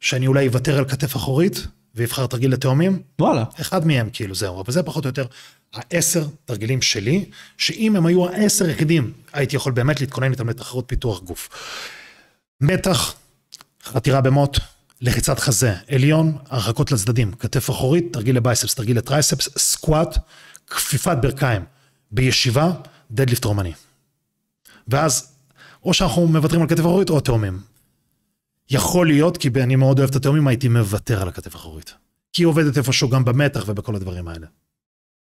שאני אולי אוותר על כתף אחורית ואבחר תרגיל לתאומים. וואלה. אחד מהם כאילו זהו, אבל זה פחות או יותר העשר תרגילים שלי, שאם הם היו העשר יחידים, הייתי יכול באמת להתכונן איתם לתחרות פיתוח גוף. מתח, חתירה במוט, לחיצת חזה, עליון, הרחקות לצדדים, כתף אחורית, תרגיל לבייספס, תרגיל לטרייספס, סקואט, כפיפת ברכיים, בישיבה, דדליפט רומני. ואז או שאנחנו מוותרים על כתף אחורית או תאומים. יכול להיות, כי אני מאוד אוהב את התאומים, הייתי מוותר על הכתף האחורית. כי היא עובדת איפשהו גם במתח ובכל הדברים האלה.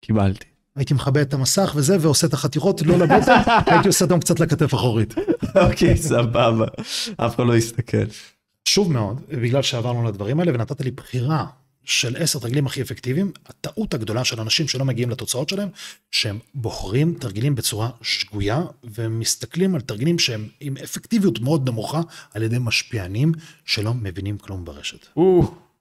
קיבלתי. הייתי מכבה את המסך וזה, ועושה את החתיכות, לא לבטח, הייתי עושה אותם קצת לכתף האחורית. אוקיי, סבבה. אף אחד לא יסתכל. שוב מאוד, בגלל שעברנו לדברים האלה ונתת לי בחירה של עשר תרגילים הכי אפקטיביים, הטעות הגדולה של אנשים שלא מגיעים לתוצאות שלהם, שהם בוחרים תרגילים בצורה שגויה, ומסתכלים על תרגילים שהם עם אפקטיביות מאוד נמוכה, על ידי משפיענים שלא מבינים כלום ברשת.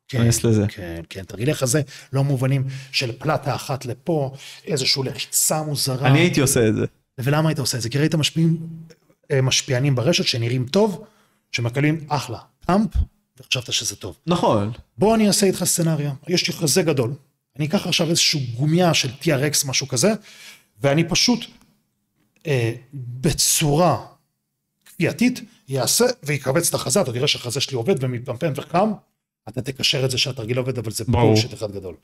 כן, לזה. כן, כן, תרגילי חזה לא מובנים של פלטה אחת לפה, איזושהי לחיצה מוזרה. אני הייתי עושה את זה. ולמה היית עושה את זה? כי ראית משפיעים, אה, משפיענים ברשת שנראים טוב, שמקבלים אחלה פאמפ, וחשבת שזה טוב. נכון. בוא אני אעשה איתך סצנריה, יש לי חזה גדול, אני אקח עכשיו איזושהי גומיה של TRX, משהו כזה, ואני פשוט אה, בצורה כפייתית יעשה ויקבץ את החזה, אתה תראה שהחזה שלי עובד ומתפמפם וקם, אתה תקשר את זה שהתרגיל עובד, אבל זה ברור אחד גדול.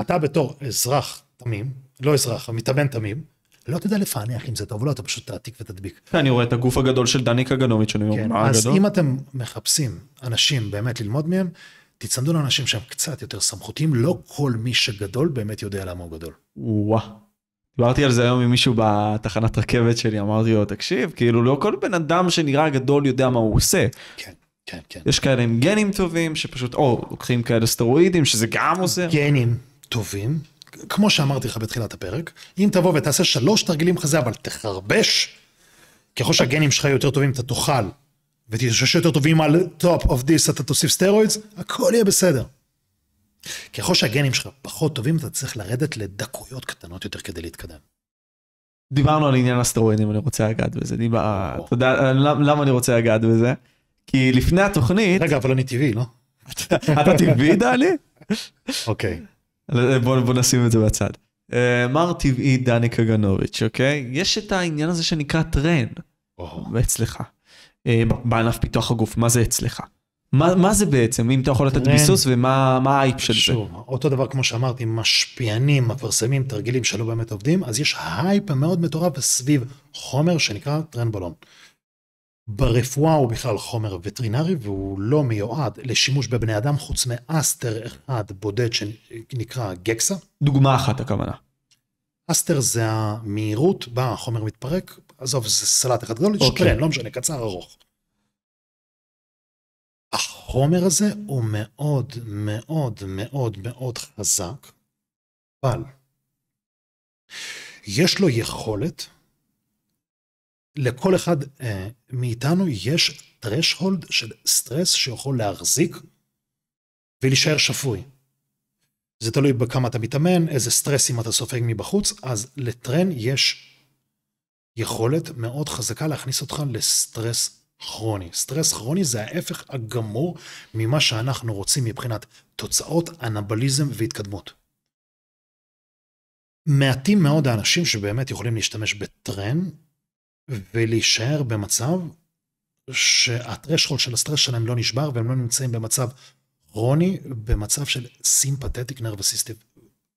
אתה בתור אזרח תמים, לא אזרח, מתאמן תמים, לא תדע לפענח אם זה טוב או לא, אתה פשוט תעתיק ותדביק. אני רואה את הגוף הגדול של דני קגנוביץ', אני אומר, כן, מה הגדול? אז אם אתם מחפשים אנשים באמת ללמוד מהם, תצמדו לאנשים שהם קצת יותר סמכותיים, לא כל מי שגדול באמת יודע למה הוא גדול. וואה. דיברתי על זה היום עם מישהו בתחנת רכבת שלי, אמרתי לו, תקשיב, כאילו לא כל בן אדם שנראה גדול יודע מה הוא עושה. כן. כן, כן. יש כאלה עם גנים טובים שפשוט, או לוקחים כאלה סטרואידים שזה גם עוזר. גנים טובים, כמו שאמרתי לך בתחילת הפרק, אם תבוא ותעשה שלוש תרגילים כזה, אבל תחרבש, ככל שהגנים שלך יותר טובים, אתה תאכל, ותתאושש יותר טובים על top of this, אתה תוסיף סטרואידס, הכל יהיה בסדר. ככל שהגנים שלך פחות טובים, אתה צריך לרדת לדקויות קטנות יותר כדי להתקדם. דיברנו על עניין הסטרואידים, אני רוצה לגעת בזה. דיבר... אה, אתה יודע אה, למה אני רוצה לגעת בזה? כי לפני התוכנית... רגע, אבל אני טבעי, לא? אתה טבעי, דני? אוקיי. בואו בוא נשים את זה בצד. אה, מר טבעי דני קגנוביץ', אוקיי? יש את העניין הזה שנקרא טרן. אצלך. אה, בענף פיתוח הגוף, מה זה אצלך? מה, מה זה בעצם, אם אתה יכול לתת ביסוס ומה האייפ של זה? שוב, אותו דבר כמו שאמרתי, משפיענים, מפרסמים תרגילים שלא באמת עובדים, אז יש הייפ מאוד מטורף סביב חומר שנקרא טרנבולון. ברפואה הוא בכלל חומר וטרינרי והוא לא מיועד לשימוש בבני אדם חוץ מאסטר אחד בודד שנקרא גקסה. דוגמה אחת הכוונה. אסטר זה המהירות בה החומר מתפרק, עזוב, זה סלט אחד גדול, אוקיי. שטרן, לא משנה, קצר, ארוך. החומר הזה הוא מאוד מאוד מאוד מאוד חזק, אבל יש לו יכולת לכל אחד אה, מאיתנו יש threshold של סטרס שיכול להחזיק ולהישאר שפוי. זה תלוי בכמה אתה מתאמן, איזה סטרסים אתה סופג מבחוץ, אז לטרן יש יכולת מאוד חזקה להכניס אותך לסטרס כרוני. סטרס כרוני זה ההפך הגמור ממה שאנחנו רוצים מבחינת תוצאות, אנבליזם והתקדמות. מעטים מאוד האנשים שבאמת יכולים להשתמש בטרן ולהישאר במצב שהטרשחול של הסטרס שלהם לא נשבר והם לא נמצאים במצב רוני, במצב של סימפתטיק נרבסיסטי,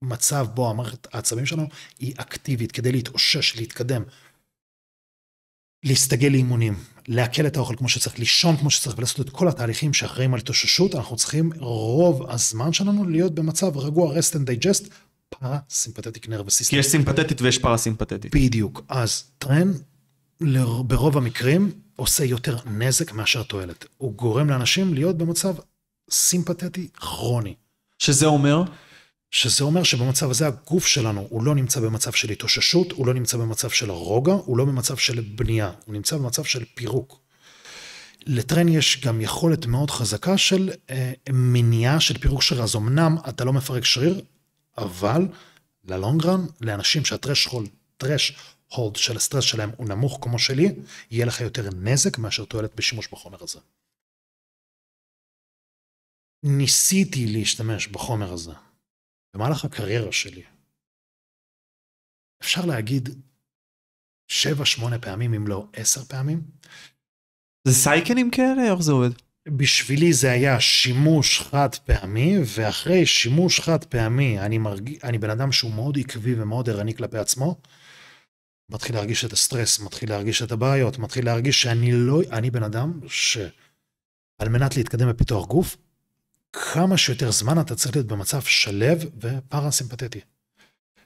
מצב בו המערכת העצבים שלנו היא אקטיבית כדי להתאושש, להתקדם, להסתגל לאימונים, לעכל את האוכל כמו שצריך, לישון כמו שצריך ולעשות את כל התהליכים שאחראים על התאוששות, אנחנו צריכים רוב הזמן שלנו להיות במצב רגוע, rest and digest, פרסימפתטיק נרווסיסטית. כי יש סימפתטית ויש פרסימפתטית. בדיוק, אז טרן ברוב המקרים עושה יותר נזק מאשר תועלת. הוא גורם לאנשים להיות במצב סימפתטי כרוני. שזה אומר? שזה אומר שבמצב הזה הגוף שלנו, הוא לא נמצא במצב של התאוששות, הוא לא נמצא במצב של רוגע, הוא לא במצב של בנייה, הוא נמצא במצב של פירוק. לטרן יש גם יכולת מאוד חזקה של אה, מניעה של פירוק שריר, אז אמנם אתה לא מפרק שריר, אבל ללונגרן, לאנשים שהטרש חול, טרש הורד של הסטרס שלהם הוא נמוך כמו שלי, יהיה לך יותר נזק מאשר תועלת בשימוש בחומר הזה. ניסיתי להשתמש בחומר הזה במהלך הקריירה שלי. אפשר להגיד 7-8 פעמים אם לא 10 פעמים. זה סייקנים כאלה? איך זה עובד? בשבילי זה היה שימוש חד פעמי, ואחרי שימוש חד פעמי אני, מרג... אני בן אדם שהוא מאוד עקבי ומאוד ערני כלפי עצמו. מתחיל להרגיש את הסטרס, מתחיל להרגיש את הבעיות, מתחיל להרגיש שאני לא, אני בן אדם שעל מנת להתקדם בפיתוח גוף, כמה שיותר זמן אתה צריך להיות במצב שלב ופרסימפטטי.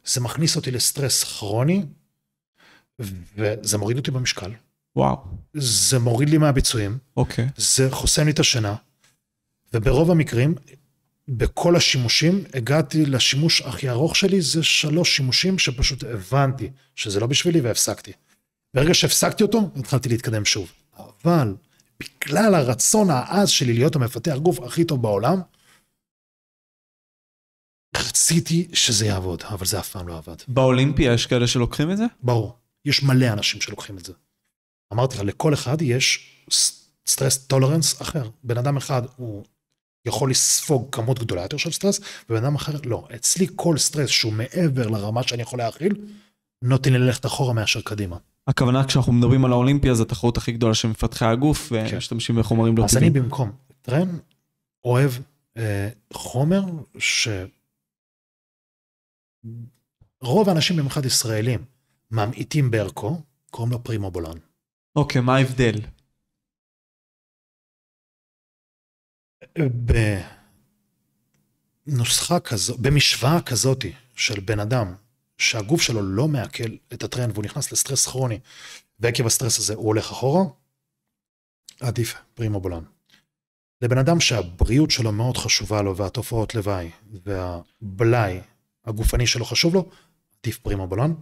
זה מכניס אותי לסטרס כרוני, וזה מוריד אותי במשקל. וואו. זה מוריד לי מהביצועים. אוקיי. Okay. זה חוסם לי את השינה, וברוב המקרים בכל השימושים הגעתי לשימוש הכי ארוך שלי, זה שלוש שימושים שפשוט הבנתי שזה לא בשבילי והפסקתי. ברגע שהפסקתי אותו, התחלתי להתקדם שוב. אבל בגלל הרצון העז שלי להיות המפתח גוף הכי טוב בעולם, רציתי שזה יעבוד, אבל זה אף פעם לא עבד. באולימפיה יש כאלה שלוקחים את זה? ברור. יש מלא אנשים שלוקחים את זה. אמרתי לך, לכל אחד יש סטרס טולרנס אחר. בן אדם אחד הוא יכול לספוג כמות גדולה יותר של סטרס, ובן אדם אחר לא. אצלי כל סטרס שהוא מעבר לרמה שאני יכול להכיל, נותן לי ללכת אחורה מאשר קדימה. הכוונה כשאנחנו מדברים על האולימפיה, זו התחרות הכי גדולה של מפתחי הגוף, כן. ומשתמשים כן. בחומרים לא טבעיים. אז אני במקום טרן, אוהב אה, חומר ש... רוב האנשים, במיוחד ישראלים, ממעיטים בערכו, קוראים לו פרימובולן. אוקיי, מה ההבדל? בנוסחה כזו, במשוואה כזאת של בן אדם, שהגוף שלו לא מעכל את הטרנד והוא נכנס לסטרס כרוני, ועקב הסטרס הזה הוא הולך אחורה, עדיף פרימו בולן. לבן אדם שהבריאות שלו מאוד חשובה לו והתופעות לוואי והבלאי הגופני שלו חשוב לו, עדיף פרימו בולן.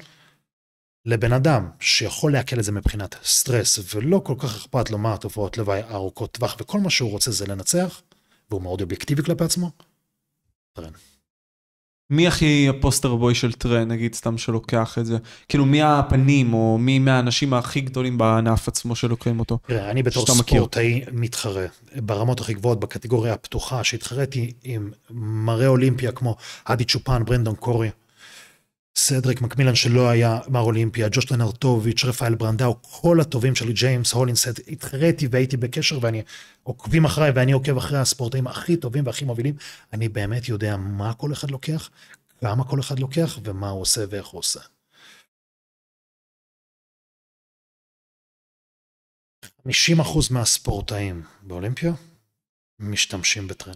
לבן אדם שיכול לעכל את זה מבחינת סטרס ולא כל כך אכפת לו מה התופעות לוואי ארוכות טווח וכל מה שהוא רוצה זה לנצח, והוא מאוד אובייקטיבי כלפי עצמו, טרן. מי הכי הפוסטר בוי של טרן, נגיד, סתם שלוקח את זה? כאילו, מי הפנים, או מי מהאנשים הכי גדולים בענף עצמו שלוקחים אותו? תראה, אני בתור ספורטאי מתחרה. ברמות הכי גבוהות, בקטגוריה הפתוחה, שהתחרתי עם מראה אולימפיה כמו אדי צ'ופן, ברנדון קורי, סדריק מקמילן שלא היה מר אולימפיה, ג'וש טרנרטוביץ', רפאל ברנדאו, כל הטובים שלי, ג'יימס הולינסט, התחרתי והייתי בקשר ואני עוקבים אחריי ואני עוקב אחרי הספורטאים הכי טובים והכי מובילים, אני באמת יודע מה כל אחד לוקח, כמה כל אחד לוקח ומה הוא עושה ואיך הוא עושה. חמישים אחוז מהספורטאים באולימפיה משתמשים בטרן.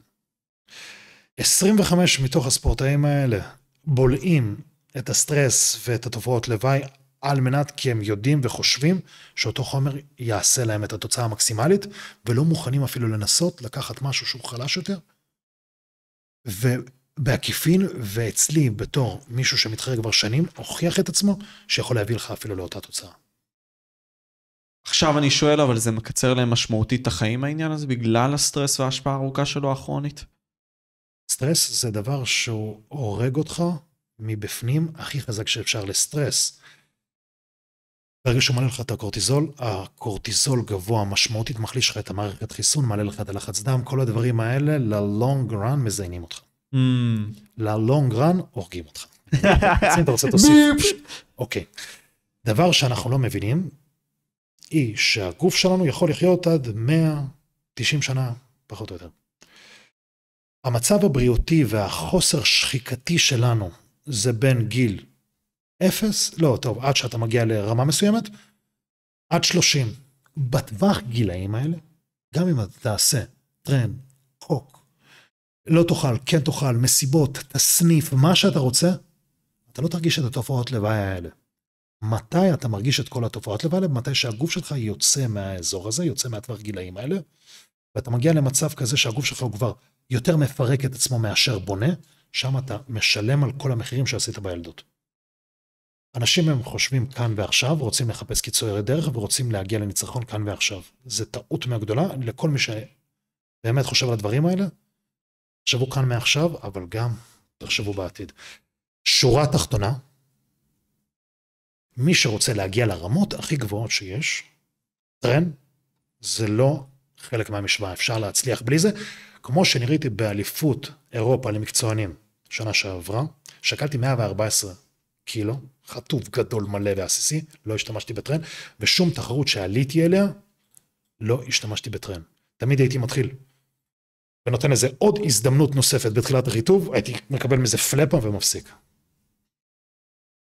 25 מתוך הספורטאים האלה בולעים את הסטרס ואת התופעות לוואי על מנת כי הם יודעים וחושבים שאותו חומר יעשה להם את התוצאה המקסימלית, ולא מוכנים אפילו לנסות לקחת משהו שהוא חלש יותר. ובעקיפין, ואצלי, בתור מישהו שמתחרה כבר שנים, הוכיח את עצמו שיכול להביא לך אפילו לאותה תוצאה. עכשיו אני שואל, אבל זה מקצר להם משמעותית את החיים העניין הזה, בגלל הסטרס וההשפעה הארוכה שלו הכרונית? סטרס זה דבר שהוא הורג אותך מבפנים הכי חזק שאפשר לסטרס. ברגע שהוא מעלה לך את הקורטיזול, הקורטיזול גבוה משמעותית, מחליש לך את המערכת חיסון, מעלה לך את הלחץ דם, כל הדברים האלה ל-Long run מזיינים אותך. Mm. ל-Long run הורגים אותך. אתה רוצה תוסיף? אוקיי. דבר שאנחנו לא מבינים, היא שהגוף שלנו יכול לחיות עד 190 שנה, פחות או יותר. המצב הבריאותי והחוסר שחיקתי שלנו זה בין גיל 0, לא, טוב, עד שאתה מגיע לרמה מסוימת, עד 30. בטווח גילאים האלה, גם אם אתה תעשה טרן, חוק, לא תאכל, כן תאכל, מסיבות, תסניף, מה שאתה רוצה, אתה לא תרגיש את התופעות לוואי האלה. מתי אתה מרגיש את כל התופעות לוואי האלה? מתי שהגוף שלך יוצא מהאזור הזה, יוצא מהטווח גילאים האלה, ואתה מגיע למצב כזה שהגוף שלך הוא כבר יותר מפרק את עצמו מאשר בונה, שם אתה משלם על כל המחירים שעשית בילדות. אנשים הם חושבים כאן ועכשיו, רוצים לחפש קיצורי דרך ורוצים להגיע לניצחון כאן ועכשיו. זה טעות מהגדולה לכל מי שבאמת חושב על הדברים האלה. תחשבו כאן מעכשיו, אבל גם תחשבו בעתיד. שורה תחתונה, מי שרוצה להגיע לרמות הכי גבוהות שיש, טרן, זה לא חלק מהמשוואה, אפשר להצליח בלי זה. כמו שנראיתי באליפות אירופה למקצוענים שנה שעברה, שקלתי 114 קילו, חטוף גדול מלא ועסיסי, לא השתמשתי בטרן, ושום תחרות שעליתי אליה, לא השתמשתי בטרן. תמיד הייתי מתחיל. ונותן לזה עוד הזדמנות נוספת בתחילת הריטוב, הייתי מקבל מזה פלאפה ומפסיק.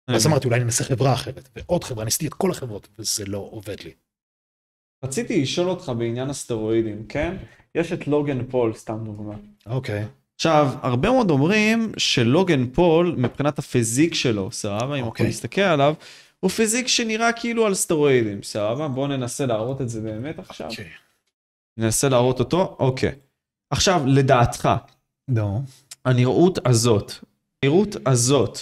אז אמרתי אולי אני אנסה חברה אחרת, ועוד חברה, אני ניסיתי את כל החברות, וזה לא עובד לי. רציתי לשאול אותך בעניין הסטרואידים, כן? יש את לוגן פול, סתם דוגמה. אוקיי. Okay. עכשיו, הרבה מאוד אומרים שלוגן פול, מבחינת הפיזיק שלו, סבבה, אם okay. אתה אוקיי. מסתכל עליו, הוא פיזיק שנראה כאילו על סטרואידים, סבבה? בואו ננסה להראות את זה באמת עכשיו. Okay. אוקיי. ננסה להראות אותו, אוקיי. Okay. עכשיו, לדעתך, No. הנראות הזאת, הנראות הזאת,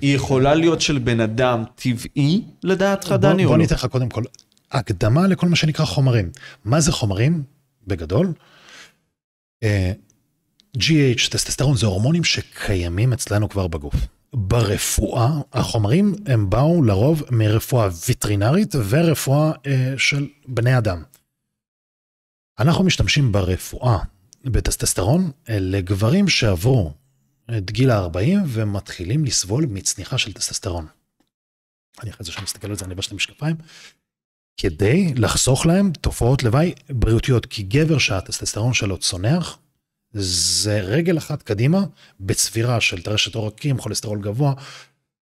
היא יכולה להיות של בן אדם טבעי, לדעתך, דני? בוא, בוא, לא? בוא ניתן לך קודם כל הקדמה לכל מה שנקרא חומרים. מה זה חומרים? בגדול, אה, GH, טסטסטרון זה הורמונים שקיימים אצלנו כבר בגוף. ברפואה, החומרים הם באו לרוב מרפואה ויטרינרית ורפואה אה, של בני אדם. אנחנו משתמשים ברפואה, בטסטסטרון, אה, לגברים שעברו את גיל ה-40 ומתחילים לסבול מצניחה של טסטסטרון. אני אחרי זה שאני מסתכל על זה, אני אבש את המשקפיים. כדי לחסוך להם תופעות לוואי בריאותיות. כי גבר שהטסטסטרון שלו צונח, זה רגל אחת קדימה בצבירה של טרשת עורקים, חולסטרול גבוה,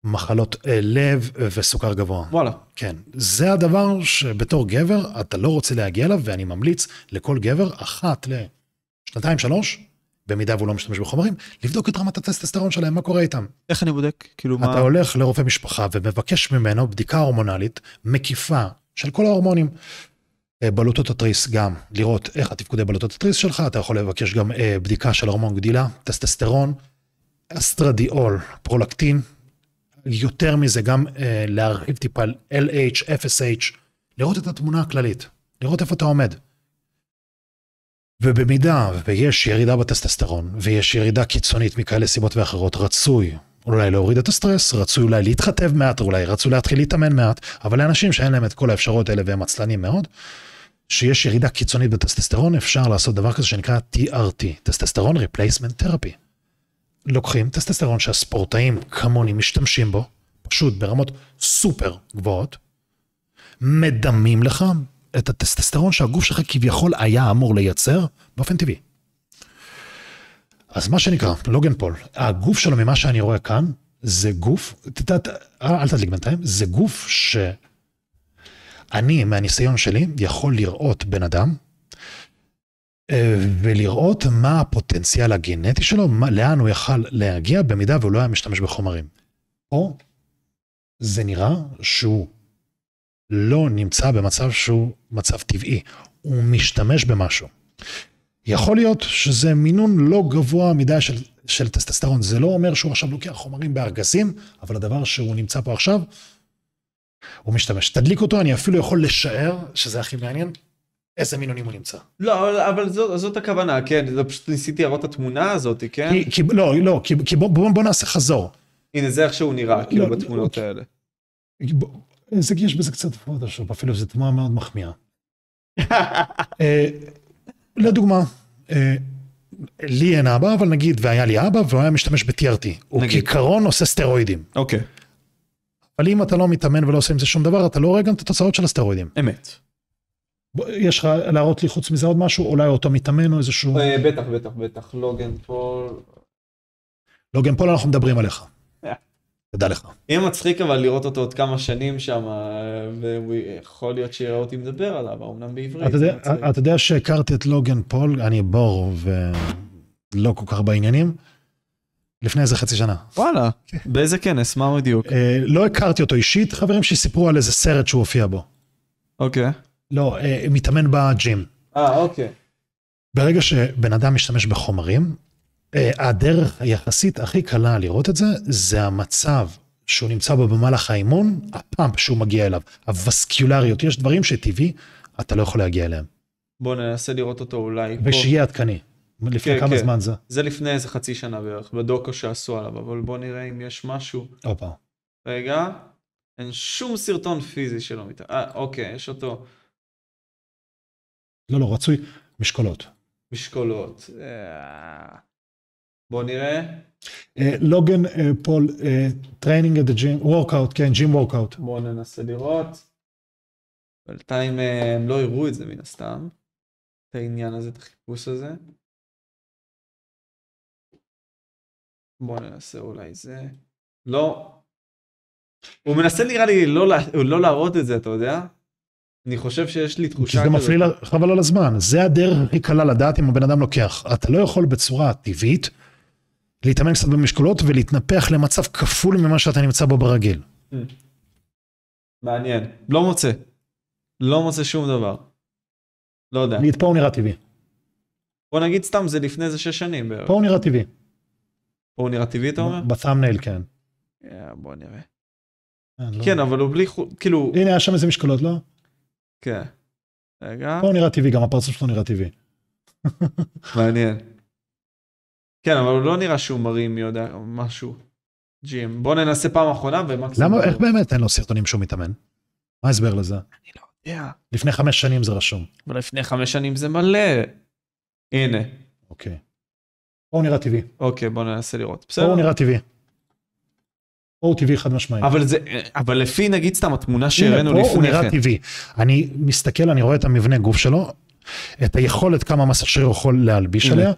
מחלות אה, לב וסוכר גבוה. וואלה. כן. זה הדבר שבתור גבר אתה לא רוצה להגיע אליו, ואני ממליץ לכל גבר אחת לשנתיים שלוש, במידה והוא לא משתמש בחומרים, לבדוק את רמת הטסטסטרון שלהם, מה קורה איתם. איך אני בודק? כאילו אתה מה... אתה הולך לרופא משפחה ומבקש ממנו בדיקה הורמונלית מקיפה, של כל ההורמונים. אה, בלוטות התריס גם, לראות איך התפקודי בלוטות התריס שלך, אתה יכול לבקש גם אה, בדיקה של הורמון גדילה, טסטסטרון, אסטרדיאול, פרולקטין, יותר מזה גם אה, להרחיב טיפה LH, FSH, לראות את התמונה הכללית, לראות איפה אתה עומד. ובמידה ויש ירידה בטסטסטרון ויש ירידה קיצונית מכאלה סיבות ואחרות, רצוי אולי להוריד את הסטרס, רצו אולי להתחתב מעט, אולי רצו להתחיל להתאמן מעט, אבל לאנשים שאין להם את כל האפשרויות האלה והם עצלנים מאוד, שיש ירידה קיצונית בטסטסטרון, אפשר לעשות דבר כזה שנקרא TRT, טסטסטרון ריפלייסמנט תרפי. לוקחים טסטסטרון שהספורטאים כמוני משתמשים בו, פשוט ברמות סופר גבוהות, מדמים לך את הטסטסטרון שהגוף שלך כביכול היה אמור לייצר באופן טבעי. אז מה שנקרא, לוגן פול, הגוף שלו ממה שאני רואה כאן, זה גוף, תדעת, אה, אל תדליק בינתיים, זה גוף שאני, מהניסיון שלי, יכול לראות בן אדם, אה, ולראות מה הפוטנציאל הגנטי שלו, מה, לאן הוא יכל להגיע במידה והוא לא היה משתמש בחומרים. או זה נראה שהוא לא נמצא במצב שהוא מצב טבעי, הוא משתמש במשהו. יכול להיות שזה מינון לא גבוה מדי של, של טסטסטרון. זה לא אומר שהוא עכשיו לוקח חומרים בארגזים, אבל הדבר שהוא נמצא פה עכשיו, הוא משתמש. תדליק אותו, אני אפילו יכול לשער, שזה הכי מעניין, איזה מינונים הוא נמצא. לא, אבל אבל זאת, זאת הכוונה, כן, זה פשוט ניסיתי להראות את התמונה הזאת, כן? כי, כי, לא, לא, כי, כי בוא, בוא, בוא נעשה חזור. הנה, זה איך שהוא נראה, לא, כאילו, לא, בתמונות לא, האלה. בוא, זה, יש בזה קצת פוטושופ, אפילו זו תמונה מאוד מחמיאה. אה, לדוגמה, אה, לי אין אבא, אבל נגיד, והיה לי אבא, והוא היה משתמש ב-TRT. הוא כעיקרון עושה סטרואידים. אוקיי. אבל אם אתה לא מתאמן ולא עושה עם זה שום דבר, אתה לא רואה גם את התוצאות של הסטרואידים. אמת. יש לך להראות לי חוץ מזה עוד משהו? אולי אותו מתאמן או איזשהו... אה, בטח, בטח, בטח. לוגן פול. לוגן פול אנחנו מדברים עליך. תודה לך. יהיה מצחיק אבל לראות אותו עוד כמה שנים שם, אה, ויכול להיות שיראה אותי מדבר עליו, אמנם בעברית. אתה יודע שהכרתי את לוגן פול, אני בור ולא כל כך בעניינים, לפני איזה חצי שנה. וואלה, כן. באיזה כנס, מה בדיוק? אה, לא הכרתי אותו אישית, חברים שסיפרו על איזה סרט שהוא הופיע בו. אוקיי. לא, אה, מתאמן בג'ים. אה, אוקיי. ברגע שבן אדם משתמש בחומרים, אה, הדרך היחסית הכי קלה לראות את זה, זה המצב שהוא נמצא בו במהלך האימון, הפאמפ שהוא מגיע אליו, הווסקיולריות, יש דברים שטבעי, אתה לא יכול להגיע אליהם. בוא ננסה לראות אותו אולי. פה. ושיהיה עדכני. לפני כן, כמה כן. זמן זה? זה לפני איזה חצי שנה בערך, בדוקו שעשו עליו, אבל בוא נראה אם יש משהו. הופה. רגע, אין שום סרטון פיזי שלא מת... אה, אוקיי, יש אותו. לא, לא, רצוי משקולות. משקולות. אה... בוא נראה. אה, לוגן אה, פול, אה, טריינינג את הג'ים, וורקאוט, כן, ג'ים וורקאוט. בואו ננסה לראות. בינתיים הם לא הראו את זה מן הסתם, את העניין הזה, את החיפוש הזה. בואו ננסה אולי זה. לא. הוא מנסה נראה לי לא, לא להראות את זה, אתה יודע? אני חושב שיש לי תחושה כזאת. זה מפליל חבל על הזמן, זה הדרך הכי קלה לדעת אם הבן אדם לוקח. אתה לא יכול בצורה טבעית להתאמן קצת במשקולות ולהתנפח למצב כפול ממה שאתה נמצא בו ברגיל. Hmm. מעניין. לא מוצא. לא מוצא שום דבר. לא יודע. נגיד פה הוא נראה טבעי. בוא נגיד סתם זה לפני איזה שש שנים בערך. פה הוא נראה טבעי. פה הוא נראה טבעי אתה אומר? בתאמנל כן. Yeah, בוא נראה. אה, לא. כן, כן לא... אבל הוא בלי חו... כאילו... הנה היה שם איזה משקולות לא? כן. רגע. פה הוא נראה טבעי גם הפרצוף שלו נראה טבעי. מעניין. כן, אבל הוא לא נראה שהוא מרים מי יודע משהו. ג'ים. בוא ננסה פעם אחרונה ומקסימום. למה, איך באמת אין לו סרטונים שהוא מתאמן? מה ההסבר לזה? אני לא יודע. לפני חמש שנים זה רשום. אבל לפני חמש שנים זה מלא. הנה. אוקיי. פה הוא נראה טבעי. אוקיי, בוא ננסה לראות. בסדר? פה הוא נראה טבעי. פה הוא טבעי חד משמעי. אבל זה, אבל לפי נגיד סתם התמונה שהראינו לפני כן. פה הוא נראה כן. טבעי. אני מסתכל, אני רואה את המבנה גוף שלו, את היכולת כמה מס שריר יכול להלביש עליה.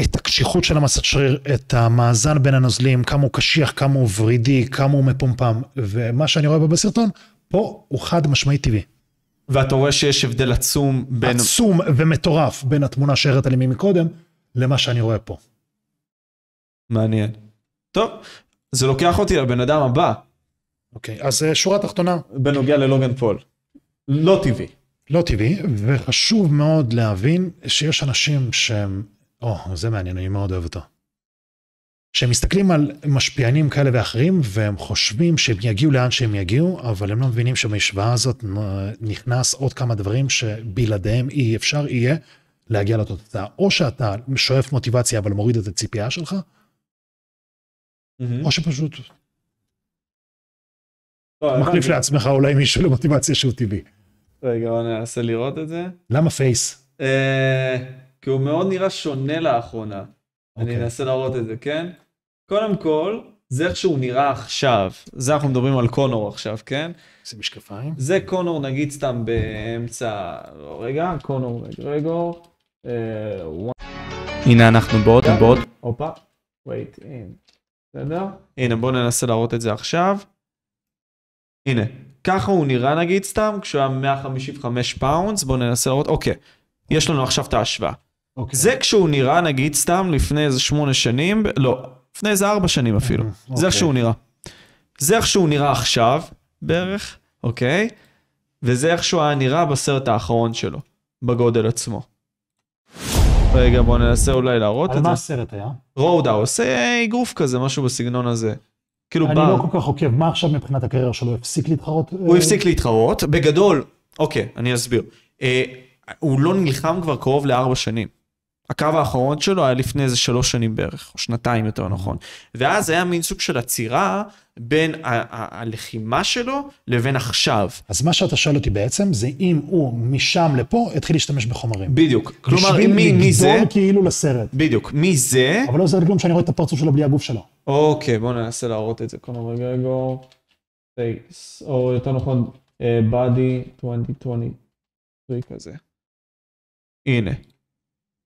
את הקשיחות של המסת שריר, את המאזן בין הנוזלים, כמה הוא קשיח, כמה הוא ורידי, כמה הוא מפומפם, ומה שאני רואה פה בסרטון, פה הוא חד משמעי טבעי. ואתה רואה שיש הבדל עצום בין... עצום ומטורף בין התמונה שהראית לי מקודם, למה שאני רואה פה. מעניין. טוב, זה לוקח אותי לבן אדם הבא. אוקיי, אז אה, שורה תחתונה. בנוגע ללוגן פול. לא טבעי. לא טבעי, וחשוב מאוד להבין שיש אנשים שהם או, oh, זה מעניין, אני מאוד אוהב אותו. שהם מסתכלים על משפיענים כאלה ואחרים והם חושבים שהם יגיעו לאן שהם יגיעו, אבל הם לא מבינים שבמשוואה הזאת נכנס עוד כמה דברים שבלעדיהם אי אפשר יהיה להגיע לאותה תוצאה. או שאתה שואף מוטיבציה אבל מוריד את הציפייה שלך, או שפשוט לא, מחליף לעצמך אולי מישהו למוטיבציה שהוא טבעי. רגע, בוא ננסה לראות את זה. למה פייס? אה... כי הוא מאוד נראה שונה לאחרונה. Okay. אני אוקיי. אנסה להראות את זה, כן? קודם כל, זה איך שהוא נראה עכשיו. זה אנחנו מדברים על קונור עכשיו, כן? זה משקפיים? זה קונור נגיד סתם באמצע... לא, רגע, קונור גרגור. אה, הנה אנחנו בעוד, בעוד. הופה, wait in. בסדר? הנה, בואו ננסה להראות את זה עכשיו. הנה, ככה הוא נראה נגיד סתם, כשהוא היה 155 פאונדס, בואו ננסה להראות, אוקיי, יש לנו עכשיו את ההשוואה. Okay. אוקיי. זה כשהוא נראה, נגיד, סתם לפני איזה שמונה שנים, לא, לפני איזה ארבע שנים אפילו. Okay. אוקיי. זה איך שהוא נראה. זה איך שהוא נראה עכשיו, בערך, אוקיי? Okay? וזה איך שהוא היה נראה בסרט האחרון שלו, בגודל עצמו. רגע, בוא ננסה אולי להראות את זה. על מה הסרט היה? רודהאוס, אה, אגרוף כזה, משהו בסגנון הזה. כאילו אני בא... לא כל כך עוקב, מה עכשיו מבחינת הקריירה שלו, הפסיק להתחרות? הוא הפסיק להתחרות, בגדול, אוקיי, אני אסביר. אה, הוא לא נלחם כבר קרוב לארבע שנים. הקו האחרון שלו היה לפני איזה שלוש שנים בערך, או שנתיים יותר נכון. ואז היה מין סוג של עצירה בין הלחימה שלו לבין עכשיו. אז מה שאתה שואל אותי בעצם, זה אם הוא משם לפה התחיל להשתמש בחומרים. בדיוק. כלומר, מי, מי זה? בשביל לגדול כאילו לסרט. בדיוק. מי זה? אבל לא עוזר כלום שאני רואה את הפרצוף שלו בלי הגוף שלו. אוקיי, בואו ננסה להראות את זה. כלומר, גרגו, או יותר נכון, אה, body 2020, כזה. הנה.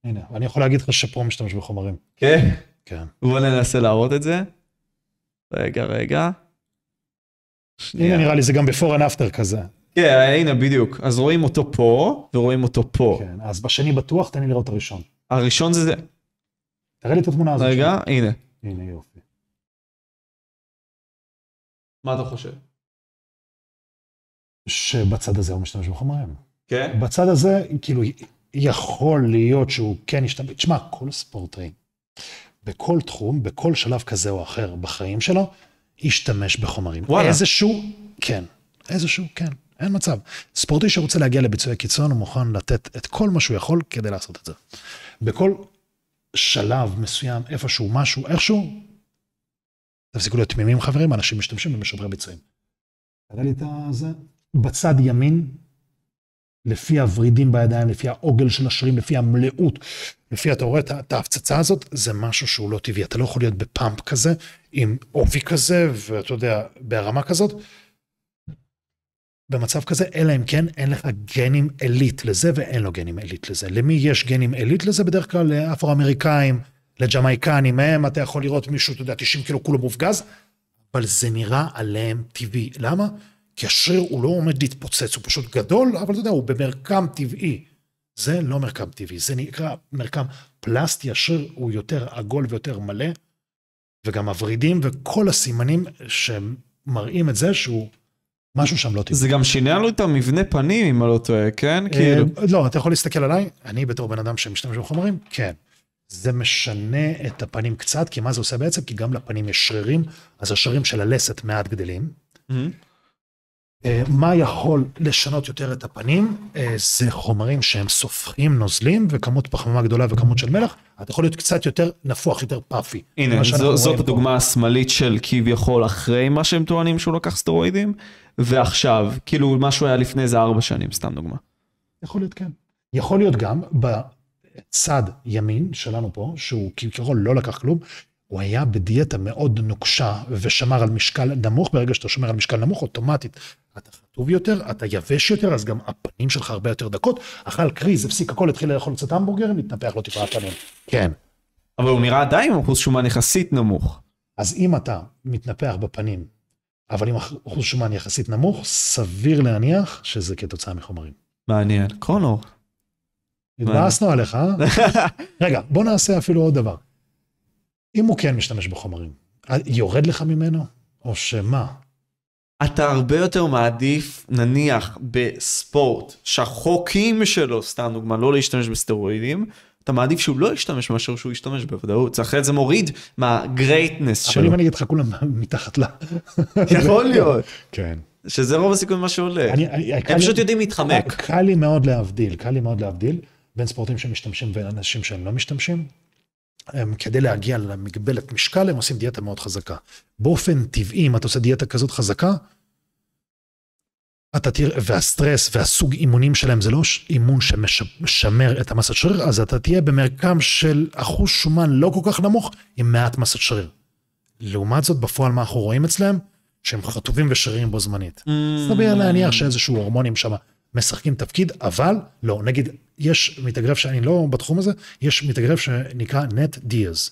הנה, אני יכול להגיד לך שפה משתמש בחומרים. כן? כן. בוא ננסה להראות את זה. רגע, רגע. שנייה. הנה נראה לי זה גם ב-4 and after כזה. כן, הנה בדיוק. אז רואים אותו פה, ורואים אותו פה. כן, אז בשני בטוח, תן לי לראות את הראשון. הראשון זה זה. תראה לי את התמונה הזאת. רגע, שם. הנה. הנה, יופי. מה אתה חושב? שבצד הזה הוא משתמש בחומרים. כן? בצד הזה, כאילו, יכול להיות שהוא כן ישתמש, תשמע, כל ספורטאי, בכל תחום, בכל שלב כזה או אחר בחיים שלו, ישתמש בחומרים. וואלה. איזשהו, כן. איזשהו, כן. אין מצב. ספורטאי שרוצה להגיע לביצועי קיצון, הוא מוכן לתת את כל מה שהוא יכול כדי לעשות את זה. בכל שלב מסוים, איפשהו, משהו, איכשהו, תפסיקו להיות תמימים חברים, אנשים משתמשים במשוברי ביצועים. תראה לי את זה. בצד ימין לפי הוורידים בידיים, לפי העוגל של השרירים, לפי המלאות, לפי, אתה רואה את ההפצצה הזאת, זה משהו שהוא לא טבעי. אתה לא יכול להיות בפאמפ כזה, עם עובי כזה, ואתה יודע, ברמה כזאת. במצב כזה, אלא אם כן אין לך גנים עילית לזה ואין לו גנים עילית לזה. למי יש גנים עילית לזה? בדרך כלל לאפרו-אמריקאים, לג'מאיקנים, מהם אתה יכול לראות מישהו, אתה יודע, 90 קילו כולו מופגז, אבל זה נראה עליהם טבעי. למה? כי השריר הוא לא עומד להתפוצץ, הוא פשוט גדול, אבל אתה יודע, הוא במרקם טבעי. זה לא מרקם טבעי, זה נקרא מרקם פלסטי, השריר הוא יותר עגול ויותר מלא, וגם הוורידים וכל הסימנים שמראים את זה שהוא... משהו שם לא טבעי. זה גם שינה לו את המבנה פנים, אם אני לא טועה, כן? אה, כאילו... לא, אתה יכול להסתכל עליי, אני בתור בן אדם שמשתמש בחומרים, כן. זה משנה את הפנים קצת, כי מה זה עושה בעצם? כי גם לפנים יש שרירים, אז השרירים של הלסת מעט גדלים, mm-hmm. אה, מה יכול לשנות יותר את הפנים אה, זה חומרים שהם סופחים נוזלים וכמות פחמימה גדולה וכמות של מלח אתה יכול להיות קצת יותר נפוח יותר פאפי. הנה זו, זאת הדוגמה פה. השמאלית של כביכול אחרי מה שהם טוענים שהוא לקח סטרואידים ועכשיו כאילו מה שהוא היה לפני זה ארבע שנים סתם דוגמה. יכול להיות כן. יכול להיות גם בצד ימין שלנו פה שהוא כביכול לא לקח כלום הוא היה בדיאטה מאוד נוקשה ושמר על משקל נמוך, ברגע שאתה שומר על משקל נמוך, אוטומטית אתה חטוב יותר, אתה יבש יותר, אז גם הפנים שלך הרבה יותר דקות. אכל קריז, הפסיק הכל, התחיל לאכול קצת המבורגרים, התנפח לו טיפה הפנים. כן. אבל הוא נראה עדיין עם אחוז שומן יחסית נמוך. אז אם אתה מתנפח בפנים, אבל עם אחוז שומן יחסית נמוך, סביר להניח שזה כתוצאה מחומרים. מעניין. קרונור. התבאסנו עליך, אה? רגע, בוא נעשה אפילו עוד דבר. אם הוא כן משתמש בחומרים, יורד לך ממנו, או שמה? אתה הרבה יותר מעדיף נניח בספורט שהחוקים שלו סתם דוגמא לא להשתמש בסטרואידים אתה מעדיף שהוא לא ישתמש מאשר שהוא ישתמש בוודאות אחרת זה מוריד מהגרייטנס שלו. אבל אם אני אגיד לך כולם מתחת ל... יכול להיות. כן. שזה רוב הסיכוי מה שעולה. הם פשוט יודעים להתחמק. קל לי מאוד להבדיל קל לי מאוד להבדיל בין ספורטים שמשתמשים ואנשים שהם לא משתמשים. הם, כדי להגיע למגבלת משקל הם עושים דיאטה מאוד חזקה. באופן טבעי אם אתה עושה דיאטה כזאת חזקה, אתה תראה, והסטרס והסוג אימונים שלהם זה לא אימון שמשמר את המסת שריר, אז אתה תהיה במרקם של אחוז שומן לא כל כך נמוך עם מעט מסת שריר. לעומת זאת בפועל מה אנחנו רואים אצלם? שהם חטובים ושרירים בו זמנית. Mm. סביר להניח שאיזשהו הורמונים שם משחקים תפקיד, אבל לא, נגיד, יש מתאגרף שאני לא בתחום הזה, יש מתאגרף שנקרא נט דיאז.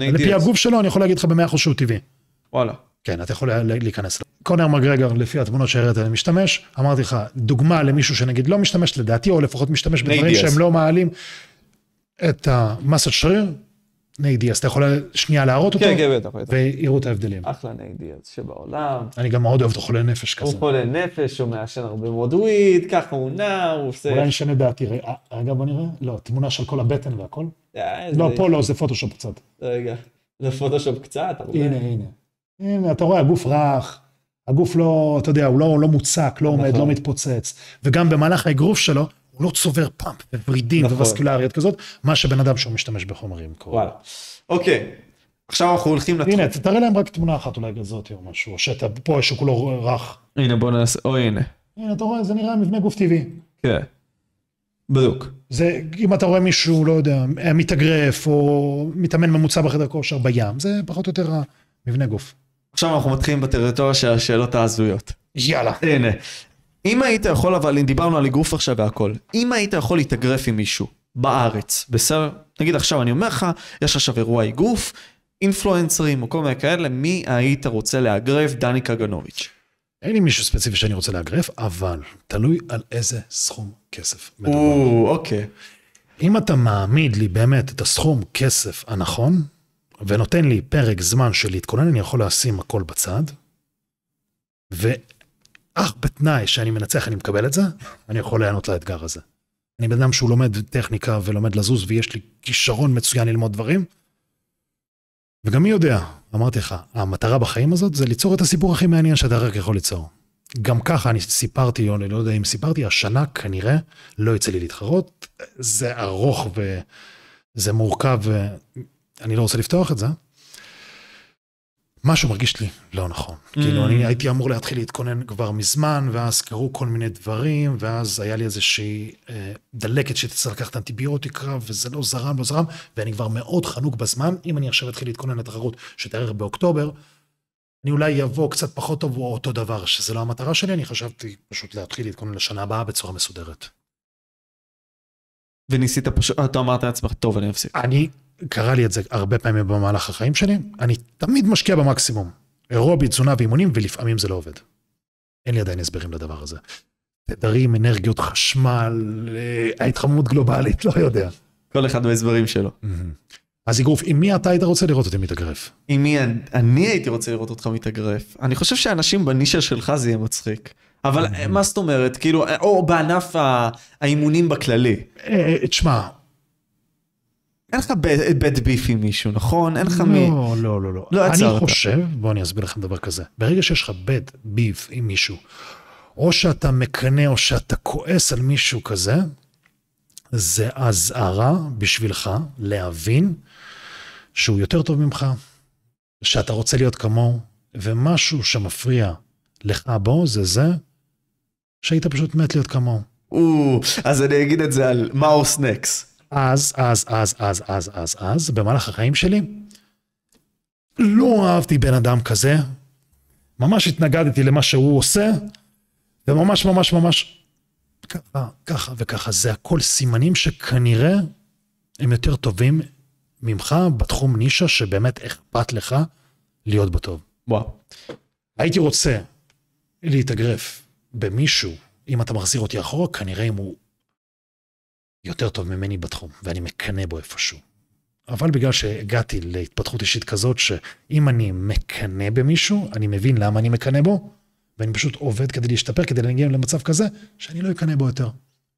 לפי הגוף שלו אני יכול להגיד לך במאה אחוז שהוא טבעי. וואלה. כן, אתה יכול להיכנס. קונר מגרגר, לפי התמונות שהראית אני משתמש. אמרתי לך, דוגמה למישהו שנגיד לא משתמש, לדעתי, או לפחות משתמש בדברים שהם לא מעלים את המסת שריר, ניידי, אז אתה יכול שנייה להראות אותו? כן, כן, בטח, בטח. ויראו את ההבדלים. אחלה ניידי אז שבעולם. אני גם מאוד אוהב את החולה נפש כזה. הוא חולה נפש, הוא מעשן הרבה מאוד וויד, ככה הוא נע, הוא עושה... אולי נשנה דעתי, רגע בוא נראה. לא, תמונה של כל הבטן והכל. אה, לא, פה לא, זה פוטושופ קצת. רגע, זה פוטושופ קצת, הנה, הנה. הנה, אתה רואה, הגוף רך. הגוף לא, אתה יודע, הוא לא, לא מוצק, לא נכון. עומד, לא מתפוצץ. וגם במהלך האגרוף שלו, הוא לא צובר פאמפ וורידים נכון. וווסקולריות כזאת, מה שבן אדם שהוא משתמש בחומרים קורה. וואלה. אוקיי, עכשיו אנחנו הולכים לתחום. הנה, תראה להם רק תמונה אחת אולי כזאת או משהו, או שאתה פה כולו לא רך. הנה בוא נעשה, או הנה. הנה, אתה רואה, זה נראה מבנה גוף טבעי. כן. בדיוק. זה, אם אתה רואה מישהו, לא יודע, מתאגרף, או מתאמן ממוצע בחדר כושר בים, זה פחות או יותר המבנה גוף. עכשיו אנחנו מתחילים בטריטוריה של השאלות ההזויות. יאללה. הנה, אם היית יכול, אבל אם דיברנו על אגרוף עכשיו והכל, אם היית יכול להתאגרף עם מישהו בארץ, בסדר? נגיד עכשיו אני אומר לך, יש עכשיו אירוע אגרוף, אינפלואנסרים או כל מיני כאלה, מי היית רוצה לאגרף? דני קגנוביץ'. אין לי מישהו ספציפי שאני רוצה לאגרף, אבל תלוי על איזה סכום כסף מדובר. או, אוקיי. אם אתה מעמיד לי באמת את הסכום כסף הנכון, ונותן לי פרק זמן של להתכונן, אני יכול לשים הכל בצד, ו... אך בתנאי שאני מנצח אני מקבל את זה, אני יכול להיענות לאתגר הזה. אני בן אדם שהוא לומד טכניקה ולומד לזוז ויש לי כישרון מצוין ללמוד דברים. וגם מי יודע, אמרתי לך, המטרה בחיים הזאת זה ליצור את הסיפור הכי מעניין שאתה רק יכול ליצור. גם ככה אני סיפרתי, או אני לא יודע אם סיפרתי, השנה כנראה לא יצא לי להתחרות. זה ארוך וזה מורכב ואני לא רוצה לפתוח את זה. משהו מרגיש לי לא נכון. Mm. כאילו, אני mm. הייתי אמור להתחיל להתכונן כבר מזמן, ואז קרו כל מיני דברים, ואז היה לי איזושהי אה, דלקת שתצטרך לקחת אנטיביוטיקה, וזה לא זרם, לא זרם, ואני כבר מאוד חנוק בזמן. אם אני עכשיו אתחיל להתכונן לתחרות שתארך באוקטובר, אני אולי אבוא קצת פחות טוב או אותו דבר, שזה לא המטרה שלי, אני חשבתי פשוט להתחיל להתכונן לשנה הבאה בצורה מסודרת. וניסית פשוט, אה, אתה אמרת לעצמך, טוב, אני אפסיק. אני קרה לי את זה הרבה פעמים במהלך החיים שלי, אני תמיד משקיע במקסימום. אירובי, תזונה ואימונים, ולפעמים זה לא עובד. אין לי עדיין הסברים לדבר הזה. תדרים, אנרגיות, חשמל, אה, ההתחממות גלובלית, לא יודע. כל אחד מההסברים שלו. אז אגרוף, עם מי אתה היית רוצה לראות אותי מתאגרף? עם מי אני הייתי רוצה לראות אותך מתאגרף. אני חושב שאנשים בנישה שלך זה יהיה מצחיק. אבל מה זאת אומרת, כאילו, או בענף האימונים בכללי. אה, אה, תשמע, אין לך בית ביף עם מישהו, נכון? אין לך לא, מי... לא, לא, לא, לא. לא אני חושב, בוא אני אסביר לכם דבר כזה. ברגע שיש לך בית ביף עם מישהו, או שאתה מקנא או שאתה כועס על מישהו כזה, זה אזהרה בשבילך להבין שהוא יותר טוב ממך, שאתה רוצה להיות כמוהו, ומשהו שמפריע לך בו זה זה שהיית פשוט מת להיות כמוהו. או, אז אני אגיד את זה על מאוס נקס. אז, אז, אז, אז, אז, אז, אז, במהלך החיים שלי, לא אהבתי בן אדם כזה, ממש התנגדתי למה שהוא עושה, וממש ממש ממש ככה, ככה וככה, זה הכל סימנים שכנראה הם יותר טובים ממך בתחום נישה שבאמת אכפת לך להיות בטוב. וואו. הייתי רוצה להתאגרף במישהו, אם אתה מחזיר אותי אחורה, כנראה אם הוא יותר טוב ממני בתחום, ואני מקנא בו איפשהו. אבל בגלל שהגעתי להתפתחות אישית כזאת, שאם אני מקנא במישהו, אני מבין למה אני מקנא בו, ואני פשוט עובד כדי להשתפר, כדי להגיע למצב כזה, שאני לא אקנא בו יותר.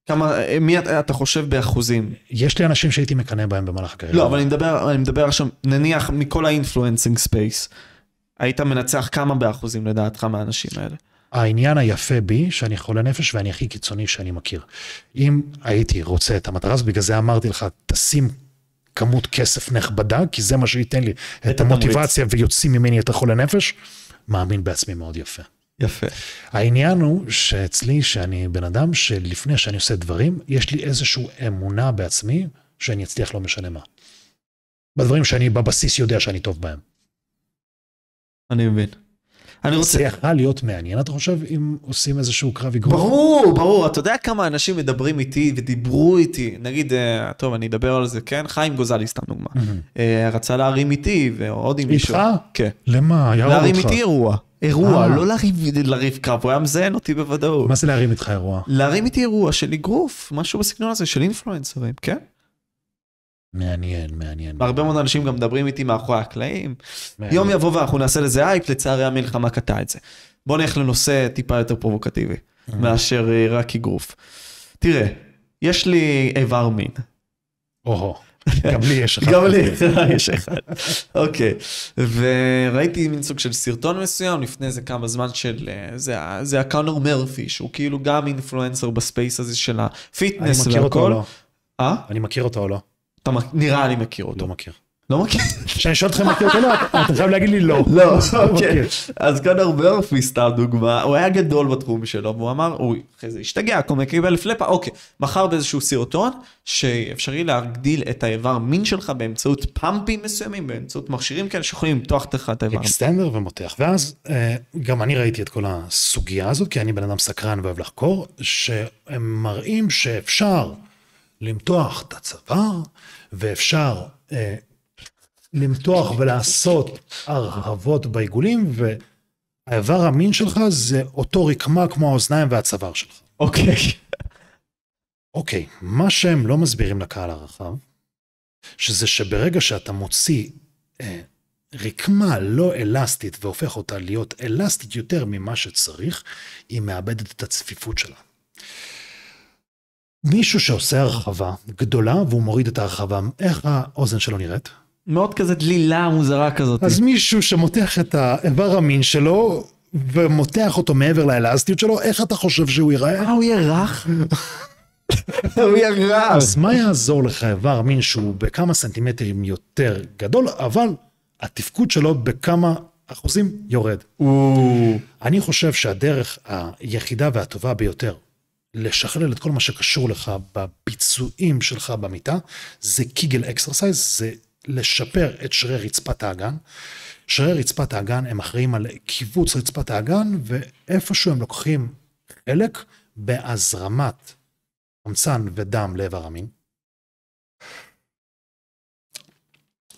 כמה, מי אתה, אתה חושב באחוזים? יש לי אנשים שהייתי מקנא בהם במהלך הקריירה. לא, אבל אני מדבר, אני מדבר עכשיו, נניח מכל האינפלואנסינג ספייס, היית מנצח כמה באחוזים לדעתך מהאנשים האלה? העניין היפה בי, שאני חולה נפש ואני הכי קיצוני שאני מכיר. אם הייתי רוצה את המטרה הזאת, בגלל זה אמרתי לך, תשים כמות כסף נכבדה, כי זה מה שייתן לי את המוטיבציה ויוציא ממני את החולה נפש, מאמין בעצמי מאוד יפה. יפה. העניין הוא שאצלי, שאני בן אדם שלפני שאני עושה דברים, יש לי איזושהי אמונה בעצמי שאני אצליח לא משנה מה. בדברים שאני בבסיס יודע שאני טוב בהם. אני מבין. אני רוצה... זה יכול להיות מעניין, אתה חושב, אם עושים איזשהו קרב אגרוף? ברור, ברור. אתה יודע כמה אנשים מדברים איתי ודיברו איתי, נגיד, אה, טוב, אני אדבר על זה, כן? חיים גוזלי, סתם דוגמה. אה, רצה להרים איתי ועוד עם מישהו. איתך? כן. למה? להרים איתי אירוע. אירוע, אה. לא לריב קרב, הוא היה מזיין אותי בוודאות. מה זה להרים איתך אירוע? להרים איתי אירוע של אגרוף, משהו בסגנון הזה של אינפלואנסרים, כן? מעניין, מעניין. הרבה מאוד אנשים גם מדברים איתי מאחורי הקלעים. מעניין. יום יבוא ואנחנו נעשה לזה אייפ, לצערי המלחמה קטעה את זה. בוא נלך לנושא טיפה יותר פרובוקטיבי, אה. מאשר אה, רק אגרוף. תראה, יש לי איבר מין. או-הו. גם לי יש אחד. גם לי יש אחד, אוקיי. וראיתי מין סוג של סרטון מסוים לפני איזה כמה זמן של... אה, זה, זה הקאנור מרפי, שהוא כאילו גם אינפלואנסר בספייס הזה של הפיטנס והכל. אני מכיר אותו או לא? אה? אני מכיר אותו או לא? אתה נראה אני מכיר אותו. לא מכיר. לא מכיר. כשאני שואל אתכם מכיר אותו לא, אתה חייב להגיד לי לא. לא, אוקיי. אז קונר ברפי, סתם דוגמה, הוא היה גדול בתחום שלו, והוא אמר, הוא אחרי זה השתגע, כל מיני קיבל פלאפה, אוקיי. מכר באיזשהו סרטון, שאפשרי להגדיל את האיבר מין שלך באמצעות פאמפים מסוימים, באמצעות מכשירים כאלה שיכולים למתוח לך את האיבר. אקסטנדר ומותח. ואז אה, גם אני ראיתי את כל הסוגיה הזאת, כי אני בן אדם סקרן ואוהב לחקור, שהם מראים שאפשר למתוח את הצוואר. ואפשר אה, למתוח ולעשות הרחבות בעיגולים, והאיבר המין שלך זה אותו רקמה כמו האוזניים והצוואר שלך. אוקיי. אוקיי, מה שהם לא מסבירים לקהל הרחב, שזה שברגע שאתה מוציא אה, רקמה לא אלסטית והופך אותה להיות אלסטית יותר ממה שצריך, היא מאבדת את הצפיפות שלה. מישהו שעושה הרחבה גדולה והוא מוריד את ההרחבה, איך האוזן שלו נראית? מאוד כזה דלילה מוזרה כזאת. אז מישהו שמותח את האיבר המין שלו ומותח אותו מעבר לאלסטיות שלו, איך אתה חושב שהוא ייראה? אה, הוא יהיה רך? הוא יהיה רך. אז מה יעזור לך איבר מין שהוא בכמה סנטימטרים יותר גדול, אבל התפקוד שלו בכמה אחוזים יורד. אני חושב שהדרך היחידה והטובה ביותר לשכלל את כל מה שקשור לך בביצועים שלך במיטה, זה קיגל אקסרסייז, זה לשפר את שרי רצפת האגן. שרי רצפת האגן הם אחראים על קיבוץ רצפת האגן, ואיפשהו הם לוקחים חלק בהזרמת חמצן ודם לאיבר המין.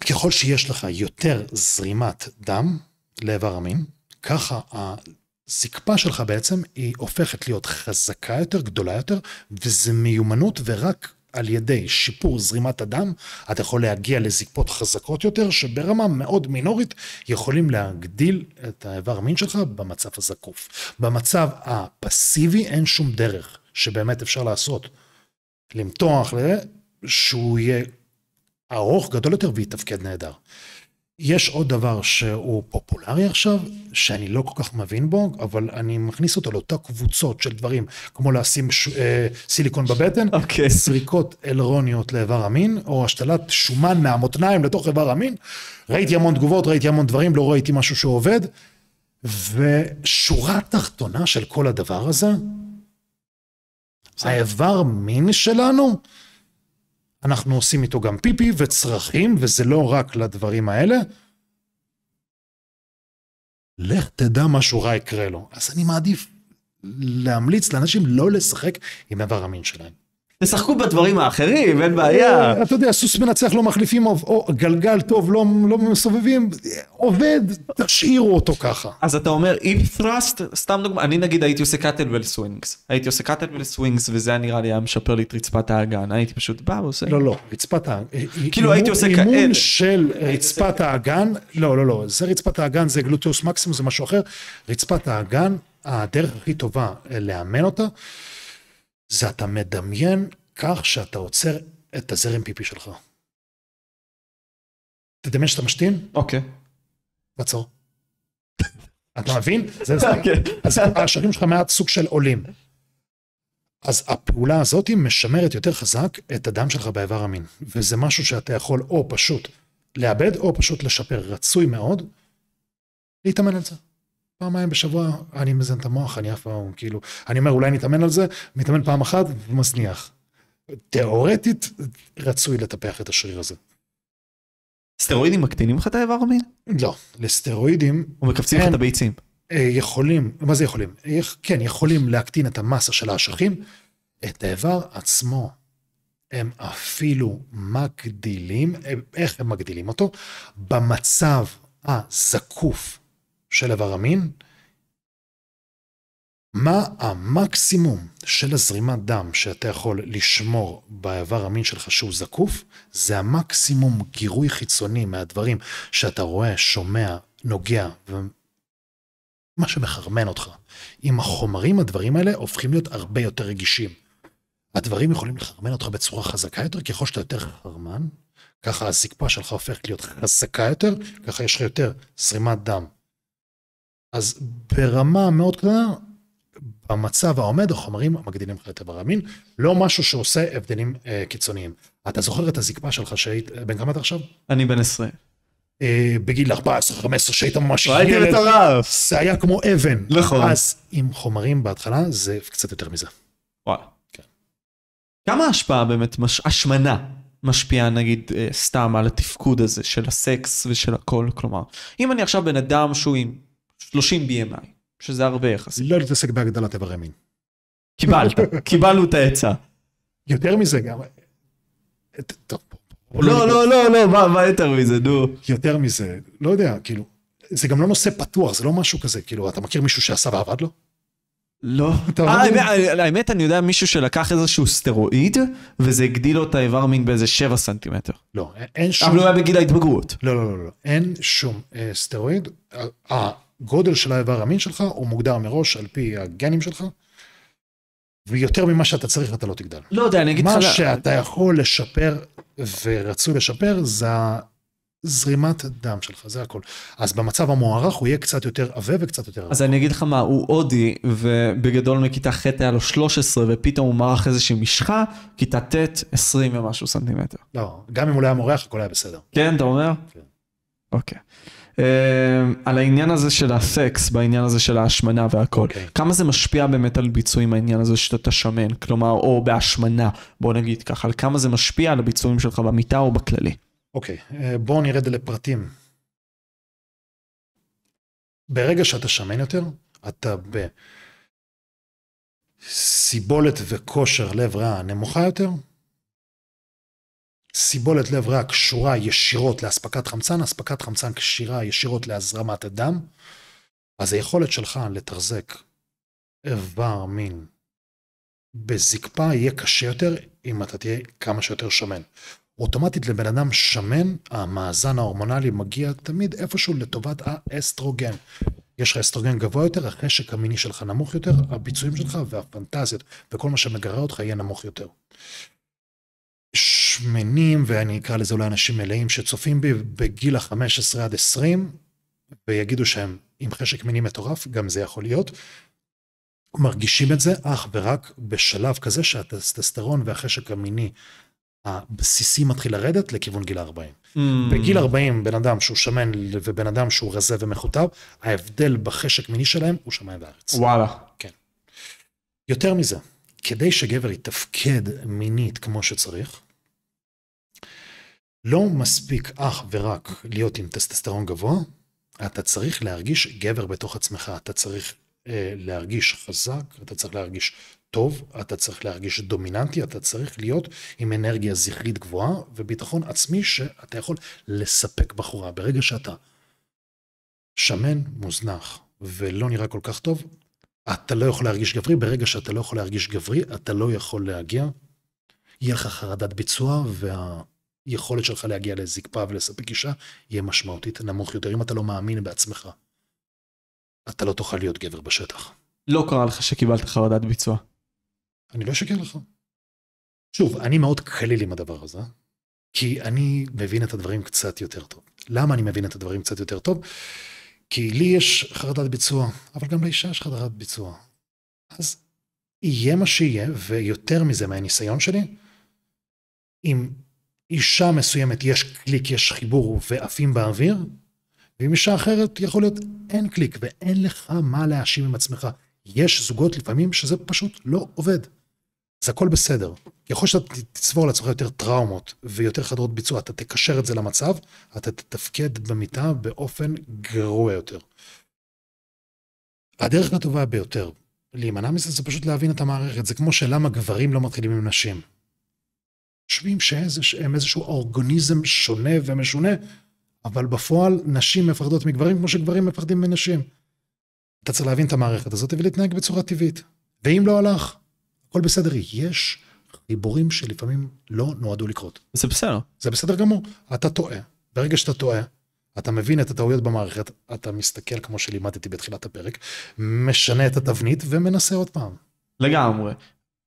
ככל שיש לך יותר זרימת דם לאיבר המין, ככה הזקפה שלך בעצם היא הופכת להיות חזקה יותר, גדולה יותר, וזה מיומנות ורק על ידי שיפור זרימת הדם, אתה יכול להגיע לזקפות חזקות יותר, שברמה מאוד מינורית יכולים להגדיל את האיבר מין שלך במצב הזקוף. במצב הפסיבי אין שום דרך שבאמת אפשר לעשות. למתוח, אה, שהוא יהיה ארוך, גדול יותר ויתפקד נהדר. יש עוד דבר שהוא פופולרי עכשיו, שאני לא כל כך מבין בו, אבל אני מכניס אותו לאותה קבוצות של דברים, כמו לשים ש... אה, סיליקון בבטן, okay. אוקיי. סריקות אלרוניות לאיבר המין, או השתלת שומן מהמותניים לתוך איבר המין. ראיתי המון תגובות, ראיתי המון דברים, לא ראיתי משהו שעובד. ושורה תחתונה של כל הדבר הזה, האיבר מין שלנו, אנחנו עושים איתו גם פיפי וצרכים, וזה לא רק לדברים האלה. לך תדע משהו רע יקרה לו. אז אני מעדיף להמליץ לאנשים לא לשחק עם איבר המין שלהם. תשחקו בדברים האחרים, אין בעיה. אה, אתה יודע, סוס מנצח לא מחליפים, או גלגל טוב לא, לא מסובבים, עובד, תשאירו אותו ככה. אז אתה אומר, איפ ת'רסט, סתם דוגמא, אני נגיד הייתי עושה קאטלבל סווינגס. הייתי עושה קאטלבל סווינגס, וזה היה נראה לי היה משפר לי את רצפת האגן. הייתי פשוט בא ועושה... לא, לא, רצפת האגן. אה, אה, כאילו הייתי עושה כאלה. אימון של רצפת האגן, לא, לא, לא, זה רצפת האגן, זה גלוטיוס מקסימום, זה משהו אחר. רצפת האגן, הדרך הכי טובה לאמן אותה, זה אתה מדמיין כך שאתה עוצר את הזרם פיפי שלך. תדמיין שאתה משתין? אוקיי. עצור. אתה מבין? זה זה. אוקיי. אז השערים שלך מעט סוג של עולים. אז הפעולה הזאת משמרת יותר חזק את הדם שלך באיבר המין. וזה משהו שאתה יכול או פשוט לאבד או פשוט לשפר. רצוי מאוד להתאמן על זה. פעמיים בשבוע, אני מזן את המוח, אני אף פעם, כאילו, אני אומר, אולי נתאמן על זה, מתאמן פעם אחת ומזניח. תיאורטית, רצוי לטפח את השריר הזה. סטרואידים מקטינים לך את האיבר המין? לא, לסטרואידים... או מקפצים לך כן. את הביצים? אה, יכולים, מה זה יכולים? כן, יכולים להקטין את המסה של האשכים, את האיבר עצמו. הם אפילו מגדילים, אה, איך הם מגדילים אותו? במצב הזקוף של איבר המין? מה המקסימום של הזרימת דם שאתה יכול לשמור באיבר המין שלך שהוא זקוף? זה המקסימום גירוי חיצוני מהדברים שאתה רואה, שומע, נוגע, ומה שמחרמן אותך. עם החומרים הדברים האלה הופכים להיות הרבה יותר רגישים. הדברים יכולים לחרמן אותך בצורה חזקה יותר, ככל שאתה יותר חרמן, ככה הזקפה שלך הופכת להיות חזקה יותר, ככה יש לך יותר זרימת דם אז ברמה מאוד קטנה, במצב העומד, החומרים מגדילים לך את איבר המין, לא משהו שעושה הבדלים אה, קיצוניים. אתה זוכר את הזקפה שלך שהיית, אה, בן כמה אתה עכשיו? אני בן 20. אה, בגיל 14-15 שהיית ממש ילד. הייתי מטורף. זה היה כמו אבן. נכון. אז עם חומרים בהתחלה זה קצת יותר מזה. וואלה. כן. כמה השפעה באמת, מש... השמנה, משפיעה נגיד אה, סתם על התפקוד הזה של הסקס ושל הכל? כלומר, אם אני עכשיו בן אדם שהוא עם 30 BMI, שזה הרבה יחסית. לא להתעסק בהגדלת איברי מין. קיבלת, קיבלנו את העצה. יותר מזה גם. לא, לא, לא, לא, מה, מה יותר מזה, נו. יותר מזה, לא יודע, כאילו, זה גם לא נושא פתוח, זה לא משהו כזה, כאילו, אתה מכיר מישהו שעשה ועבד לו? לא. האמת, אני יודע מישהו שלקח איזשהו סטרואיד, וזה הגדיל לו את האיבר מין באיזה 7 סנטימטר. לא, אין שום... אבל הוא היה בגיל ההתבגרות. לא, לא, לא, אין שום סטרואיד. הגודל של האיבר המין שלך הוא מוגדר מראש על פי הגנים שלך, ויותר ממה שאתה צריך אתה לא תגדל. לא יודע, אני אגיד לך... מה שאתה יכול לשפר ורצו לשפר זה זרימת דם שלך, זה הכל. אז במצב המוערך הוא יהיה קצת יותר עבה וקצת יותר... עבה. אז אני אגיד לך מה, הוא הודי, ובגדול מכיתה ח' היה לו 13, ופתאום הוא מרח איזושהי משחה, כיתה ט' 20 ומשהו סנטימטר. לא, גם אם הוא לא היה מורח, הכל היה בסדר. כן, אתה אומר? כן. אוקיי. Okay. אה, על העניין הזה של הסקס, בעניין הזה של ההשמנה והכל. Okay. אוקיי. כמה זה משפיע באמת על ביצועים העניין הזה שאתה שמן, כלומר, או בהשמנה, בוא נגיד ככה, על כמה זה משפיע על הביצועים שלך במיטה או בכללי. אוקיי, okay. אה, בואו נרד לפרטים. ברגע שאתה שמן יותר, אתה בסיבולת וכושר לב רע נמוכה יותר, סיבולת לב ריאה קשורה ישירות לאספקת חמצן, אספקת חמצן קשירה ישירות להזרמת הדם, אז היכולת שלך לתחזק איבר מין בזקפה יהיה קשה יותר אם אתה תהיה כמה שיותר שמן. אוטומטית לבן אדם שמן, המאזן ההורמונלי מגיע תמיד איפשהו לטובת האסטרוגן. יש לך אסטרוגן גבוה יותר, החשק המיני שלך נמוך יותר, הביצועים שלך והפנטזיות וכל מה שמגרה אותך יהיה נמוך יותר. שמנים, ואני אקרא לזה אולי אנשים מלאים שצופים בי בגיל ה-15 עד 20, ויגידו שהם עם חשק מיני מטורף, גם זה יכול להיות. מרגישים את זה אך ורק בשלב כזה שהטסטסטרון והחשק המיני הבסיסי מתחיל לרדת לכיוון גיל 40. Mm. בגיל 40 בן אדם שהוא שמן ובן אדם שהוא רזה ומכותב, ההבדל בחשק מיני שלהם הוא שמיים וארץ. וואלה. כן. יותר מזה, כדי שגבר יתפקד מינית כמו שצריך, לא מספיק אך ורק להיות עם טסטסטרון גבוה, אתה צריך להרגיש גבר בתוך עצמך, אתה צריך אה, להרגיש חזק, אתה צריך להרגיש טוב, אתה צריך להרגיש דומיננטי, אתה צריך להיות עם אנרגיה זכרית גבוהה וביטחון עצמי שאתה יכול לספק בחורה. ברגע שאתה שמן, מוזנח ולא נראה כל כך טוב, אתה לא יכול להרגיש גברי, ברגע שאתה לא יכול להרגיש גברי, אתה לא יכול להגיע. יהיה לך חרדת ביצוע וה... היכולת שלך להגיע לזקפה ולספק אישה יהיה משמעותית נמוך יותר. אם אתה לא מאמין בעצמך, אתה לא תוכל להיות גבר בשטח. לא קרה לך שקיבלת חרדת ביצוע. אני לא אשקר לך. שוב, אני מאוד קליל עם הדבר הזה, כי אני מבין את הדברים קצת יותר טוב. למה אני מבין את הדברים קצת יותר טוב? כי לי יש חרדת ביצוע, אבל גם לאישה יש חרדת ביצוע. אז יהיה מה שיהיה, ויותר מזה מהניסיון שלי, אם אישה מסוימת יש קליק, יש חיבור ועפים באוויר, ועם אישה אחרת יכול להיות אין קליק ואין לך מה להאשים עם עצמך. יש זוגות לפעמים שזה פשוט לא עובד. זה הכל בסדר. ככל שאתה תצבור לעצמך יותר טראומות ויותר חדרות ביצוע, אתה תקשר את זה למצב, אתה תתפקד במיטה באופן גרוע יותר. הדרך הטובה ביותר להימנע מזה זה פשוט להבין את המערכת. זה כמו שלמה גברים לא מתחילים עם נשים. חושבים שהם איזשהו אורגניזם שונה ומשונה, אבל בפועל נשים מפחדות מגברים כמו שגברים מפחדים מנשים. אתה צריך להבין את המערכת הזאת ולהתנהג בצורה טבעית. ואם לא הלך, הכל בסדר, יש חיבורים שלפעמים לא נועדו לקרות. זה בסדר. זה בסדר גמור, אתה טועה. ברגע שאתה טועה, אתה מבין את הטעויות במערכת, אתה מסתכל כמו שלימדתי בתחילת הפרק, משנה את התבנית ומנסה עוד פעם. לגמרי.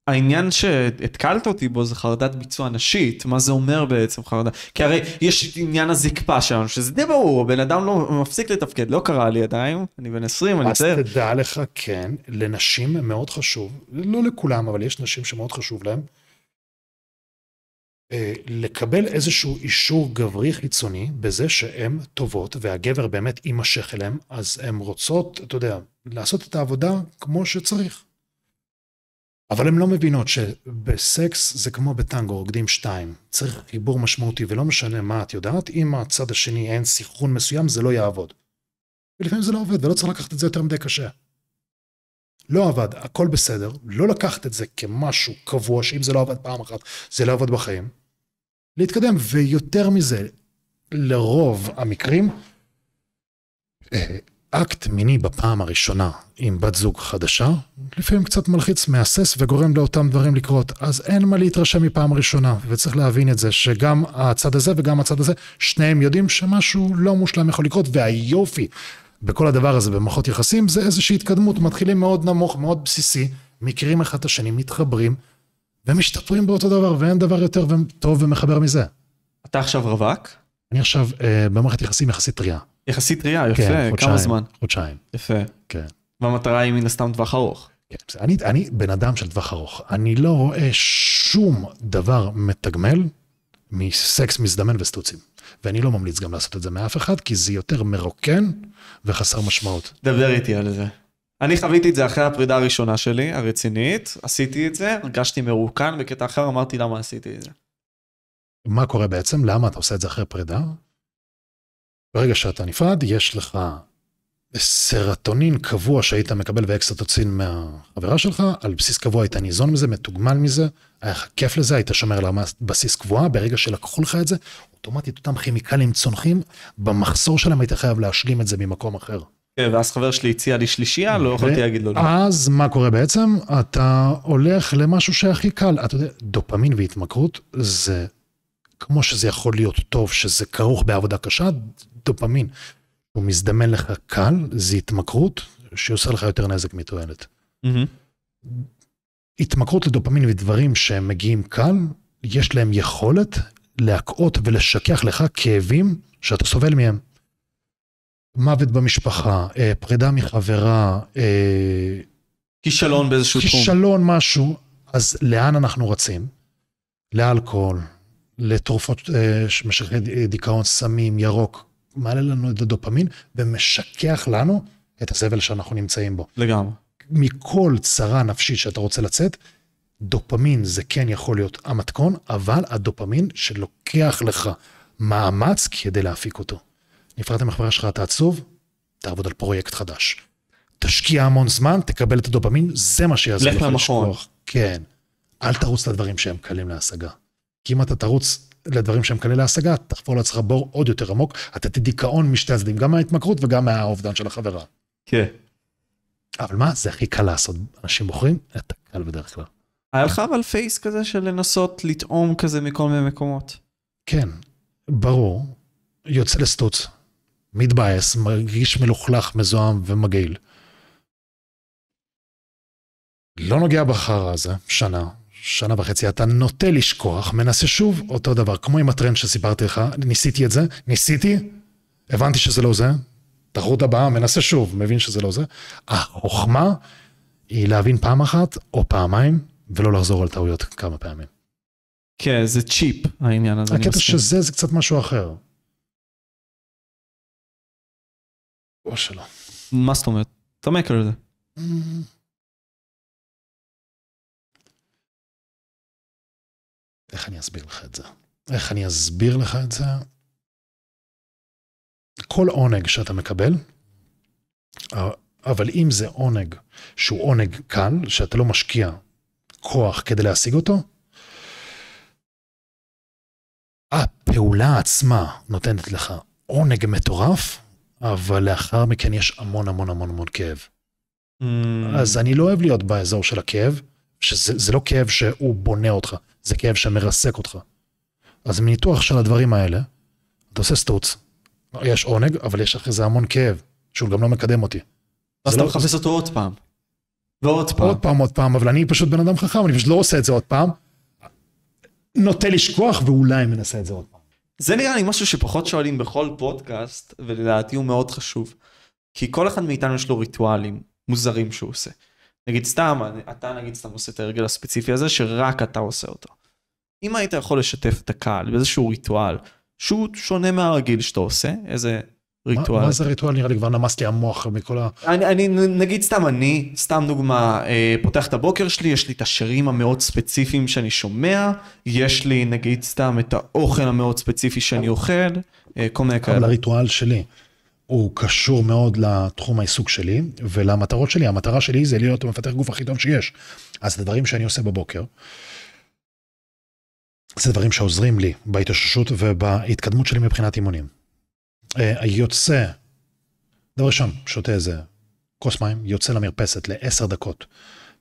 העניין שהתקלת אותי בו זה חרדת ביצוע נשית, מה זה אומר בעצם חרדה? כי הרי יש את עניין הזקפה שלנו, שזה די ברור, הבן אדם לא מפסיק לתפקד, לא קרה לי עדיין, אני בן 20, אני צעיר. אז תדע לך, כן, לנשים מאוד חשוב, לא לכולם, אבל יש נשים שמאוד חשוב להן, אה, לקבל איזשהו אישור גברי חיצוני בזה שהן טובות והגבר באמת יימשך אליהן, אז הן רוצות, אתה יודע, לעשות את העבודה כמו שצריך. אבל הן לא מבינות שבסקס זה כמו בטנגו, רוקדים שתיים. צריך חיבור משמעותי, ולא משנה מה את יודעת, אם הצד השני אין סיכון מסוים, זה לא יעבוד. ולפעמים זה לא עובד, ולא צריך לקחת את זה יותר מדי קשה. לא עבד, הכל בסדר, לא לקחת את זה כמשהו קבוע, שאם זה לא עבד פעם אחת, זה לא עבד בחיים. להתקדם, ויותר מזה, לרוב המקרים, אה, אקט מיני בפעם הראשונה עם בת זוג חדשה, לפעמים קצת מלחיץ, מהסס וגורם לאותם דברים לקרות. אז אין מה להתרשם מפעם ראשונה, וצריך להבין את זה, שגם הצד הזה וגם הצד הזה, שניהם יודעים שמשהו לא מושלם יכול לקרות, והיופי בכל הדבר הזה במערכות יחסים, זה איזושהי התקדמות, מתחילים מאוד נמוך, מאוד בסיסי, מכירים אחד את השני, מתחברים, ומשתפרים באותו דבר, ואין דבר יותר טוב ומחבר מזה. אתה עכשיו רווק? אני עכשיו אה, במערכת יחסים יחסית טריה. יחסית טריה, כן, יפה, כן, חודשיים, כמה זמן? חודשיים. יפה. כן. והמטרה היא מן הסתם טווח ארוך. כן, אני, אני בן אדם של טווח ארוך, אני לא רואה שום דבר מתגמל מסקס מזדמן וסטוצים. ואני לא ממליץ גם לעשות את זה מאף אחד, כי זה יותר מרוקן וחסר משמעות. דבר איתי על זה. אני חוויתי את זה אחרי הפרידה הראשונה שלי, הרצינית, עשיתי את זה, הרגשתי מרוקן, בקטע אחר אמרתי למה עשיתי את זה. מה קורה בעצם? למה אתה עושה את זה אחרי פרידה? ברגע שאתה נפרד, יש לך סרטונין קבוע שהיית מקבל ואקסטוצין מהחברה שלך, על בסיס קבוע היית ניזון מזה, מתוגמל מזה, היה לך כיף לזה, היית שומר על בסיס קבועה, ברגע שלקחו לך את זה, אוטומטית אותם כימיקלים צונחים, במחסור שלהם היית חייב להשלים את זה ממקום אחר. כן, ואז חבר שלי הציע לי שלישייה, לא יכולתי להגיד לו. לא. אז מה קורה בעצם? אתה הולך למשהו שהכי קל, אתה יודע, דופמין והתמכרות זה כמו שזה יכול להיות טוב, שזה כרוך בעבודה קשה, דופמין. הוא מזדמן לך קל, זה התמכרות שעושה לך יותר נזק מתועלת. Mm-hmm. התמכרות לדופמין ודברים שהם מגיעים קל, יש להם יכולת להקהות ולשכח לך כאבים שאתה סובל מהם. מוות במשפחה, אה, פרידה מחברה, אה, כישלון באיזשהו תחום. כישלון משהו, אז לאן אנחנו רצים? לאלכוהול, לתרופות אה, משכי דיכאון, סמים, ירוק, מעלה לנו את הדופמין ומשכח לנו את הסבל שאנחנו נמצאים בו. לגמרי. מכל צרה נפשית שאתה רוצה לצאת, דופמין זה כן יכול להיות המתכון, אבל הדופמין שלוקח לך מאמץ כדי להפיק אותו. נפרדת מהחברה שלך, אתה עצוב, תעבוד על פרויקט חדש. תשקיע המון זמן, תקבל את הדופמין, זה מה שיעזור לך לשכוח. לך למכון. כן. אל תרוץ לדברים שהם קלים להשגה. כי אם אתה תרוץ לדברים שהם כאלה להשגה, תחפור לעצמך בור עוד יותר עמוק, אתה תדיכאון משתי הצדדים, גם מההתמכרות וגם מהאובדן של החברה. כן. אבל מה, זה הכי קל לעשות, אנשים בוחרים, אתה קל בדרך כלל. היה לך אבל פייס כזה של לנסות לטעום כזה מכל מיני מקומות. כן, ברור, יוצא לסטוץ, מתבאס, מרגיש מלוכלך, מזוהם ומגעיל. לא נוגע בחרא הזה, שנה, שנה וחצי אתה נוטה לשכוח, מנסה שוב אותו דבר, כמו עם הטרנד שסיפרתי לך, ניסיתי את זה, ניסיתי, הבנתי שזה לא זה, תחרות הבאה, מנסה שוב, מבין שזה לא זה. החוכמה היא להבין פעם אחת או פעמיים, ולא לחזור על טעויות כמה פעמים. כן, זה צ'יפ העניין הזה. הקטע שזה זה קצת משהו אחר. או שלא. מה זאת אומרת? אתה מכיר את זה. Mm. איך אני אסביר לך את זה? איך אני אסביר לך את זה? כל עונג שאתה מקבל, אבל אם זה עונג שהוא עונג קל, שאתה לא משקיע כוח כדי להשיג אותו, הפעולה עצמה נותנת לך עונג מטורף, אבל לאחר מכן יש המון המון המון המון כאב. Mm. אז אני לא אוהב להיות באזור של הכאב, שזה לא כאב שהוא בונה אותך, זה כאב שמרסק אותך. אז מניתוח של הדברים האלה, אתה עושה סטוץ, יש עונג, אבל יש אחרי זה המון כאב, שהוא גם לא מקדם אותי. אז אתה לא... מחפש אותו עוד פעם. ועוד פעם. עוד פעם, עוד פעם, אבל אני פשוט בן אדם חכם, אני פשוט לא עושה את זה עוד פעם. נוטה לשכוח ואולי מנסה את זה עוד פעם. זה נראה לי משהו שפחות שואלים בכל פודקאסט, ולדעתי הוא מאוד חשוב. כי כל אחד מאיתנו יש לו ריטואלים מוזרים שהוא עושה. נגיד סתם, אתה נגיד סתם עושה את ההרגל הספציפי הזה, שרק אתה עושה אותו. אם היית יכול לשתף את הקהל באיזשהו ריטואל, שהוא שונה מהרגיל שאתה עושה, איזה ריטואל. מה, מה זה ריטואל? נראה לי כבר נמס לי המוח מכל ה... אני, אני נגיד סתם אני, סתם דוגמה, אה, פותח את הבוקר שלי, יש לי את השירים המאוד ספציפיים שאני שומע, יש לי נגיד סתם את האוכל המאוד ספציפי שאני אוכל, אה, כל מיני כאלה. אבל הריטואל שלי. הוא קשור מאוד לתחום העיסוק שלי ולמטרות שלי. המטרה שלי זה להיות המפתח גוף הכי טוב שיש. אז את הדברים שאני עושה בבוקר, זה דברים שעוזרים לי בהתאוששות ובהתקדמות שלי מבחינת אימונים. אה, יוצא, דבר ראשון, שותה איזה כוס מים, יוצא למרפסת לעשר דקות.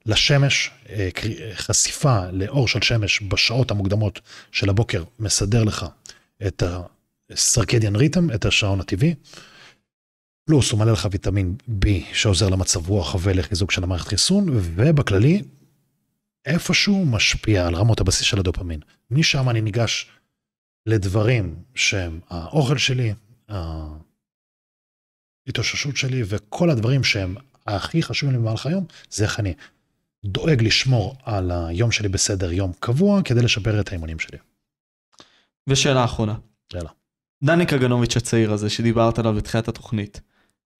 לשמש, אה, אה, חשיפה לאור של שמש בשעות המוקדמות של הבוקר מסדר לך את הסרקדיאן ריתם, את השעון הטבעי. פלוס הוא מלא לך ויטמין B שעוזר למצב רוח ולחיזוק של המערכת חיסון, ובכללי, איפשהו משפיע על רמות הבסיס של הדופמין. משם אני ניגש לדברים שהם האוכל שלי, ההתאוששות שלי, וכל הדברים שהם הכי חשובים לי במהלך היום, זה איך אני דואג לשמור על היום שלי בסדר יום קבוע, כדי לשפר את האימונים שלי. ושאלה אחרונה. שאלה. דני קגנוביץ' הצעיר הזה שדיברת עליו בתחילת התוכנית,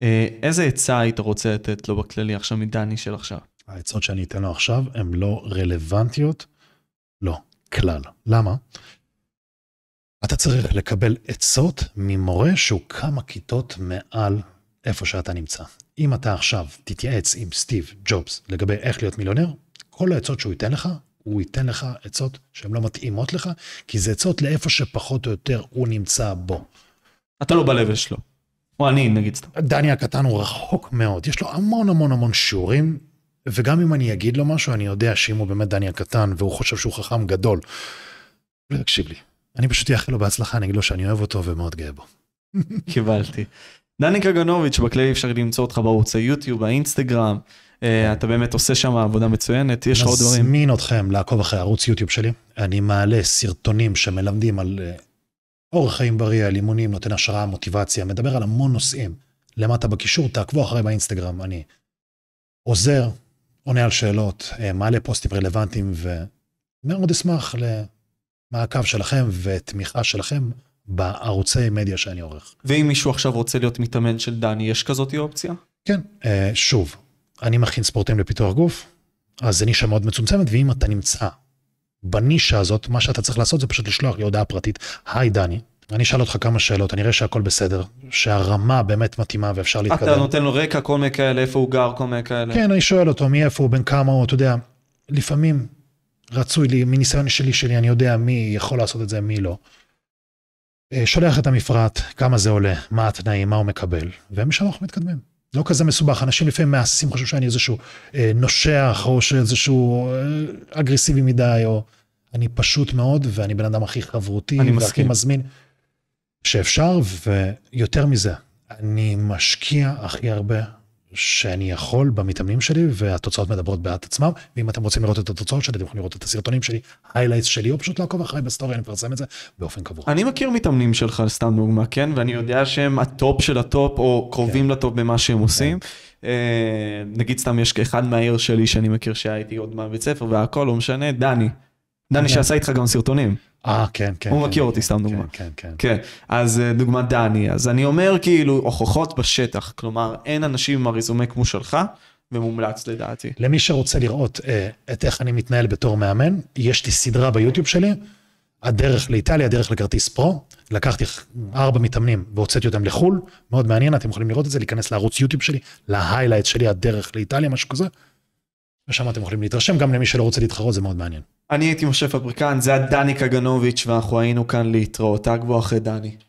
אה, איזה עצה היית רוצה לתת לו בכללי עכשיו מדני של עכשיו? העצות שאני אתן לו עכשיו הן לא רלוונטיות, לא, כלל. למה? אתה צריך לקבל עצות ממורה שהוא כמה כיתות מעל איפה שאתה נמצא. אם אתה עכשיו תתייעץ עם סטיב ג'ובס לגבי איך להיות מיליונר, כל העצות שהוא ייתן לך, הוא ייתן לך עצות שהן לא מתאימות לך, כי זה עצות לאיפה שפחות או יותר הוא נמצא בו. אתה לא בלבל שלו. או אני נגיד סתם. דני הקטן הוא רחוק מאוד, יש לו המון המון המון שיעורים, וגם אם אני אגיד לו משהו, אני יודע שאם הוא באמת דני הקטן והוא חושב שהוא חכם גדול, לא יקשיב לי. אני פשוט אאחל לו בהצלחה, אני אגיד לו שאני אוהב אותו ומאוד גאה בו. קיבלתי. דני קגנוביץ', בכלי אפשר למצוא אותך בערוץ היוטיוב, האינסטגרם, אה, כן. אתה באמת עושה שם עבודה מצוינת, יש לך עוד דברים. נזמין אתכם לעקוב אחרי ערוץ יוטיוב שלי, אני מעלה סרטונים שמלמדים על אה, אורח חיים בריא, על אימונים, נותן השראה, מוטיבציה, מדבר על המון נושאים. למטה בקישור, תעקבו אחרי באינסטגרם, אני עוזר, עונה על שאלות, אה, מעלה פוסטים רלוונטיים, ומאוד אשמח למעקב שלכם ותמיכה שלכם בערוצי מדיה שאני עורך. ואם מישהו עכשיו רוצה להיות מתאמן של דני, יש כזאת אופציה? כן, אה, שוב, אני מכין ספורטים לפיתוח גוף, אז זה נישה מאוד מצומצמת, ואם אתה נמצא בנישה הזאת, מה שאתה צריך לעשות זה פשוט לשלוח לי הודעה פרטית, היי דני, אני אשאל אותך כמה שאלות, אני אראה שהכל בסדר, שהרמה באמת מתאימה ואפשר להתקדם. אתה נותן לו רקע, כל מיני כאלה, איפה הוא גר, כל מיני כאלה. כן, אני שואל אותו מאיפה הוא, בן כמה הוא, אתה יודע, לפעמים רצוי לי, מניסיון שלי שלי, אני יודע מי יכול לעשות את זה, מי לא. אה, שולח את המפרט, כמה זה עולה, מה התנאים, מה הוא מקבל, ומשם אנחנו מתקדמים. לא כזה מסובך, אנשים לפעמים מהססים חושבים שאני איזשהו אה, נושח, או שאיזשהו אה, אגרסיבי מדי, או... אני פשוט מאוד, ואני בן אדם הכי חברותי, אני והכי מסכים. מזמין שאפשר, ויותר מזה, אני משקיע הכי הרבה שאני יכול במתאמנים שלי, והתוצאות מדברות בעד עצמם, ואם אתם רוצים לראות את התוצאות שלי, אתם יכולים לראות את הסרטונים שלי, היילייטס שלי, או פשוט לעקוב אחריי בסטורי, אני מפרסם את זה באופן קבוע. אני מכיר מתאמנים שלך, סתם דוגמה, כן? ואני יודע שהם הטופ של הטופ, או קרובים כן. לטופ במה שהם כן. עושים. כן. אה, נגיד סתם יש אחד מהעיר שלי שאני מכיר שהייתי עוד מהבית ספר, והכל, לא משנה, דני. דני כן. שעשה איתך גם סרטונים. אה, כן, כן. הוא כן, מכיר כן, אותי, סתם דוגמה. כן, כן. כן, אז אה, דוגמת דני. אז אני אומר כאילו, הוכחות בשטח. כלומר, אין אנשים עם הרזומה כמו שלך, ומומלץ לדעתי. למי שרוצה לראות אה, את איך אני מתנהל בתור מאמן, יש לי סדרה ביוטיוב שלי, הדרך לאיטליה, הדרך לכרטיס פרו. לקחתי ארבע מתאמנים והוצאתי אותם לחו"ל, מאוד מעניין, אתם יכולים לראות את זה, להיכנס לערוץ יוטיוב שלי, להיילייט שלי, הדרך לאיטליה, משהו כזה. ושם אתם יכולים להתרשם, גם למי שלא רוצה להתחרות, זה מאוד מעניין. אני הייתי משה פבריקן, זה היה דני קגנוביץ', ואנחנו היינו כאן להתראות. תגבו אחרי דני.